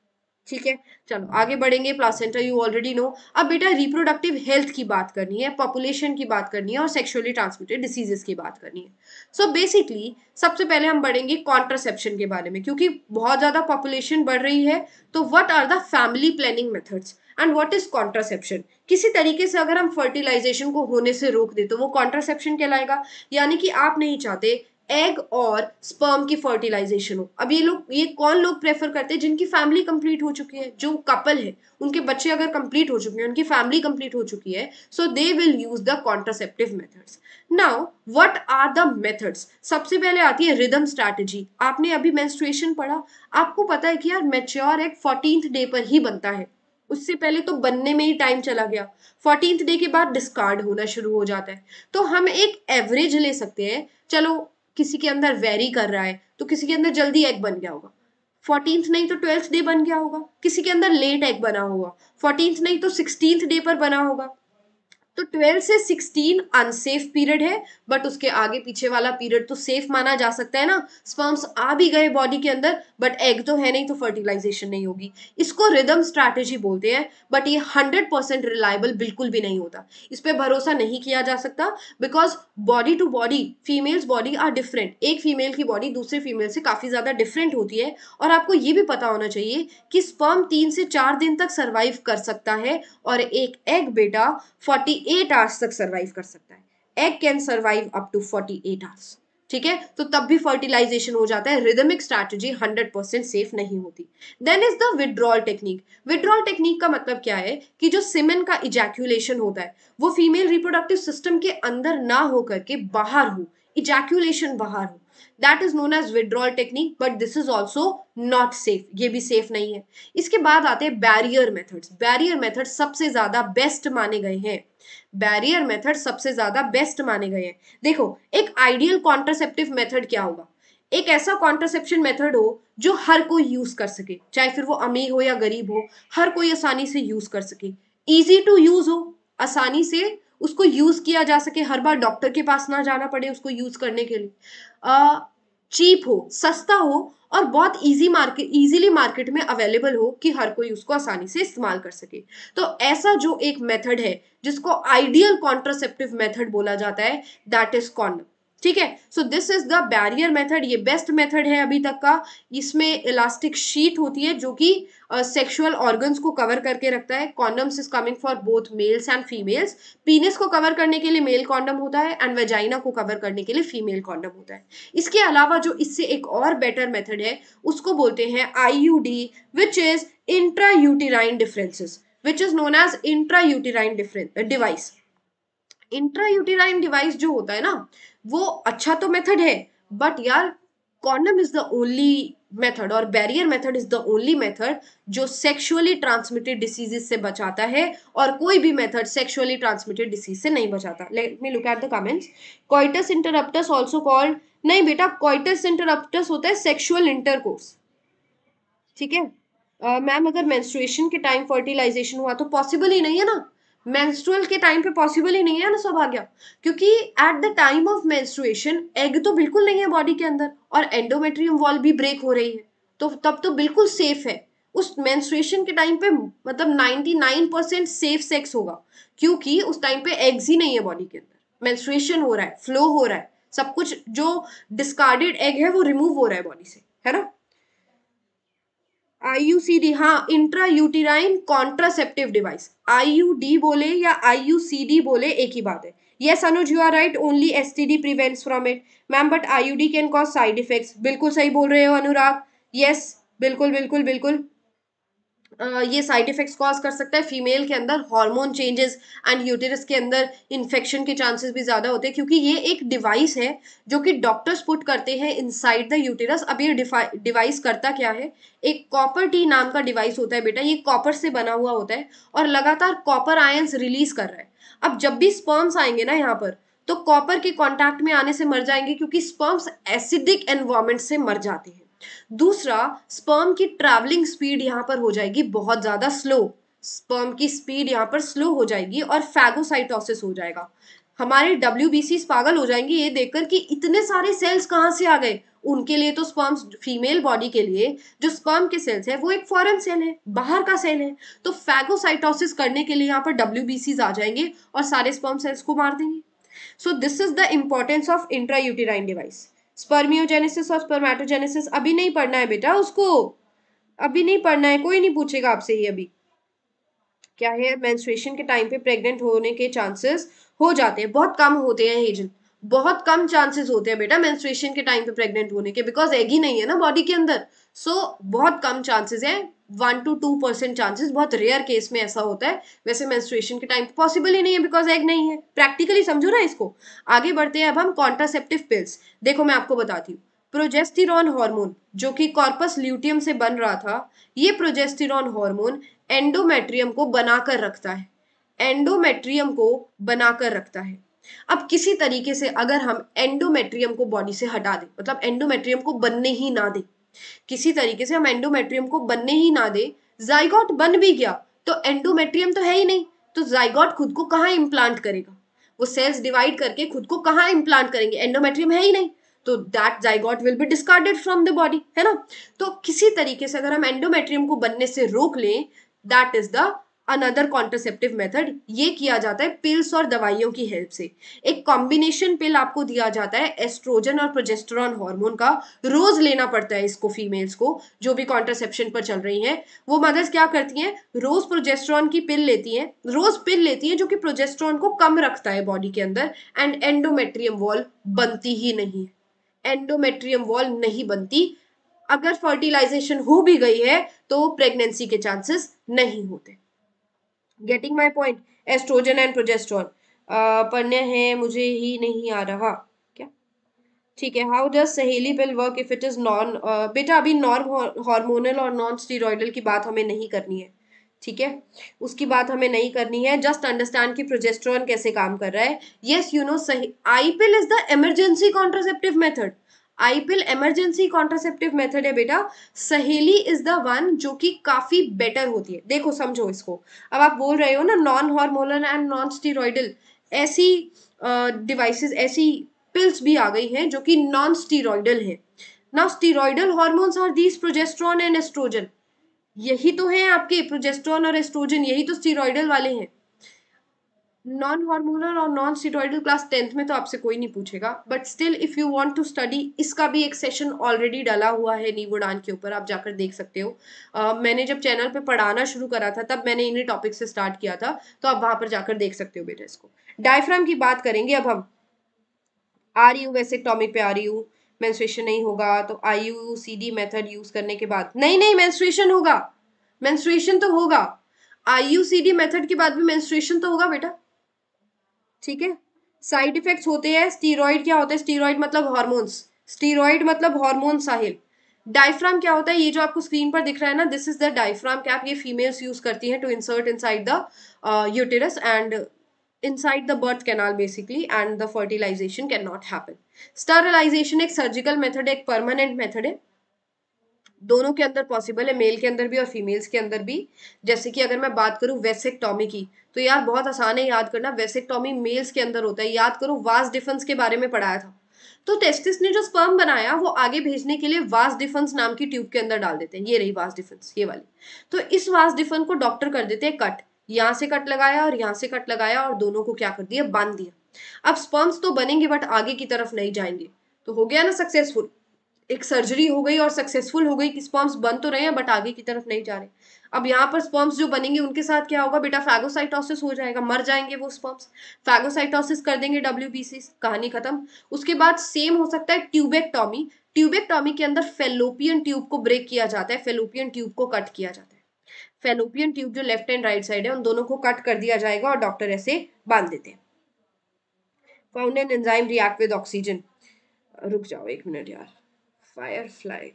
ठीक है चलो आगे बढ़ेंगे प्लासेंटा यू ऑलरेडी नो अब बेटा रिप्रोडक्टिव हेल्थ की बात करनी है पॉपुलेशन की बात करनी है और सेक्सुअली ट्रांसमिटेड डिसीजेस की बात करनी है सो so बेसिकली सबसे पहले हम बढ़ेंगे कॉन्ट्रासेप्शन के बारे में क्योंकि बहुत ज़्यादा पॉपुलेशन बढ़ रही है तो what are the family planning methods and what is contraception किसी तरीके से अगर हम फर्टिलाइजेशन को होने से रोक दें तो वो कॉन्ट्रासेप्शन कहलाएगा यानी कि आप नहीं चाहते एग और स्पर्म की फर्टिलाइजेशन हो अब ये लोग ये कौन लोग प्रेफर करते हैं जिनकी फैमिली कंप्लीट हो चुकी है जो कपल है उनके बच्चे अगर कंप्लीट हो चुके हैं उनकी फैमिली कंप्लीट हो चुकी है so they will use the contraceptive methods now what are the methods सबसे पहले आती है रिदम स्ट्रैटेजी आपने अभी मेंस्ट्रुएशन पढ़ा आपको पता है कि यार मेच्योर एग फोर्टीन डे पर ही बनता है उससे पहले तो बनने में ही टाइम चला गया फोर्टीन डे के बाद डिस्कार्ड होना शुरू हो जाता है तो हम एक एवरेज ले सकते हैं चलो किसी के अंदर वेरी कर रहा है तो किसी के अंदर जल्दी एग बन गया होगा फोर्टीन नहीं तो ट्वेल्थ डे बन गया होगा किसी के अंदर लेट एग बना होगा फोर्टीन नहीं तो सिक्सटीन डे पर बना होगा तो 12 से 16 अनसेफ पीरियड है बट उसके आगे पीछे वाला पीरियड तो सेफ माना जा सकता है ना स्पर्म्स आ भी गए बॉडी के अंदर बट एग तो है नहीं तो फर्टिलाइजेशन नहीं होगी इसको रिदम स्ट्रैटेजी बोलते हैं बट ये 100 परसेंट रिलायबल बिल्कुल भी नहीं होता इस पर भरोसा नहीं किया जा सकता because body to body females body are different एक फीमेल की बॉडी दूसरे फीमेल से काफ़ी ज़्यादा डिफरेंट होती है और आपको ये भी पता होना चाहिए कि स्पर्म तीन से चार दिन तक सर्वाइव कर सकता है और एक एग बेटा फोर्टी 48 आवर्स तक सर्वाइव कर सकता है egg can survive up to 48 eight hours ठीक है तो तब भी फर्टिलाइजेशन हो जाता है रिदमिक स्ट्रैटेजी 100 परसेंट सेफ नहीं होती then is the withdrawal technique withdrawal technique का मतलब क्या है कि जो सिमेन का इजैक्यूलेशन होता है वो फीमेल रिप्रोडक्टिव सिस्टम के अंदर ना होकर के बाहर हो इजैक्यूलेशन बाहर हो that is known as withdrawal technique but this is also not safe ये भी सेफ नहीं है इसके बाद आते हैं बैरियर मेथड्स बैरियर मेथड सबसे ज्यादा बेस्ट माने गए हैं बैरियर मेथड सबसे ज्यादा बेस्ट माने गए हैं देखो एक आइडियल कॉन्ट्रासेप्टिव मेथड क्या होगा एक ऐसा कॉन्ट्रासेप्शन मेथड हो जो हर कोई यूज कर सके चाहे फिर वो अमीर हो या गरीब हो हर कोई आसानी से यूज कर सके इजी टू यूज हो आसानी से उसको यूज़ किया जा सके हर बार डॉक्टर के पास ना जाना पड़े उसको यूज़ करने के लिए आ, चीप हो सस्ता हो और बहुत इजी मार्केट इजीली मार्केट में अवेलेबल हो कि हर कोई उसको आसानी से इस्तेमाल कर सके तो ऐसा जो एक मेथड है जिसको आइडियल कॉन्ट्रासेप्टिव मेथड बोला जाता है दैट इज कॉन्डम ठीक है so this is the barrier method ये बेस्ट मेथड है अभी तक का इसमें इलास्टिक शीट होती है जो कि सेक्सुअल ऑर्गन्स को कवर करके रखता है condoms is coming for both males and females penis को कवर करने के लिए मेल कॉन्डम होता है एंड वेजाइना को कवर करने के लिए फीमेल कॉन्डम होता है इसके अलावा जो इससे एक और बेटर मेथड है उसको बोलते हैं I U D which is intra uterine differences which is known as intra uterine difference device intra uterine device जो होता है ना वो अच्छा तो मेथड है बट यार condom is the only method और barrier method is the only method जो सेक्सुअली ट्रांसमिटेड डिसीजेस से बचाता है और कोई भी मेथड सेक्सुअली ट्रांसमिटेड डिसीज से नहीं बचाता let me look at the comments coitus interruptus also called नहीं बेटा कॉइटस इंटरप्टस होता है सेक्सुअल इंटरकोर्स ठीक है मैम अगर मेंस्ट्रुएशन के टाइम फर्टिलाइजेशन हुआ तो पॉसिबल ही नहीं है ना मेंस्ट्रुअल के टाइम पे पॉसिबल ही नहीं है ना सौभाग्य क्योंकि at the time of menstruation egg तो बिल्कुल नहीं है बॉडी के अंदर और एंडोमेट्रियम वॉल भी ब्रेक हो रही है तो तब तो बिल्कुल सेफ है उस मेंस्ट्रुएशन के टाइम पे मतलब 99 परसेंट सेफ सेक्स होगा क्योंकि उस टाइम पे एग्स ही नहीं है बॉडी के अंदर मेंस्ट्रुएशन हो रहा है फ्लो हो रहा है सब कुछ जो डिस्कार्डेड एग है वो रिमूव हो रहा है बॉडी से है ना आईयूसीडी हाँ intra uterine contraceptive device IUD बोले या आईयूसीडी बोले एक ही बात है yes Anuj you are right only S T D prevents from it ma'am but I U D can cause side effects बिल्कुल सही बोल रहे हो अनुराग येस yes, बिल्कुल बिल्कुल बिल्कुल ये साइड इफेक्ट्स कॉज कर सकता है फीमेल के अंदर हार्मोन चेंजेस एंड यूटेरस के अंदर इन्फेक्शन के चांसेस भी ज़्यादा होते हैं क्योंकि ये एक डिवाइस है जो कि डॉक्टर्स पुट करते हैं इनसाइड द यूटेरस अब ये डिवाइस करता क्या है एक कॉपर टी नाम का डिवाइस होता है बेटा ये कॉपर से बना हुआ होता है और लगातार कॉपर आयन्स रिलीज कर रहा है अब जब भी स्पर्म्स आएंगे ना यहाँ पर तो कॉपर के कॉन्टैक्ट में आने से मर जाएंगे क्योंकि स्पर्म्स एसिडिक एनवायरमेंट से मर जाते हैं दूसरा स्पर्म की ट्रैवलिंग स्पीड यहाँ पर हो जाएगी बहुत ज़्यादा स्लो स्पर्म की स्पीड यहाँ पर स्लो हो जाएगी और फैगोसाइटोसिस हो जाएगा हमारे डब्ल्यू पागल हो जाएंगे ये देखकर कि इतने सारे सेल्स कहाँ से आ गए उनके लिए तो स्पर्म फीमेल बॉडी के लिए जो स्पर्म के सेल्स है वो एक फॉरेन सेल है बाहर का सेल है तो फैगोसाइटोसिस करने के लिए यहाँ पर डब्ल्यू आ जाएंगे और सारे स्पर्म सेल्स को मार देंगे so this is the importance of intra uterine device spermiogenesis और स्पर्मेटोजेनेसिस अभी नहीं पढ़ना है बेटा उसको अभी नहीं पढ़ना है कोई नहीं पूछेगा आपसे ही अभी क्या है मेंस्ट्रुएशन के टाइम पे प्रेग्नेंट होने के चांसेस हो जाते हैं बहुत कम होते हैं हेजल बहुत कम चांसेस होते हैं बेटा मेंस्ट्रुएशन के टाइम पे प्रेग्नेंट होने के बिकॉज एग ही नहीं है ना बॉडी के अंदर सो so, बहुत कम चांसेस हैं one two two percent chances बहुत रेयर केस में ऐसा होता है वैसे मेंस्ट्रुएशन के टाइम पॉसिबल ही नहीं है बिकॉज एग नहीं है प्रैक्टिकली समझो ना इसको आगे बढ़ते हैं अब हम कॉन्ट्रासेप्टिव पिल्स देखो मैं आपको बताती हूँ प्रोजेस्टिरॉन हार्मोन जो कि कॉर्पस ल्यूटियम से बन रहा था ये प्रोजेस्टिरॉन हार्मोन एंडोमेट्रियम को बनाकर रखता है एंडोमेट्रियम को बनाकर रखता है अब किसी तरीके से अगर हम एंडोमेट्रियम को बॉडी से हटा दें मतलब एंडोमेट्रियम को बनने ही ना दें किसी तरीके से हम एंडोमेट्रियम को बनने ही ना दे जाइगॉट बन भी गया तो एंडोमेट्रियम तो है ही नहीं तो जाइगॉट खुद को कहाँ इम्प्लांट करेगा वो सेल्स डिवाइड करके खुद को कहाँ इम्प्लांट करेंगे एंडोमेट्रियम है ही नहीं तो that zygote will be discarded from the body है ना तो किसी तरीके से अगर हम एंडोमेट्रियम को बनने से रोक लें that is the another contraceptive method ये किया जाता है पिल्स और दवाइयों की हेल्प से एक कॉम्बिनेशन पिल आपको दिया जाता है एस्ट्रोजन और प्रोजेस्टेरॉन हार्मोन का रोज लेना पड़ता है इसको फीमेल्स को जो भी कॉन्ट्रोसेप्शन पर चल रही हैं वो मदर्स क्या करती हैं रोज प्रोजेस्ट्रॉन की पिल लेती हैं रोज पिल लेती हैं जो कि प्रोजेस्ट्रॉन को कम रखता है बॉडी के अंदर एंड एंडोमेट्रियम वॉल बनती ही नहीं एंडोमेट्रियम वॉल नहीं बनती अगर फर्टिलाइजेशन हो भी गई है तो प्रेगनेंसी के चांसेस नहीं होते getting my point estrogen and progesterone पढ़ने हैं मुझे ही नहीं आ रहा क्या ठीक है how does Saheli pill work if it is non बेटा अभी नॉन हॉर्मोनल और नॉन स्टीरोडल की बात हमें नहीं करनी है ठीक है उसकी बात हमें नहीं करनी है जस्ट अंडरस्टैंड कि प्रोजेस्ट्रॉन कैसे काम कर रहा है येस यू नो सही I pill is the emergency contraceptive method IPL emergency contraceptive method है बेटा सहेली इज द वन जो कि काफी बेटर होती है देखो समझो इसको अब आप बोल रहे हो ना non hormonal and non steroidal ऐसी डिवाइसेस uh, ऐसी पिल्स भी आ गई हैं जो कि नॉन स्टीरोडल है non steroidal hormones are these progesterone and estrogen यही तो है आपके प्रोजेस्ट्रॉन और एस्ट्रोजन यही तो स्टीरोडल वाले हैं नॉन हार्मोनल और नॉन स्टीरॉइडल क्लास टेंथ में तो आपसे कोई नहीं पूछेगा but still if you want to study इसका भी एक सेशन ऑलरेडी डला हुआ है उड़ान के ऊपर आप जाकर देख सकते हो uh, मैंने जब चैनल पे पढ़ाना शुरू करा था तब मैंने इन्हीं टॉपिक से स्टार्ट किया था तो आप वहां पर जाकर देख सकते हो बेटा इसको डायफ्राम की बात करेंगे अब हम आ रही हूँ वैसे टॉपिक पे आ रही हूँ मैंसुरेशन नहीं होगा तो I U C D method use करने के बाद नहीं नहीं मैंसुरेशन होगा मैंसुरेशन तो होगा I U C D method के बाद भी मैंसुरेशन तो होगा बेटा ठीक है साइड इफेक्ट्स होते हैं स्टीरॉइड क्या होता है स्टीरॉइड मतलब हॉर्मोन्स स्टीरॉइड मतलब हॉर्मोन साहिल डायफ्राम क्या होता है ये जो आपको स्क्रीन पर दिख रहा है ना this is the diaphragm cap ये फीमेल्स यूज करती हैं to insert inside the uterus and inside the birth canal basically and the fertilization can not happen sterilization एक सर्जिकल मेथड है एक परमानेंट मेथड है दोनों के अंदर पॉसिबल है मेल के अंदर भी और फीमेल्स के अंदर भी जैसे कि अगर मैं बात करूँ वेसेक्टॉमी की तो यार बहुत आसान है याद करना वेसेक्टॉमी मेल्स के अंदर होता है याद करो वास डिफेंस के बारे में पढ़ाया था तो टेस्टिस ने जो स्पर्म बनाया वो आगे भेजने के लिए वास डिफेंस नाम की ट्यूब के अंदर डाल देते हैं ये रही वास डिफेंस ये वाली तो इस वास डिफेंस को डॉक्टर कर देते हैं कट यहाँ से कट लगाया और यहाँ से कट लगाया और दोनों को क्या कर दिया बांध दिया अब स्पर्म्स तो बनेंगे बट आगे की तरफ नहीं जाएंगे तो हो गया ना सक्सेसफुल एक सर्जरी हो गई और सक्सेसफुल हो गई कि स्पॉम्स बन तो रहे हैं बट आगे की तरफ नहीं जा रहे अब यहाँ पर स्पॉम्स जो बनेंगे उनके साथ क्या होगा बेटा फैगोसाइटोसिस हो जाएगा मर जाएंगे वो स्पॉम्स फैगोसाइटोसिस कर देंगे डब्ल्यू कहानी खत्म उसके बाद सेम हो सकता है ट्यूबेक्टॉमी ट्यूबेक्टॉमी के अंदर फेलोपियन ट्यूब को ब्रेक किया जाता है फेलोपियन ट्यूब को कट किया जाता है फेलोपियन ट्यूब जो लेफ्ट एंड राइट साइड है उन दोनों को कट कर दिया जाएगा और डॉक्टर ऐसे बांध देते हैं found and enzyme react with oxygen रुक जाओ एक मिनट यार firefly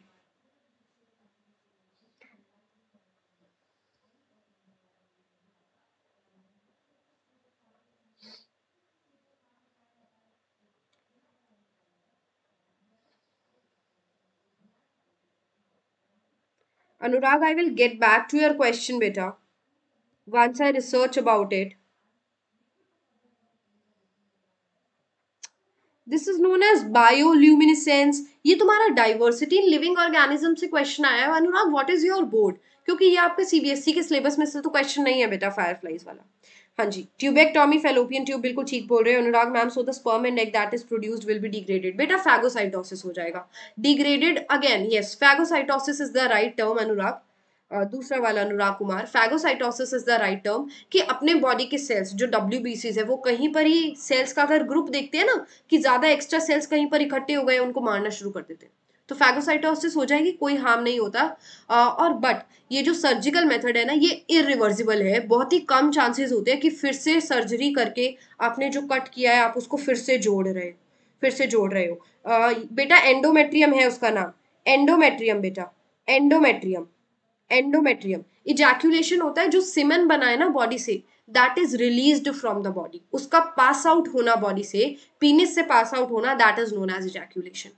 Anurag, I will get back to your question, beta, once I research about it. This is known as bioluminescence ये तुम्हारा डाइवर्सिटी इन लिविंग ऑर्गेनिज्म से क्वेश्चन आया है Anurag what is your board क्योंकि ये आपके सीबीएसई e के सिलेबस में से तो क्वेश्चन नहीं है बेटा फायरफ्लाइज वाला हाँ जी टॉमी फेलोपियन ट्यूब बिल्कुल ठीक बोल रहे हो Anurag ma'am so the sperm and egg that is produced will be degraded बेटा फैगोसाइटोसिस हो जाएगा degraded again yes phagocytosis is the right term Anurag दूसरा वाला Anurag Kumar phagocytosis is the right term कि अपने बॉडी के सेल्स जो डब्ल्यू है वो कहीं पर ही सेल्स का अगर ग्रुप देखते हैं ना कि ज़्यादा एक्स्ट्रा सेल्स कहीं पर इकट्ठे हो गए उनको मारना शुरू कर देते हैं तो फैगोसाइटोसिस हो जाएगी कोई हार्म नहीं होता आ, और बट ये जो सर्जिकल मेथड है ना ये इरिवर्सिबल है बहुत ही कम चांसेस होते हैं कि फिर से सर्जरी करके आपने जो कट किया है आप उसको फिर से जोड़ रहे फिर से जोड़ रहे हो आ, बेटा एंडोमेट्रियम है उसका नाम एंडोमेट्रियम बेटा एंडोमेट्रियम एंडोमेट्रियम इजैक्यूलेशन होता है जो सिमन बनाए ना बॉडी से that is release from the body उसका पास आउट होना बॉडी से पीनिस से पास आउट होना that is known as ejaculation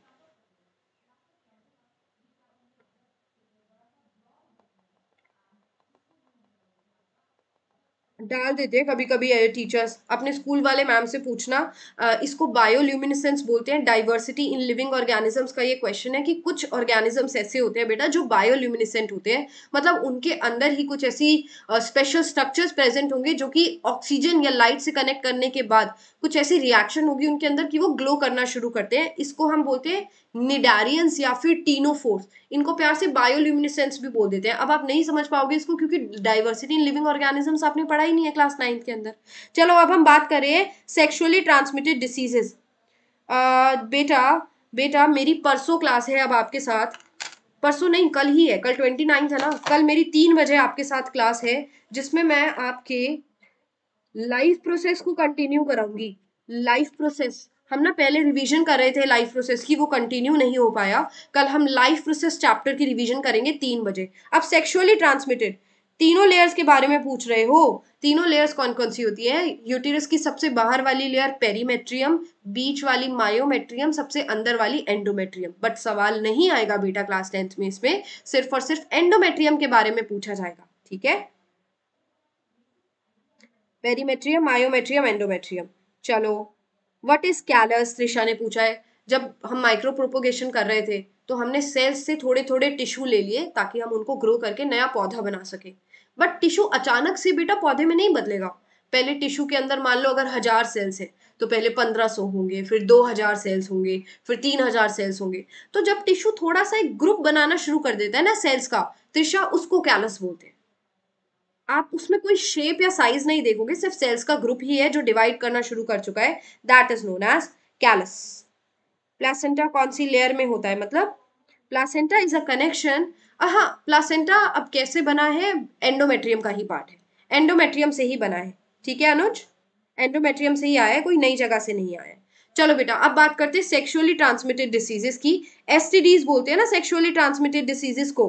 डाल देते हैं कभी कभी टीचर्स अपने स्कूल वाले मैम से पूछना इसको बायोल्यूमिनेसेंस बोलते हैं डाइवर्सिटी इन लिविंग ऑर्गेनिजम्स का ये क्वेश्चन है कि कुछ ऑर्गेनिजम्स ऐसे होते हैं बेटा जो बायोल्यूमिनिसेंट होते हैं मतलब उनके अंदर ही कुछ ऐसी स्पेशल स्ट्रक्चर्स प्रेजेंट होंगे जो कि ऑक्सीजन या लाइट से कनेक्ट करने के बाद कुछ ऐसी रिएक्शन होगी उनके अंदर कि वो ग्लो करना शुरू करते हैं इसको हम बोलते हैं निडारियंस या फिर टीनोफोर्स इनको प्यार से बायोल्यूमिनेसेंस भी बोल देते हैं अब आप नहीं समझ पाओगे इसको क्योंकि डाइवर्सिटी इन लिविंग ऑर्गेनिजम्स आपने पढ़ा ही नहीं है क्लास नाइन्थ के अंदर चलो अब हम बात करें सेक्शुअली ट्रांसमिटेड डिसीजेज बेटा बेटा मेरी परसों क्लास है अब आपके साथ परसों नहीं कल ही है कल ट्वेंटी नाइन्थ है ना कल मेरी तीन बजे आपके साथ क्लास है जिसमें मैं आपके लाइफ प्रोसेस को कंटिन्यू कराऊंगी लाइफ प्रोसेस हम ना पहले रिवीजन कर रहे थे लाइफ प्रोसेस की वो कंटिन्यू नहीं हो पाया कल हम लाइफ प्रोसेस चैप्टर की रिवीजन करेंगे तीन बजे अब सेक्सुअली ट्रांसमिटेड तीनों लेयर्स के बारे में पूछ रहे हो तीनों लेयर्स कौन कौन सी होती है यूटेरस की सबसे बाहर वाली लेयर पेरीमेट्रियम बीच वाली मायोमेट्रियम सबसे अंदर वाली एंडोमेट्रियम बट सवाल नहीं आएगा बेटा क्लास टेंथ में इसमें सिर्फ और सिर्फ एंडोमेट्रियम के बारे में पूछा जाएगा ठीक है पेरीमेट्रियम मायोमेट्रियम एंडोमेट्रियम चलो वट इज कैलस त्रिशा ने पूछा है जब हम माइक्रो प्रोपोगेशन कर रहे थे तो हमने सेल्स से थोड़े थोड़े टिश्यू ले लिए ताकि हम उनको ग्रो करके नया पौधा बना सके बट टिश्यू अचानक से बेटा पौधे में नहीं बदलेगा पहले टिश्यू के अंदर मान लो अगर हजार सेल्स है तो पहले पंद्रह सौ होंगे फिर दो हजार सेल्स होंगे फिर तीन हजार सेल्स होंगे तो जब टिश्यू थोड़ा सा एक ग्रुप बनाना शुरू कर देता है ना सेल्स का त्रिशा उसको कैलस बोलते हैं आप उसमें कोई शेप या साइज नहीं देखोगे सिर्फ सेल्स का ग्रुप ही है जो डिवाइड करना शुरू कर चुका है that is known as callus placenta कौन सी लेयर में होता है मतलब प्लासेंटा इज अ कनेक्शन हाँ प्लासेंटा अब कैसे बना है एंडोमेट्रियम का ही पार्ट है एंडोमेट्रियम से ही बना है ठीक है अनुज एंडोमेट्रियम से ही आया है कोई नई जगह से नहीं आया है चलो बेटा अब बात करते हैं सेक्सुअली ट्रांसमिटेड डिसीजेस की एसटीडीज बोलते हैं ना सेक्सुअली ट्रांसमिटेड डिसीजेस को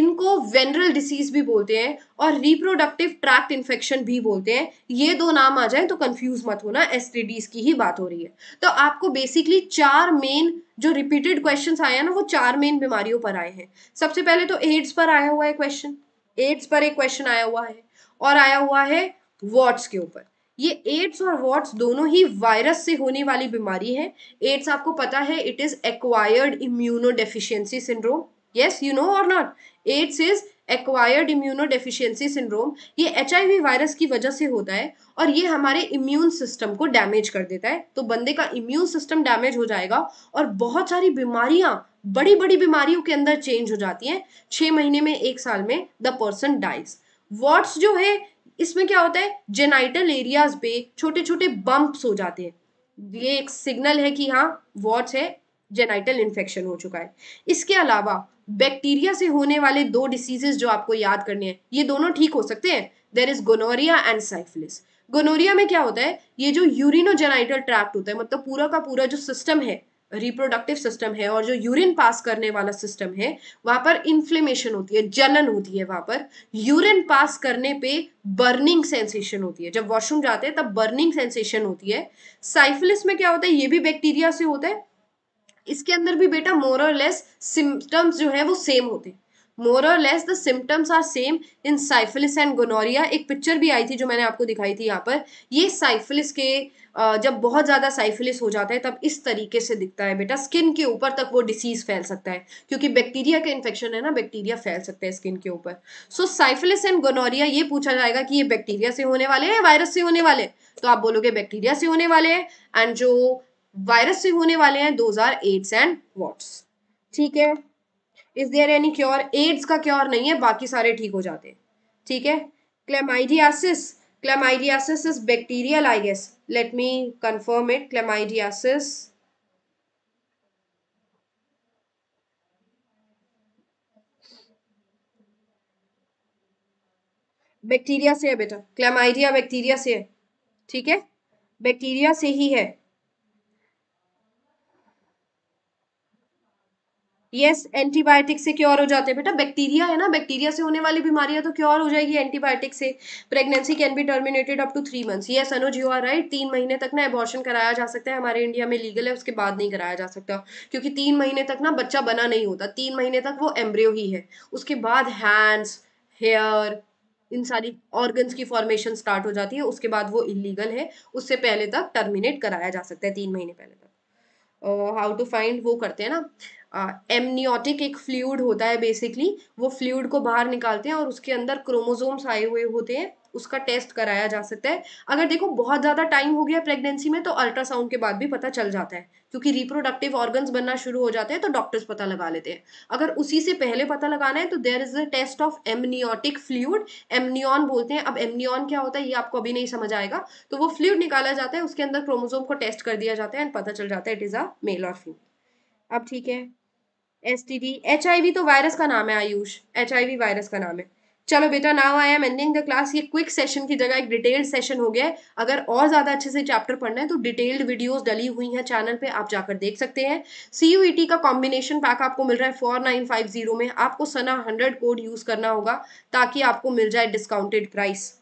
इनको वेनरल डिसीज भी बोलते हैं और रिप्रोडक्टिव ट्रैक्ट इन्फेक्शन भी बोलते हैं ये दो नाम आ जाए तो कंफ्यूज मत होना एसटीडीज की ही बात हो रही है तो आपको बेसिकली चार मेन जो रिपीटेड क्वेश्चंस आए हैं ना वो चार मेन बीमारियों पर आए हैं सबसे पहले तो एड्स पर आया हुआ है क्वेश्चन एड्स पर एक क्वेश्चन आया हुआ है और आया हुआ है वॉट्स के ऊपर ये एड्स और वॉट्स दोनों ही वायरस से होने वाली बीमारी है एड्स आपको पता है it is acquired immuno deficiency syndrome yes you know और not AIDS is acquired immuno deficiency syndrome ये एच वायरस की वजह से होता है और ये हमारे इम्यून सिस्टम को डैमेज कर देता है तो बंदे का इम्यून सिस्टम डैमेज हो जाएगा और बहुत सारी बीमारियां बड़ी बड़ी बीमारियों के अंदर चेंज हो जाती हैं छः महीने में एक साल में द पर्सन डाइज वॉट्स जो है इसमें क्या होता है जेनाइटल एरियाज पे छोटे छोटे बम्प्स हो जाते हैं ये एक सिग्नल है कि हाँ वॉट्स है जेनाइटल इन्फेक्शन हो चुका है इसके अलावा बैक्टीरिया से होने वाले दो डिसीजेज जो आपको याद करने हैं ये दोनों ठीक हो सकते हैं there is gonorrhoea and syphilis gonorrhoea में क्या होता है ये जो यूरिनोजेनाइटल ट्रैक्ट होता है मतलब पूरा का पूरा जो सिस्टम है रिप्रोडक्टिव सिस्टम है और जो यूरिन पास करने वाला सिस्टम है वहां पर इन्फ्लेमेशन होती है जलन होती है वहां पर यूरिन पास करने पे बर्निंग सेंसेशन होती है जब वॉशरूम जाते हैं तब बर्निंग सेंसेशन होती है साइफिलिस में क्या होता है ये भी बैक्टीरिया से होता है इसके अंदर भी बेटा मोर और लेस सिम्टम्स जो है वो सेम होते हैं मोर और less the symptoms are same in syphilis and gonorrhoea एक पिक्चर भी आई थी जो मैंने आपको दिखाई थी यहाँ पर ये साइफिलिस के जब बहुत ज़्यादा साइफिलिस हो जाता है तब इस तरीके से दिखता है बेटा स्किन के ऊपर तक वो डिसीज़ फैल सकता है क्योंकि बैक्टीरिया का इन्फेक्शन है ना बैक्टीरिया फैल सकता है स्किन के ऊपर सो साइफिलिस एंड गोनोरिया ये पूछा जाएगा कि ये बैक्टीरिया से होने वाले हैं वायरस से होने वाले तो आप बोलोगे बैक्टीरिया से होने वाले हैं एंड तो जो वायरस से होने वाले हैं those are AIDS and warts ठीक है is there any cure AIDS का क्योर नहीं है बाकी सारे ठीक हो जाते हैं ठीक है chlamydiasis chlamydiasis is bacterial I guess let me confirm it chlamydiasis bacteria से है बेटा क्लेमाइडिया बैक्टीरिया से है ठीक है बैक्टीरिया से ही है यस एंटीबायोटिक से क्योर हो जाते हैं बेटा बैक्टीरिया है ना बैक्टीरिया से होने वाली बीमारियां तो क्योर हो जाएगी एंटीबायोटिक से pregnancy can be terminated up to three months yes Anuj you are right तीन महीने तक ना एबॉर्शन कराया जा सकता है हमारे इंडिया में लीगल है उसके बाद नहीं कराया जा सकता क्योंकि तीन महीने तक ना बच्चा बना नहीं होता तीन महीने तक वो एम्ब्रियो ही है उसके बाद हैंड्स हेयर इन सारी ऑर्गन्स की फॉर्मेशन स्टार्ट हो जाती है उसके बाद वो इलीगल है उससे पहले तक टर्मिनेट कराया जा सकता है तीन महीने पहले तक हाउ टू फाइंड वो करते हैं ना एमनियोटिक एक फ्लूड होता है बेसिकली वो फ्लूड को बाहर निकालते हैं और उसके अंदर क्रोमोजोम्स आए हुए होते हैं उसका टेस्ट कराया जा सकता है अगर देखो बहुत ज़्यादा टाइम हो गया प्रेगनेंसी में तो अल्ट्रासाउंड के बाद भी पता चल जाता है क्योंकि रिप्रोडक्टिव ऑर्गन्स बनना शुरू हो जाते हैं तो डॉक्टर्स पता लगा लेते हैं अगर उसी से पहले पता लगाना है तो there is a test of amniotic fluid amnion बोलते हैं अब एमनियन क्या होता है ये आपको अभी नहीं समझ आएगा तो वो फ्लूड निकाला जाता है उसके अंदर क्रोमोजोम को टेस्ट कर दिया जाता है एंड पता चल जाता है इट इज़ अ मेल और फीमेल अब ठीक है S T D H I V तो वायरस का नाम है Ayush H I V virus का नाम है चलो बेटा now I am ending the class ये क्विक सेशन की जगह एक डिटेल्ड सेशन हो गया है अगर और ज़्यादा अच्छे से चैप्टर पढ़ना है तो डिटेल्ड वीडियोस डली हुई हैं चैनल पे आप जाकर देख सकते हैं सी यू ई टी का कॉम्बिनेशन पैक आपको मिल रहा है फोर नाइन फाइव जीरो में आपको सना हंड्रेड कोड यूज़ करना होगा ताकि आपको मिल जाए डिस्काउंटेड प्राइस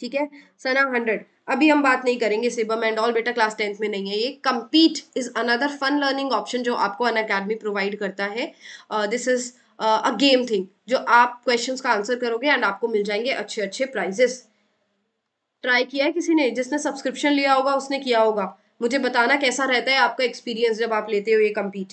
ठीक है सना हंड्रेड अभी हम बात नहीं करेंगे सिबम एंड ऑल बेटा क्लास टेंथ में नहीं है ये Compete is another fun learning option जो आपको अन अकेडमी प्रोवाइड करता है this is a game thing जो आप क्वेश्चंस का आंसर करोगे एंड आपको मिल जाएंगे अच्छे अच्छे प्राइजेस ट्राई किया है किसी ने जिसने सब्सक्रिप्शन लिया होगा उसने किया होगा मुझे बताना कैसा रहता है आपका एक्सपीरियंस जब आप लेते हो ये Compete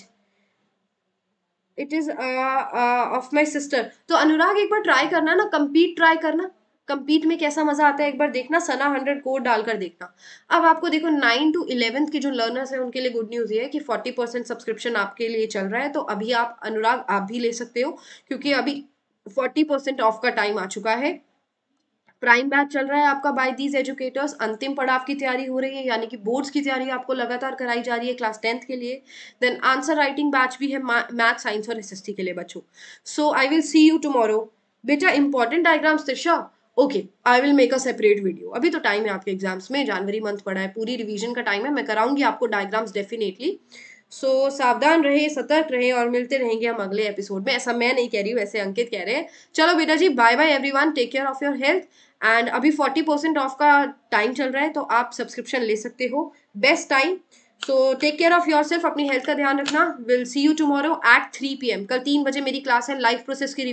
it is of my sister तो अनुराग एक बार ट्राई करना ना कम्पीट ट्राई करना कंपीट में कैसा मजा आता है एक बार देखना सना हंड्रेड कोड डालकर देखना अब आपको देखो नाइन टू इलेवेंथ के जो लर्नर्स हैं उनके लिए गुड न्यूज़ ये है कि फोर्टी परसेंट सब्सक्रिप्शन आपके लिए चल रहा है तो अभी आप अनुराग आप भी ले सकते हो क्योंकि अभी फोर्टी परसेंट ऑफ का टाइम आ चुका है प्राइम बैच चल रहा है आपका बाय दीज एजुकेटर्स अंतिम पड़ाव की तैयारी हो रही है यानी कि बोर्ड्स की तैयारी आपको लगातार कराई जा रही है क्लास टेंथ के लिए देन आंसर राइटिंग बैच भी है मैथ साइंस और एस के लिए बच्चों so I will see you tomorrow बेटा important diagrams Trisha okay I will make a separate video अभी तो टाइम है आपके एग्जाम्स में जनवरी मंथ पड़ा है पूरी रिवीजन का टाइम है मैं कराऊंगी आपको डायग्राम्स डेफिनेटली सो so, सावधान रहे सतर्क रहे और मिलते रहेंगे हम अगले एपिसोड में ऐसा मैं नहीं कह रही हूँ ऐसे अंकित कह रहे हैं चलो बेटा जी bye bye one take care of your health and अभी फोर्टी परसेंट ऑफ का टाइम चल रहा है तो आप सब्सक्रिप्शन ले सकते हो best time so take care of yourself अपनी हेल्थ का ध्यान रखना will see you tomorrow at three P M कल तीन बजे मेरी क्लास है लाइफ प्रोसेस की